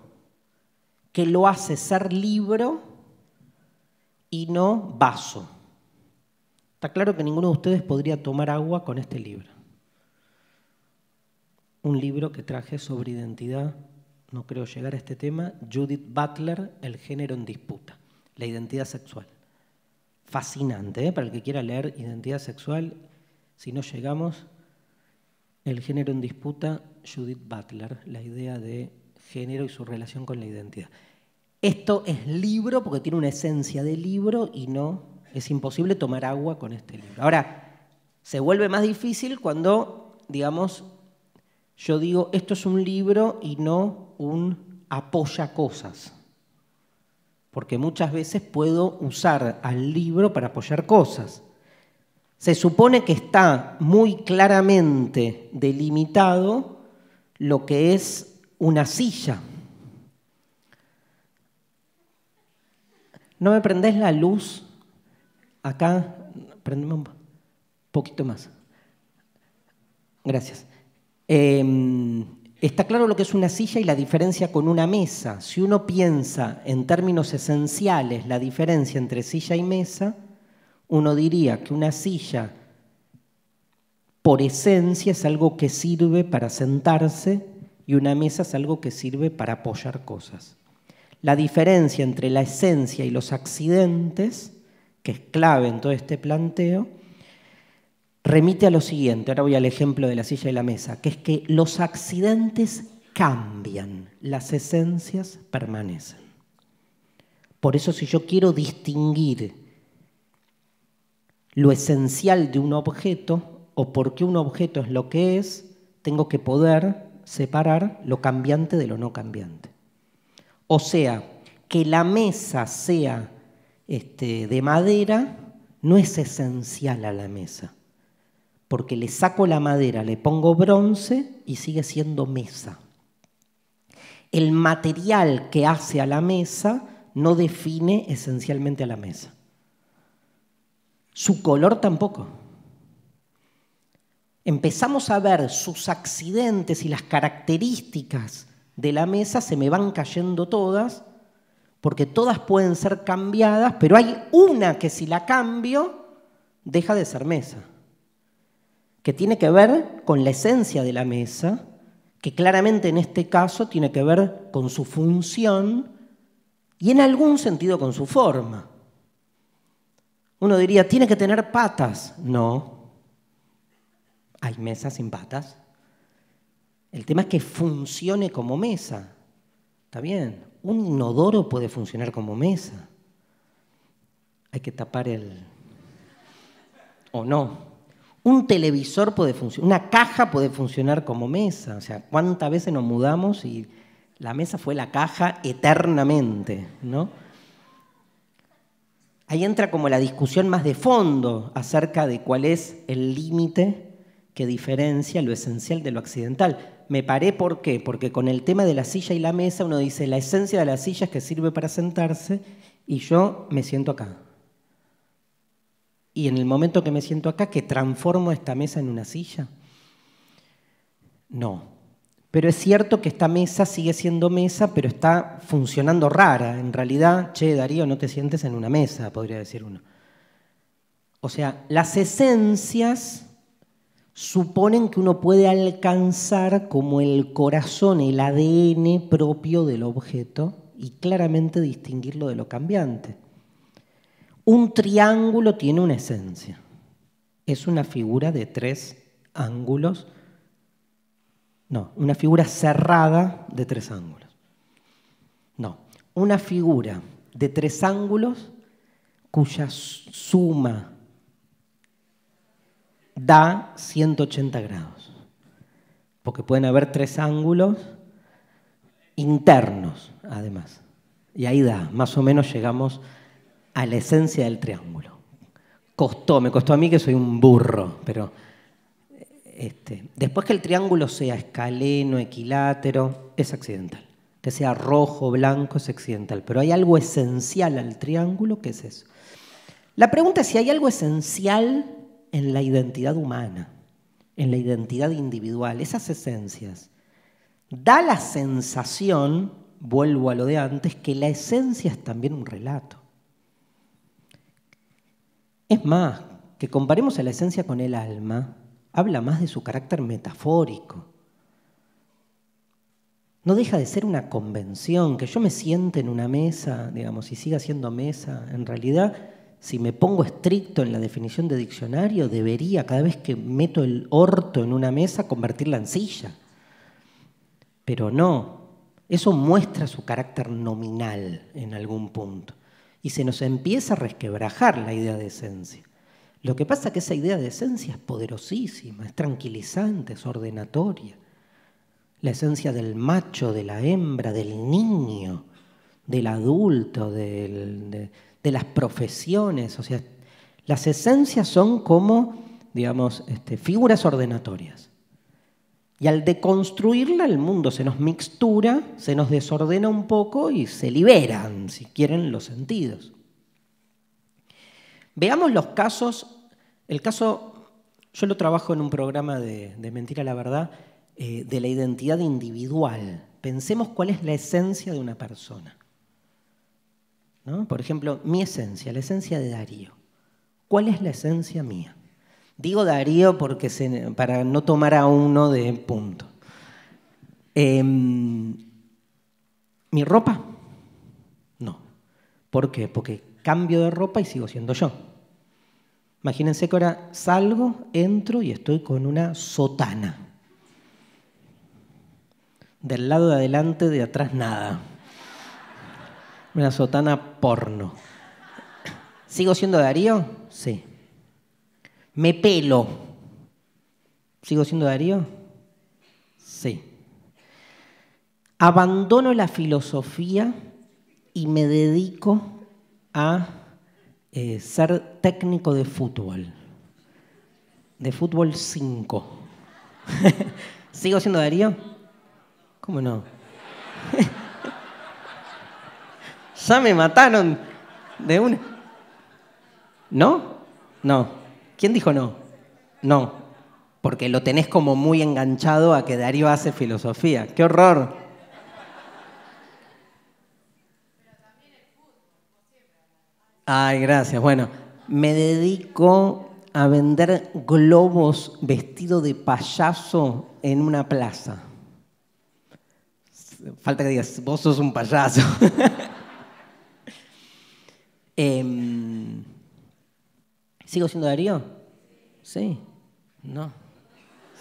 que lo hace ser libro y no vaso. Está claro que ninguno de ustedes podría tomar agua con este libro. Un libro que traje sobre identidad, no creo llegar a este tema, Judith Butler, El género en disputa, la identidad sexual. Fascinante, ¿eh? para el que quiera leer identidad sexual, si no llegamos, El género en disputa, Judith Butler, la idea de género y su relación con la identidad. Esto es libro porque tiene una esencia de libro y no es imposible tomar agua con este libro. Ahora, se vuelve más difícil cuando, digamos, yo digo, esto es un libro y no un apoya cosas, porque muchas veces puedo usar al libro para apoyar cosas. Se supone que está muy claramente delimitado lo que es una silla. ¿No me prendés la luz acá? Prendeme un poquito más. Gracias. Em, Está claro lo que es una silla y la diferencia con una mesa. Si uno piensa en términos esenciales la diferencia entre silla y mesa, uno diría que una silla por esencia es algo que sirve para sentarse y una mesa es algo que sirve para apoyar cosas. La diferencia entre la esencia y los accidentes, que es clave en todo este planteo, remite a lo siguiente, ahora voy al ejemplo de la silla y la mesa, que es que los accidentes cambian, las esencias permanecen. Por eso si yo quiero distinguir lo esencial de un objeto o por qué un objeto es lo que es, tengo que poder separar lo cambiante de lo no cambiante. O sea, que la mesa sea este, de madera no es esencial a la mesa porque le saco la madera, le pongo bronce y sigue siendo mesa. El material que hace a la mesa no define esencialmente a la mesa. Su color tampoco. Empezamos a ver sus accidentes y las características de la mesa, se me van cayendo todas, porque todas pueden ser cambiadas, pero hay una que si la cambio, deja de ser mesa que tiene que ver con la esencia de la mesa, que claramente en este caso tiene que ver con su función y en algún sentido con su forma. Uno diría, tiene que tener patas. No, hay mesas sin patas. El tema es que funcione como mesa. Está bien, un inodoro puede funcionar como mesa. Hay que tapar el... o no un televisor puede funcionar, una caja puede funcionar como mesa. O sea, ¿cuántas veces nos mudamos y la mesa fue la caja eternamente? ¿no? Ahí entra como la discusión más de fondo acerca de cuál es el límite que diferencia lo esencial de lo accidental. Me paré por qué, porque con el tema de la silla y la mesa uno dice, la esencia de la silla es que sirve para sentarse y yo me siento acá y en el momento que me siento acá, que transformo esta mesa en una silla? No. Pero es cierto que esta mesa sigue siendo mesa, pero está funcionando rara. En realidad, che, Darío, no te sientes en una mesa, podría decir uno. O sea, las esencias suponen que uno puede alcanzar como el corazón, el ADN propio del objeto y claramente distinguirlo de lo cambiante. Un triángulo tiene una esencia. Es una figura de tres ángulos. No, una figura cerrada de tres ángulos. No, una figura de tres ángulos cuya suma da 180 grados. Porque pueden haber tres ángulos internos, además. Y ahí da, más o menos llegamos a la esencia del triángulo. Costó, me costó a mí que soy un burro, pero este, después que el triángulo sea escaleno, equilátero, es accidental. Que sea rojo, blanco, es accidental. Pero hay algo esencial al triángulo que es eso. La pregunta es si hay algo esencial en la identidad humana, en la identidad individual, esas esencias. Da la sensación, vuelvo a lo de antes, que la esencia es también un relato. Es más, que comparemos a la esencia con el alma, habla más de su carácter metafórico. No deja de ser una convención, que yo me siente en una mesa, digamos, y siga siendo mesa. En realidad, si me pongo estricto en la definición de diccionario, debería, cada vez que meto el orto en una mesa, convertirla en silla. Pero no, eso muestra su carácter nominal en algún punto y se nos empieza a resquebrajar la idea de esencia. Lo que pasa es que esa idea de esencia es poderosísima, es tranquilizante, es ordenatoria. La esencia del macho, de la hembra, del niño, del adulto, de, las profesiones. O sea, las esencias son como, digamos, este, figuras ordenatorias. Y al deconstruirla, el mundo se nos mixtura, se nos desordena un poco y se liberan, si quieren, los sentidos. Veamos los casos. El caso, yo lo trabajo en un programa de, Mentira Mentira la Verdad, eh, de la identidad individual. Pensemos cuál es la esencia de una persona. Por ejemplo, mi esencia, la esencia de Darío. ¿Cuál es la esencia mía? Digo Darío porque para no tomar a uno de punto. Em, ¿Mi ropa? No. ¿Por qué? Porque cambio de ropa y sigo siendo yo. Imagínense que ahora salgo, entro y estoy con una sotana. Del lado de adelante, de atrás nada. Una sotana porno. ¿Sigo siendo Darío? Sí. Me pelo. ¿Sigo siendo Darío? Sí. Abandono la filosofía y me dedico a eh, ser técnico de fútbol. De fútbol 5. [laughs] ¿Sigo siendo Darío? ¿Cómo no? [laughs] ya me mataron de una. ¿No? No. ¿Quién dijo no? No, porque lo tenés como muy enganchado a que Darío hace filosofía. ¡Qué horror! Ay, gracias. Bueno, me dedico a vender globos vestido de payaso en una plaza. Falta que digas, vos sos un payaso. [laughs] eh, ¿Sigo siendo Darío? Sí. No.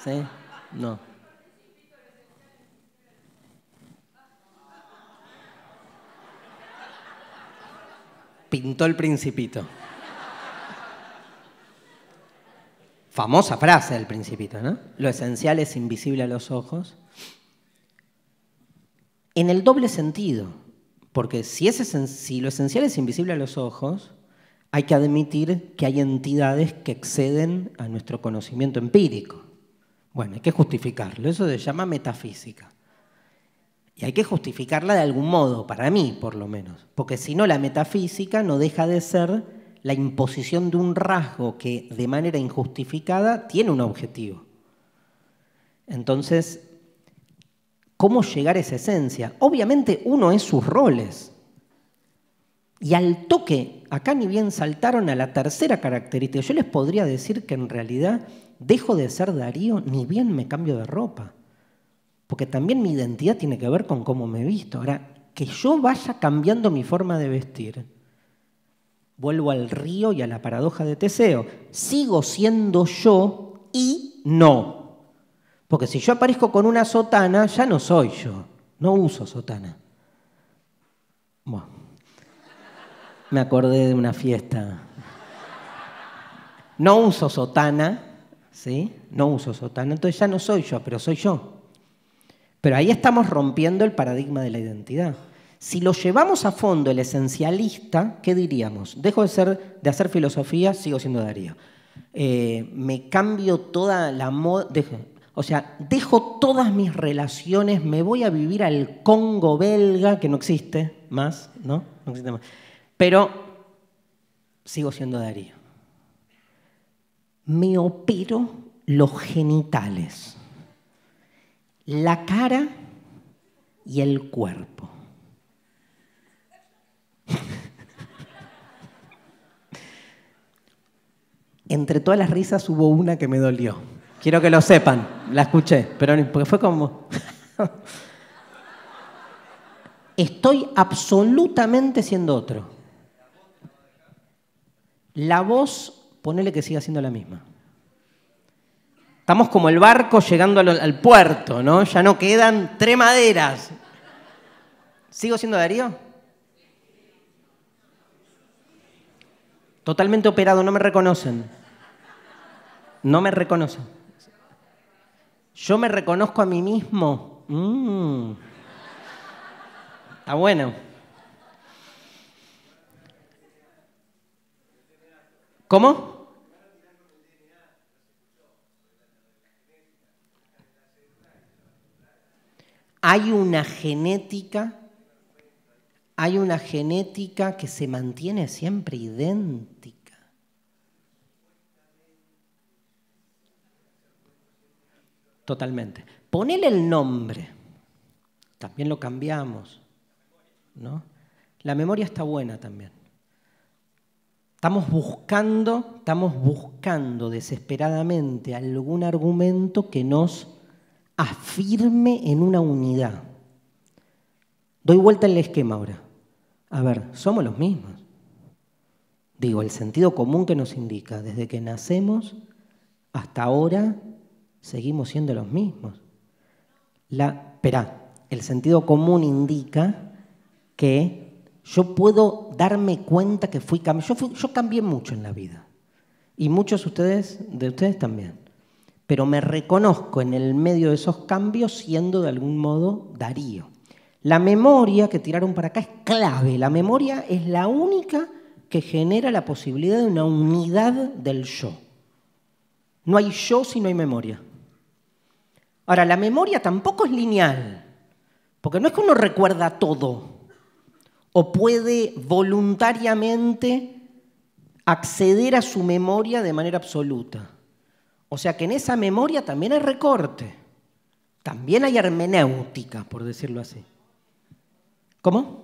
Sí. No. Pintó el principito. Famosa frase del principito, ¿no? Lo esencial es invisible a los ojos. En el doble sentido, porque si, lo esencial es invisible a los ojos, hay que admitir que hay entidades que exceden a nuestro conocimiento empírico. Bueno, hay que justificarlo, eso se llama metafísica. Y hay que justificarla de algún modo, para mí por lo menos, porque si no la metafísica no deja de ser la imposición de un rasgo que de manera injustificada tiene un objetivo. Entonces, ¿cómo llegar a esa esencia? Obviamente uno es sus roles, y al toque, acá ni bien saltaron a la tercera característica. Yo les podría decir que en realidad dejo de ser Darío ni bien me cambio de ropa. Porque también mi identidad tiene que ver con cómo me he visto. Ahora, que yo vaya cambiando mi forma de vestir. Vuelvo al río y a la paradoja de Teseo. Sigo siendo yo y no. Porque si yo aparezco con una sotana, ya no soy yo. No uso sotana. Bueno. Me acordé de una fiesta. No uso sotana, ¿sí? No uso sotana, entonces ya no soy yo, pero soy yo. Pero ahí estamos rompiendo el paradigma de la identidad. Si lo llevamos a fondo el esencialista, ¿qué diríamos? Dejo de, ser, de hacer filosofía, sigo siendo Darío. Eh, me cambio toda la moda, o sea, dejo todas mis relaciones, me voy a vivir al Congo belga, que no existe más, ¿no? No existe más. Pero sigo siendo Darío. Me opero los genitales, la cara y el cuerpo. [laughs] Entre todas las risas hubo una que me dolió. Quiero que lo sepan, la escuché, pero porque fue como... [laughs] Estoy absolutamente siendo otro. La voz, ponele que siga siendo la misma. Estamos como el barco llegando al, puerto, ¿no? Ya no quedan tres maderas. ¿Sigo siendo Darío? Totalmente operado, no me reconocen. No me reconocen. Yo me reconozco a mí mismo. Mm. Está bueno. ¿Cómo? Hay una genética, hay una genética que se mantiene siempre idéntica. Totalmente. Ponele el nombre. También lo cambiamos. ¿no? La memoria está buena también. Estamos buscando, estamos buscando desesperadamente algún argumento que nos afirme en una unidad. Doy vuelta el esquema ahora. A ver, somos los mismos. Digo, el sentido común que nos indica, desde que nacemos hasta ahora, seguimos siendo los mismos. La, el sentido común indica que yo puedo darme cuenta que fui cambiado, Yo, cambié mucho en la vida. Y muchos ustedes, de ustedes también. Pero me reconozco en el medio de esos cambios siendo de algún modo Darío. La memoria que tiraron para acá es clave. La memoria es la única que genera la posibilidad de una unidad del yo. No hay yo si no hay memoria. Ahora, la memoria tampoco es lineal, porque no es que uno recuerda todo o puede voluntariamente acceder a su memoria de manera absoluta. O sea que en esa memoria también hay recorte, también hay hermenéutica, por decirlo así. ¿Cómo?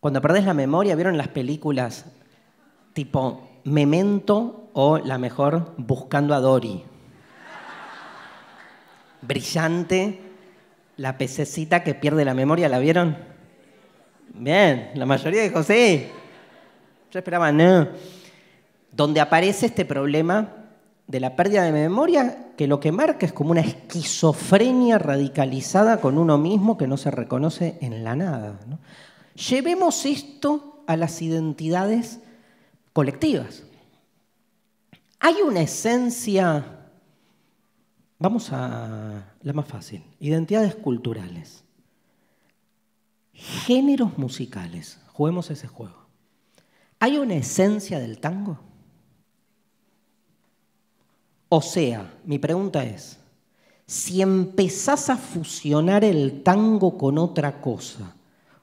Cuando perdés la memoria, ¿vieron las películas tipo Memento o la mejor Buscando a Dory? Brillante, la pececita que pierde la memoria, ¿la vieron? Bien, la mayoría dijo sí. Yo esperaba no. Donde aparece este problema de la pérdida de memoria que lo que marca es como una esquizofrenia radicalizada con uno mismo que no se reconoce en la nada. Llevemos esto a las identidades colectivas. Hay una esencia, vamos a la más fácil, identidades culturales géneros musicales. Juguemos ese juego. ¿Hay una esencia del tango? O sea, mi pregunta es, si empezás a fusionar el tango con otra cosa,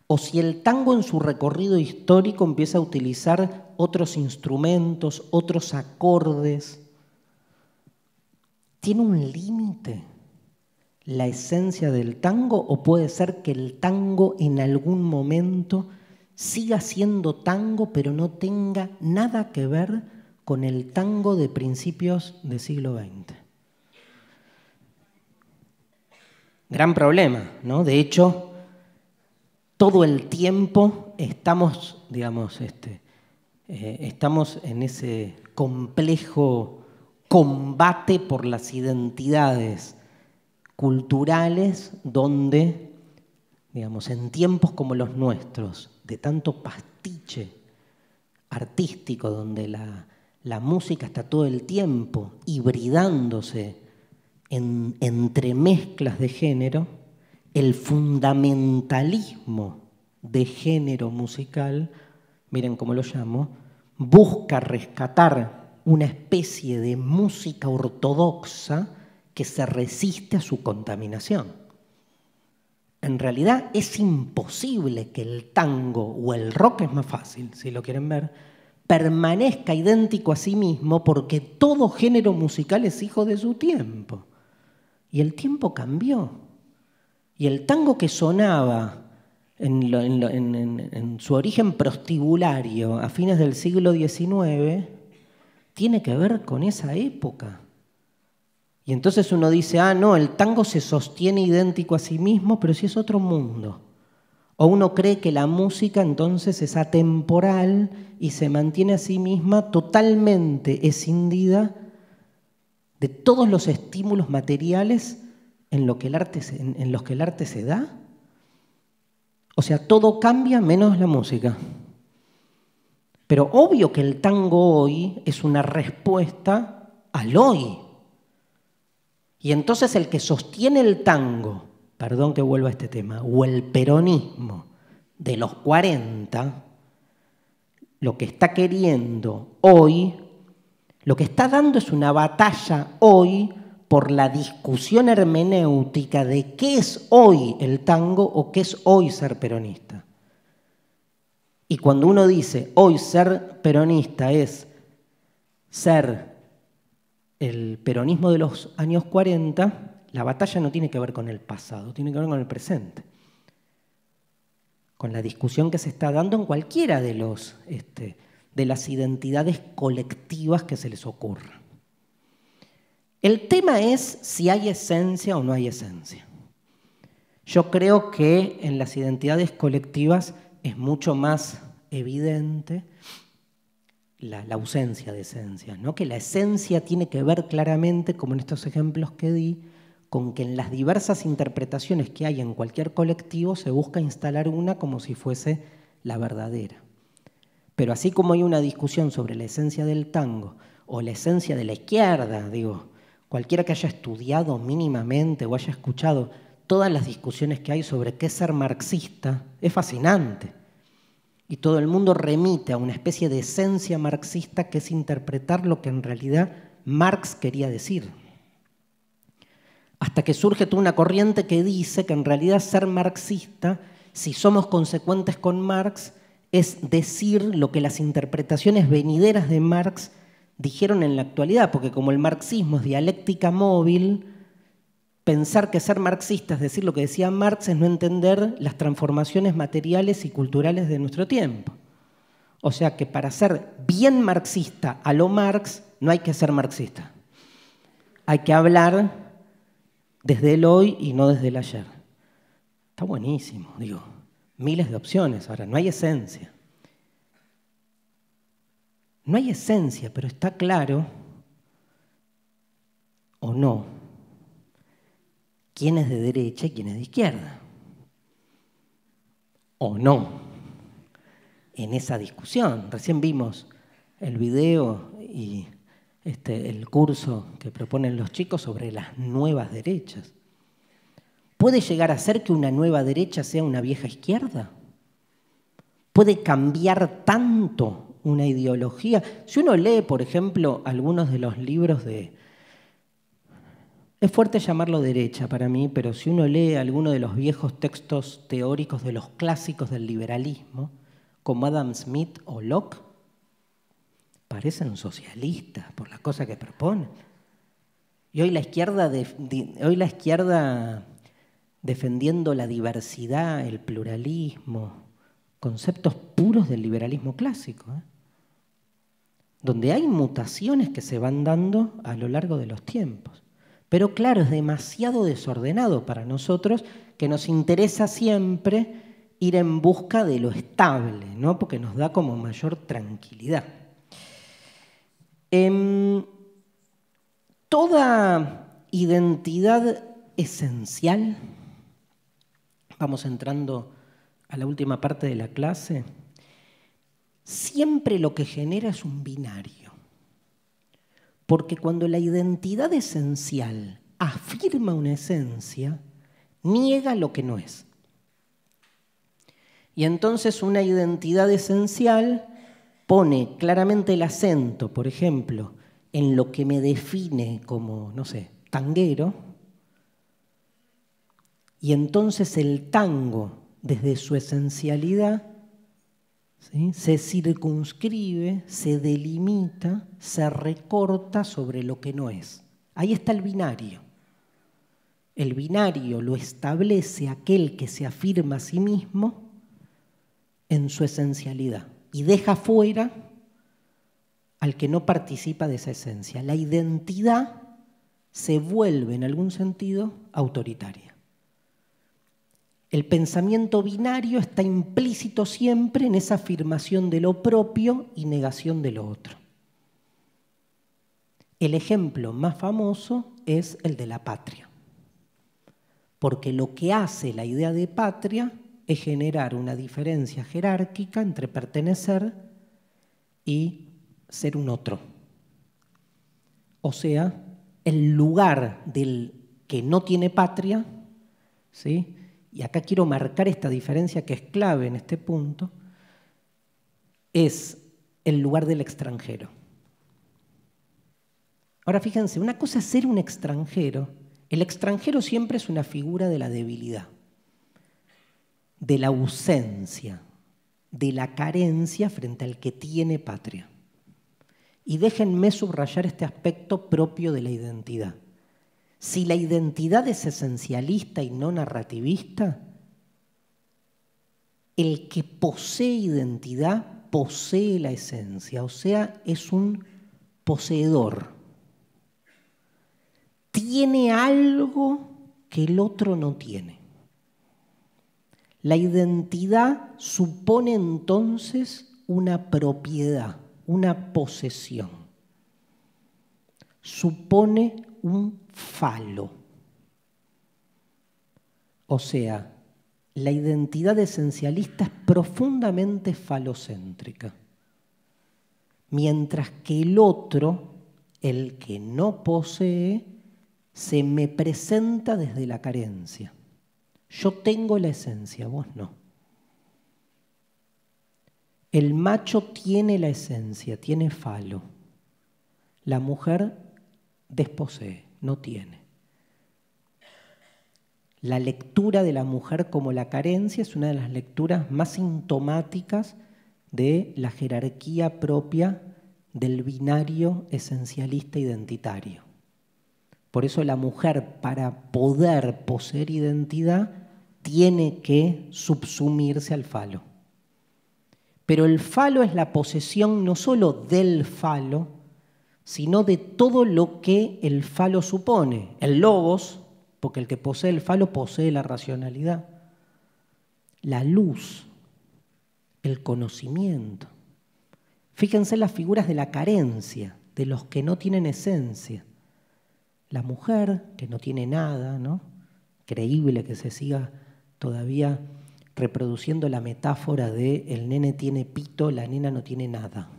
o si el tango en su recorrido histórico empieza a utilizar otros instrumentos, otros acordes, ¿tiene un límite? la esencia del tango o puede ser que el tango en algún momento siga siendo tango pero no tenga nada que ver con el tango de principios del siglo XX. Gran problema, ¿no? De hecho, todo el tiempo estamos, digamos, este, eh, estamos en ese complejo combate por las identidades culturales donde, digamos, en tiempos como los nuestros, de tanto pastiche artístico, donde la, música está todo el tiempo hibridándose entre mezclas de género, el fundamentalismo de género musical, miren cómo lo llamo, busca rescatar una especie de música ortodoxa que se resiste a su contaminación. En realidad es imposible que el tango o el rock es más fácil, si lo quieren ver, permanezca idéntico a sí mismo porque todo género musical es hijo de su tiempo. Y el tiempo cambió. Y el tango que sonaba en, su origen prostibulario a fines del siglo XIX tiene que ver con esa época. Y entonces uno dice, ah, no, el tango se sostiene idéntico a sí mismo, pero si sí es otro mundo. O uno cree que la música entonces es atemporal y se mantiene a sí misma totalmente escindida de todos los estímulos materiales en, en los que el arte se da. O sea, todo cambia menos la música. Pero obvio que el tango hoy es una respuesta al hoy. Y entonces el que sostiene el tango, perdón que vuelva a este tema, o el peronismo de los 40, lo que está queriendo hoy, lo que está dando es una batalla hoy por la discusión hermenéutica de qué es hoy el tango o qué es hoy ser peronista. Y cuando uno dice hoy ser peronista es ser el peronismo de los años 40, la batalla no tiene que ver con el pasado, tiene que ver con el presente. Con la discusión que se está dando en cualquiera de, los, este, de las identidades colectivas que se les ocurra. El tema es si hay esencia o no hay esencia. Yo creo que en las identidades colectivas es mucho más evidente la, ausencia de esencia, ¿no? que la esencia tiene que ver claramente, como en estos ejemplos que di, con que en las diversas interpretaciones que hay en cualquier colectivo se busca instalar una como si fuese la verdadera. Pero así como hay una discusión sobre la esencia del tango o la esencia de la izquierda, digo, cualquiera que haya estudiado mínimamente o haya escuchado todas las discusiones que hay sobre qué ser marxista, es fascinante y todo el mundo remite a una especie de esencia marxista que es interpretar lo que en realidad Marx quería decir. Hasta que surge toda una corriente que dice que en realidad ser marxista, si somos consecuentes con Marx, es decir lo que las interpretaciones venideras de Marx dijeron en la actualidad, porque como el marxismo es dialéctica móvil, pensar que ser marxista, es decir, lo que decía Marx, es no entender las transformaciones materiales y culturales de nuestro tiempo. O sea que para ser bien marxista a lo Marx, no hay que ser marxista. Hay que hablar desde el hoy y no desde el ayer. Está buenísimo, digo. Miles de opciones ahora, no hay esencia. No hay esencia, pero está claro o no quién es de derecha y quién es de izquierda. O no. En esa discusión, recién vimos el video y este, el curso que proponen los chicos sobre las nuevas derechas. ¿Puede llegar a ser que una nueva derecha sea una vieja izquierda? ¿Puede cambiar tanto una ideología? Si uno lee, por ejemplo, algunos de los libros de es fuerte llamarlo derecha para mí, pero si uno lee alguno de los viejos textos teóricos de los clásicos del liberalismo, como Adam Smith o Locke, parecen socialistas por la cosa que proponen. Y hoy la izquierda, defendiendo la diversidad, el pluralismo, conceptos puros del liberalismo clásico, ¿eh? donde hay mutaciones que se van dando a lo largo de los tiempos. Pero claro, es demasiado desordenado para nosotros que nos interesa siempre ir en busca de lo estable, ¿no? porque nos da como mayor tranquilidad. Em, toda identidad esencial, vamos entrando a la última parte de la clase, siempre lo que genera es un binario. Porque cuando la identidad esencial afirma una esencia, niega lo que no es. Y entonces una identidad esencial pone claramente el acento, por ejemplo, en lo que me define como, no sé, tanguero, y entonces el tango, desde su esencialidad, se circunscribe, se delimita, se recorta sobre lo que no es. Ahí está el binario. El binario lo establece aquel que se afirma a sí mismo en su esencialidad y deja fuera al que no participa de esa esencia. La identidad se vuelve en algún sentido autoritaria. El pensamiento binario está implícito siempre en esa afirmación de lo propio y negación de lo otro. El ejemplo más famoso es el de la patria, porque lo que hace la idea de patria es generar una diferencia jerárquica entre pertenecer y ser un otro. O sea, el lugar del que no tiene patria, ¿sí? y acá quiero marcar esta diferencia que es clave en este punto, es el lugar del extranjero. Ahora fíjense, una cosa es ser un extranjero. El extranjero siempre es una figura de la debilidad, de la ausencia, de la carencia frente al que tiene patria. Y déjenme subrayar este aspecto propio de la identidad. Si la identidad es esencialista y no narrativista, el que posee identidad posee la esencia, o sea, es un poseedor. Tiene algo que el otro no tiene. La identidad supone entonces una propiedad, una posesión. Supone un falo. O sea, la identidad esencialista es profundamente falocéntrica, mientras que el otro, el que no posee, se me presenta desde la carencia. Yo tengo la esencia, vos no. El macho tiene la esencia, tiene falo. La mujer desposee no tiene. La lectura de la mujer como la carencia es una de las lecturas más sintomáticas de la jerarquía propia del binario esencialista identitario. Por eso la mujer, para poder poseer identidad, tiene que subsumirse al falo. Pero el falo es la posesión no solo del falo, sino de todo lo que el falo supone. El lobos, porque el que posee el falo posee la racionalidad. La luz, el conocimiento. Fíjense las figuras de la carencia, de los que no tienen esencia. La mujer, que no tiene nada, ¿no? Creíble que se siga todavía reproduciendo la metáfora de el nene tiene pito, la nena no tiene nada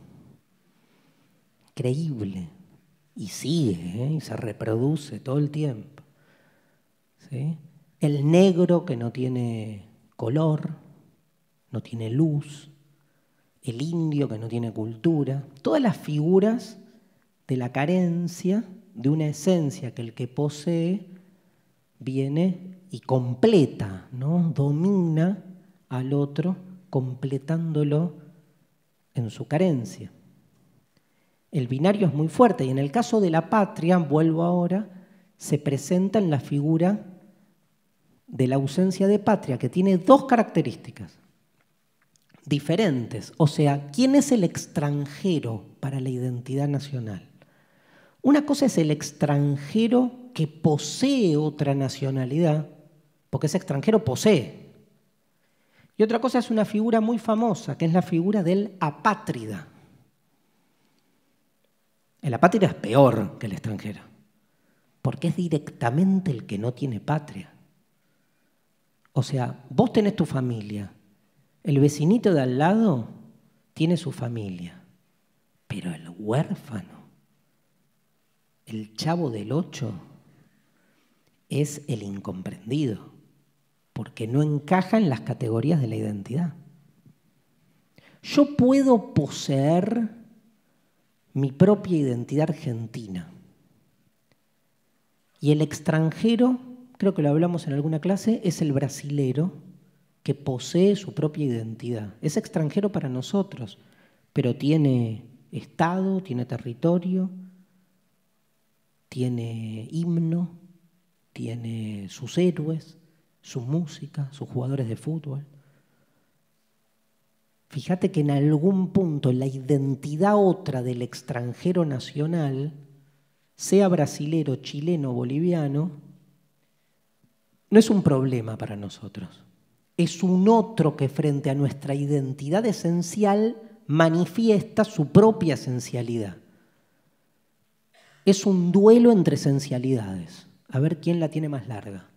increíble, y sigue ¿eh? y se reproduce todo el tiempo. El negro que no tiene color, no tiene luz, el indio que no tiene cultura, todas las figuras de la carencia de una esencia que el que posee viene y completa, domina al otro completándolo en su carencia. El binario es muy fuerte y en el caso de la patria, vuelvo ahora, se presenta en la figura de la ausencia de patria, que tiene dos características diferentes. O sea, ¿quién es el extranjero para la identidad nacional? Una cosa es el extranjero que posee otra nacionalidad, porque ese extranjero posee. Y otra cosa es una figura muy famosa, que es la figura del apátrida. En la patria es peor que el extranjero, porque es directamente el que no tiene patria. O sea, vos tenés tu familia, el vecinito de al lado tiene su familia, pero el huérfano, el chavo del ocho, es el incomprendido, porque no encaja en las categorías de la identidad. Yo puedo poseer mi propia identidad argentina. Y el extranjero, creo que lo hablamos en alguna clase, es el brasilero que posee su propia identidad. Es extranjero para nosotros, pero tiene Estado, tiene territorio, tiene himno, tiene sus héroes, su música, sus jugadores de fútbol. Fíjate que en algún punto la identidad otra del extranjero nacional, sea brasilero, chileno, o boliviano, no es un problema para nosotros. Es un otro que frente a nuestra identidad esencial manifiesta su propia esencialidad. Es un duelo entre esencialidades. A ver quién la tiene más larga,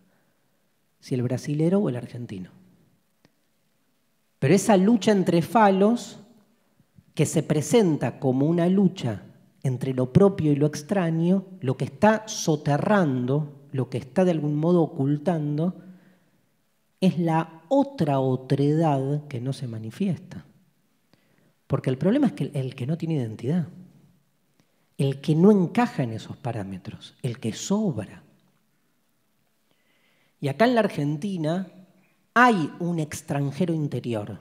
si el brasilero o el argentino. Pero esa lucha entre falos, que se presenta como una lucha entre lo propio y lo extraño, lo que está soterrando, lo que está de algún modo ocultando, es la otra otredad que no se manifiesta. Porque el problema es que el que no tiene identidad, el que no encaja en esos parámetros, el que sobra. Y acá en la Argentina hay un extranjero interior,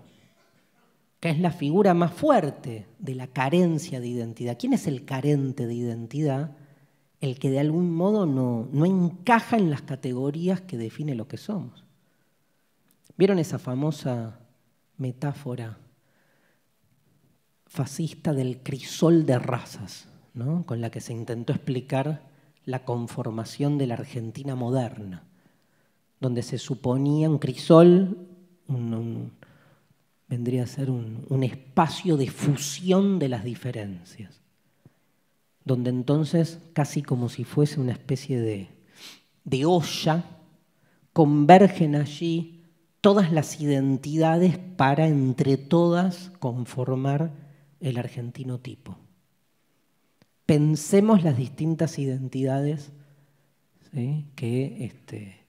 que es la figura más fuerte de la carencia de identidad. ¿Quién es el carente de identidad? El que de algún modo no, encaja en las categorías que define lo que somos. ¿Vieron esa famosa metáfora fascista del crisol de razas, con la que se intentó explicar la conformación de la Argentina moderna? donde se suponía un crisol, vendría a ser un, espacio de fusión de las diferencias, donde entonces, casi como si fuese una especie de, olla, convergen allí todas las identidades para entre todas conformar el argentino tipo. Pensemos las distintas identidades que este,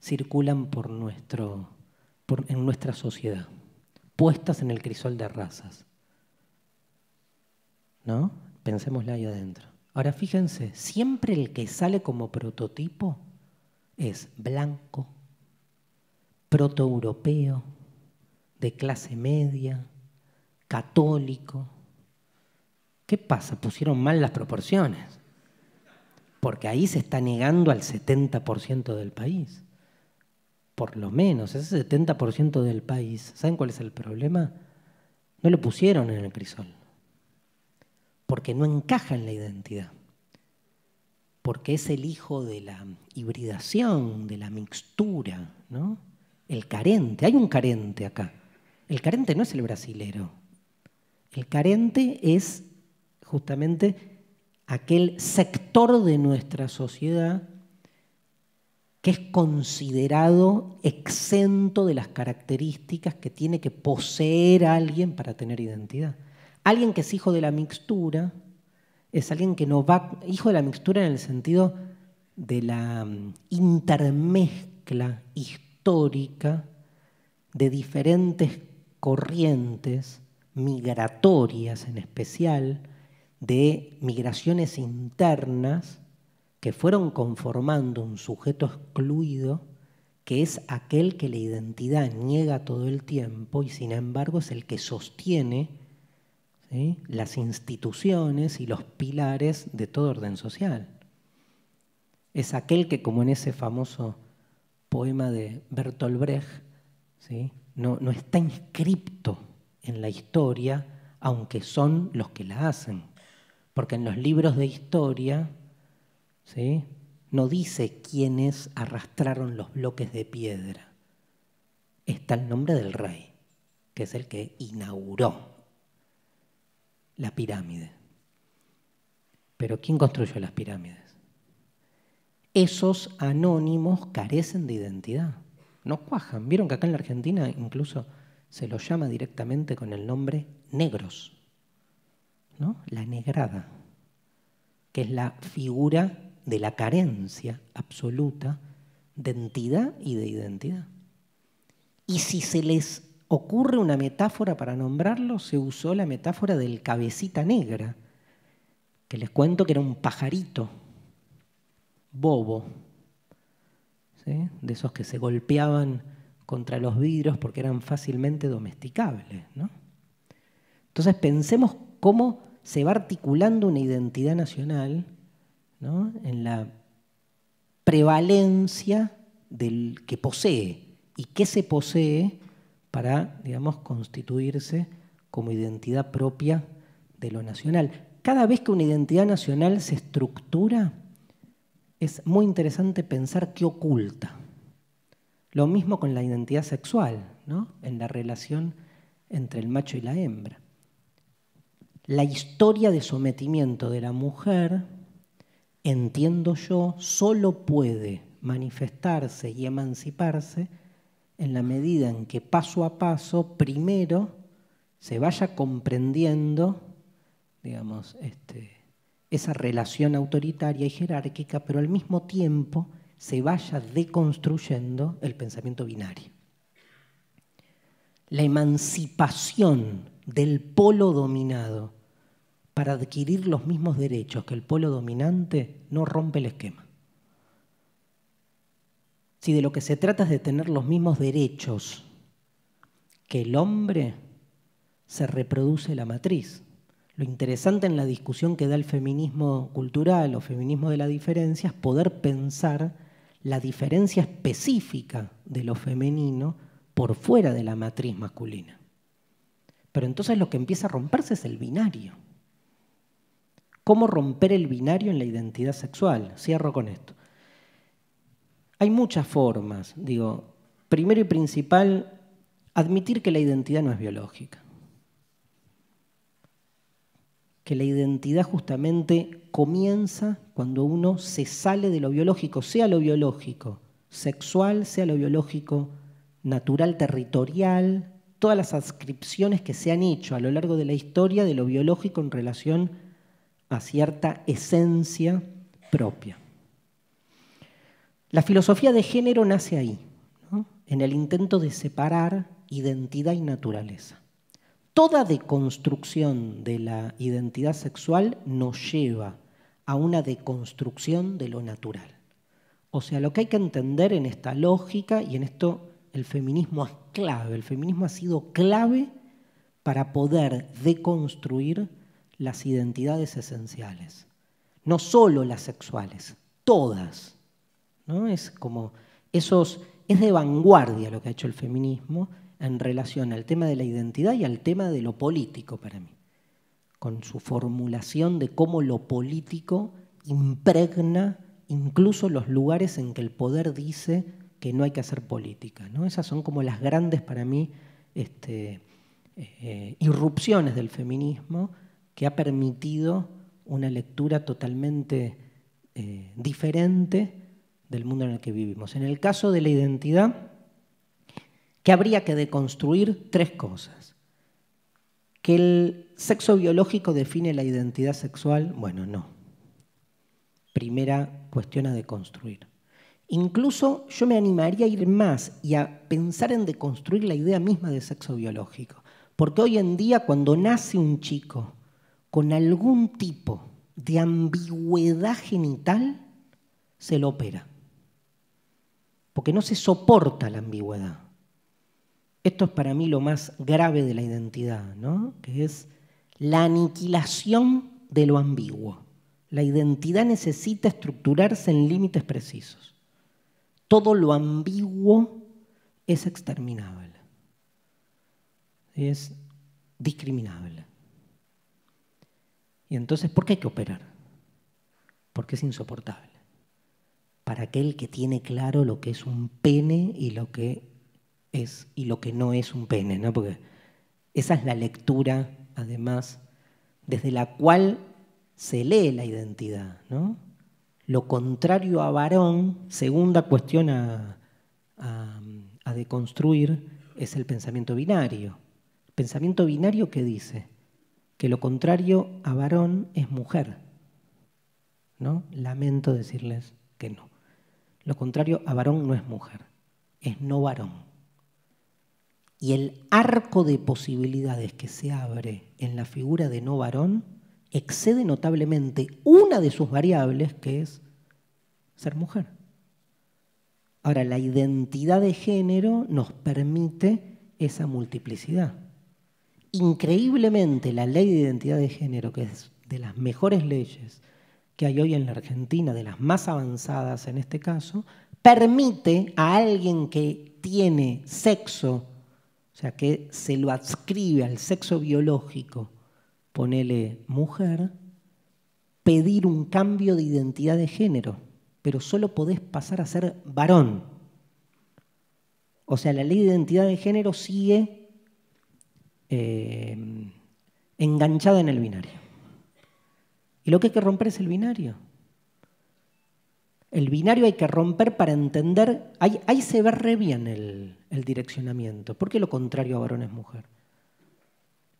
circulan por nuestro, en nuestra sociedad, puestas en el crisol de razas. ¿No? Pensémosla ahí adentro. Ahora fíjense, siempre el que sale como prototipo es blanco, protoeuropeo, de clase media, católico. ¿Qué pasa? Pusieron mal las proporciones, porque ahí se está negando al 70% del país por lo menos, ese 70% del país, ¿saben cuál es el problema? No lo pusieron en el crisol, porque no encaja en la identidad, porque es el hijo de la hibridación, de la mixtura, ¿no? El carente, hay un carente acá. El carente no es el brasilero, el carente es justamente aquel sector de nuestra sociedad que es considerado exento de las características que tiene que poseer alguien para tener identidad. Alguien que es hijo de la mixtura es alguien que no va, hijo de la mixtura en el sentido de la mm, intermezcla histórica de diferentes corrientes migratorias en especial, de migraciones internas que fueron conformando un sujeto excluido que es aquel que la identidad niega todo el tiempo y sin embargo es el que sostiene las instituciones y los pilares de todo orden social. Es aquel que, como en ese famoso poema de Bertolt Brecht, no, no está inscripto en la historia, aunque son los que la hacen. Porque en los libros de historia no dice quiénes arrastraron los bloques de piedra. Está el nombre del rey, que es el que inauguró la pirámide. Pero ¿quién construyó las pirámides? Esos anónimos carecen de identidad, no cuajan. Vieron que acá en la Argentina incluso se los llama directamente con el nombre negros, ¿no? La negrada, que es la figura de la carencia absoluta de entidad y de identidad. Y si se les ocurre una metáfora para nombrarlo, se usó la metáfora del cabecita negra, que les cuento que era un pajarito, bobo, de esos que se golpeaban contra los vidrios porque eran fácilmente domesticables. Entonces pensemos cómo se va articulando una identidad nacional en la prevalencia del que posee y qué se posee para, digamos, constituirse como identidad propia de lo nacional. Cada vez que una identidad nacional se estructura, es muy interesante pensar qué oculta. Lo mismo con la identidad sexual, ¿no? en la relación entre el macho y la hembra. La historia de sometimiento de la mujer entiendo yo, solo puede manifestarse y emanciparse en la medida en que paso a paso, primero, se vaya comprendiendo, digamos, este, esa relación autoritaria y jerárquica, pero al mismo tiempo se vaya deconstruyendo el pensamiento binario. La emancipación del polo dominado para adquirir los mismos derechos que el polo dominante, no rompe el esquema. Si de lo que se trata es de tener los mismos derechos que el hombre, se reproduce la matriz. Lo interesante en la discusión que da el feminismo cultural o feminismo de la diferencia es poder pensar la diferencia específica de lo femenino por fuera de la matriz masculina. Pero entonces lo que empieza a romperse es el binario cómo romper el binario en la identidad sexual. Cierro con esto. Hay muchas formas, digo, primero y principal, admitir que la identidad no es biológica. Que la identidad justamente comienza cuando uno se sale de lo biológico, sea lo biológico sexual, sea lo biológico natural, territorial, todas las adscripciones que se han hecho a lo largo de la historia de lo biológico en relación a cierta esencia propia. La filosofía de género nace ahí, en el intento de separar identidad y naturaleza. Toda deconstrucción de la identidad sexual nos lleva a una deconstrucción de lo natural. O sea, lo que hay que entender en esta lógica y en esto el feminismo es clave, el feminismo ha sido clave para poder deconstruir las identidades esenciales, no solo las sexuales, todas. ¿no? Es como es de vanguardia lo que ha hecho el feminismo en relación al tema de la identidad y al tema de lo político para mí, con su formulación de cómo lo político impregna incluso los lugares en que el poder dice que no hay que hacer política. ¿no? Esas son como las grandes para mí este, eh, eh, irrupciones del feminismo que ha permitido una lectura totalmente eh, diferente del mundo en el que vivimos. En el caso de la identidad, que habría que deconstruir tres cosas. Que el sexo biológico define la identidad sexual, bueno, no. Primera cuestión a deconstruir. Incluso yo me animaría a ir más y a pensar en deconstruir la idea misma de sexo biológico. Porque hoy en día cuando nace un chico con algún tipo de ambigüedad genital, se lo opera. Porque no se soporta la ambigüedad. Esto es para mí lo más grave de la identidad, ¿no? Que es la aniquilación de lo ambiguo. La identidad necesita estructurarse en límites precisos. Todo lo ambiguo es exterminable, es discriminable. Y entonces, ¿por qué hay que operar? Porque es insoportable. Para aquel que tiene claro lo que es un pene y lo que es y lo que no es un pene, ¿no? Porque esa es la lectura, además, desde la cual se lee la identidad, ¿no? Lo contrario a varón, segunda cuestión a, deconstruir, es el pensamiento binario. Pensamiento binario qué dice, que lo contrario a varón es mujer. ¿No? Lamento decirles que no. Lo contrario a varón no es mujer, es no varón. Y el arco de posibilidades que se abre en la figura de no varón excede notablemente una de sus variables, que es ser mujer. Ahora, la identidad de género nos permite esa multiplicidad increíblemente la ley de identidad de género, que es de las mejores leyes que hay hoy en la Argentina, de las más avanzadas en este caso, permite a alguien que tiene sexo, o sea, que se lo adscribe al sexo biológico, ponele mujer, pedir un cambio de identidad de género, pero solo podés pasar a ser varón. O sea, la ley de identidad de género sigue eh, enganchada en el binario. Y lo que hay que romper es el binario. El binario hay que romper para entender, ahí, se ve re bien el, direccionamiento. porque lo contrario a varón es mujer?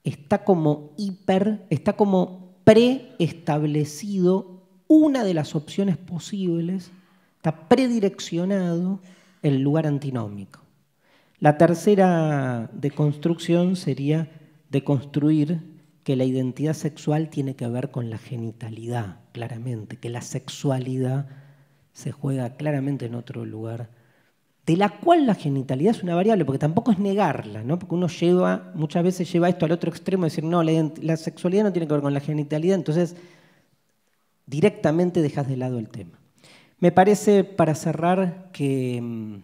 Está como hiper, está como preestablecido una de las opciones posibles, está predireccionado el lugar antinómico. La tercera deconstrucción sería deconstruir que la identidad sexual tiene que ver con la genitalidad, claramente, que la sexualidad se juega claramente en otro lugar, de la cual la genitalidad es una variable, porque tampoco es negarla, ¿no? porque uno lleva, muchas veces lleva esto al otro extremo, de decir, no, la sexualidad no tiene que ver con la genitalidad, entonces directamente dejas de lado el tema. Me parece, para cerrar, que mm,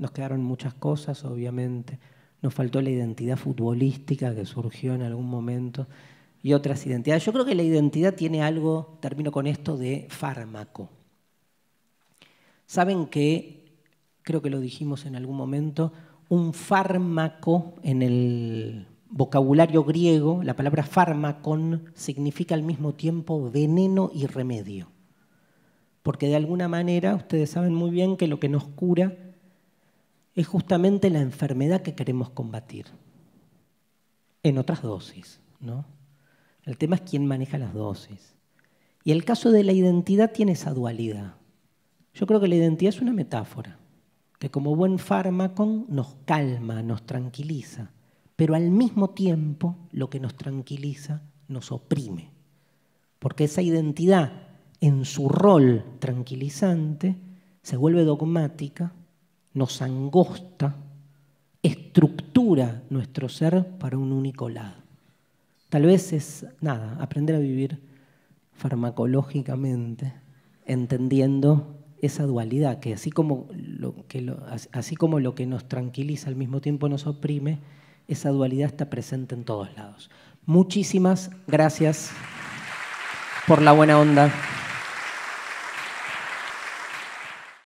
nos quedaron muchas cosas, obviamente. Nos faltó la identidad futbolística que surgió en algún momento y otras identidades. Yo creo que la identidad tiene algo, termino con esto, de fármaco. Saben que, creo que lo dijimos en algún momento, un fármaco en el vocabulario griego, la palabra fármacon significa al mismo tiempo veneno y remedio. Porque de alguna manera ustedes saben muy bien que lo que nos cura es justamente la enfermedad que queremos combatir, en otras dosis. ¿no? El tema es quién maneja las dosis. Y el caso de la identidad tiene esa dualidad. Yo creo que la identidad es una metáfora, que como buen fármaco nos calma, nos tranquiliza, pero al mismo tiempo lo que nos tranquiliza nos oprime, porque esa identidad en su rol tranquilizante se vuelve dogmática nos angosta, estructura nuestro ser para un único lado. Tal vez es, nada, aprender a vivir farmacológicamente, entendiendo esa dualidad, que así como lo que, nos tranquiliza al mismo tiempo nos oprime, esa dualidad está presente en todos lados. Muchísimas gracias por la buena onda.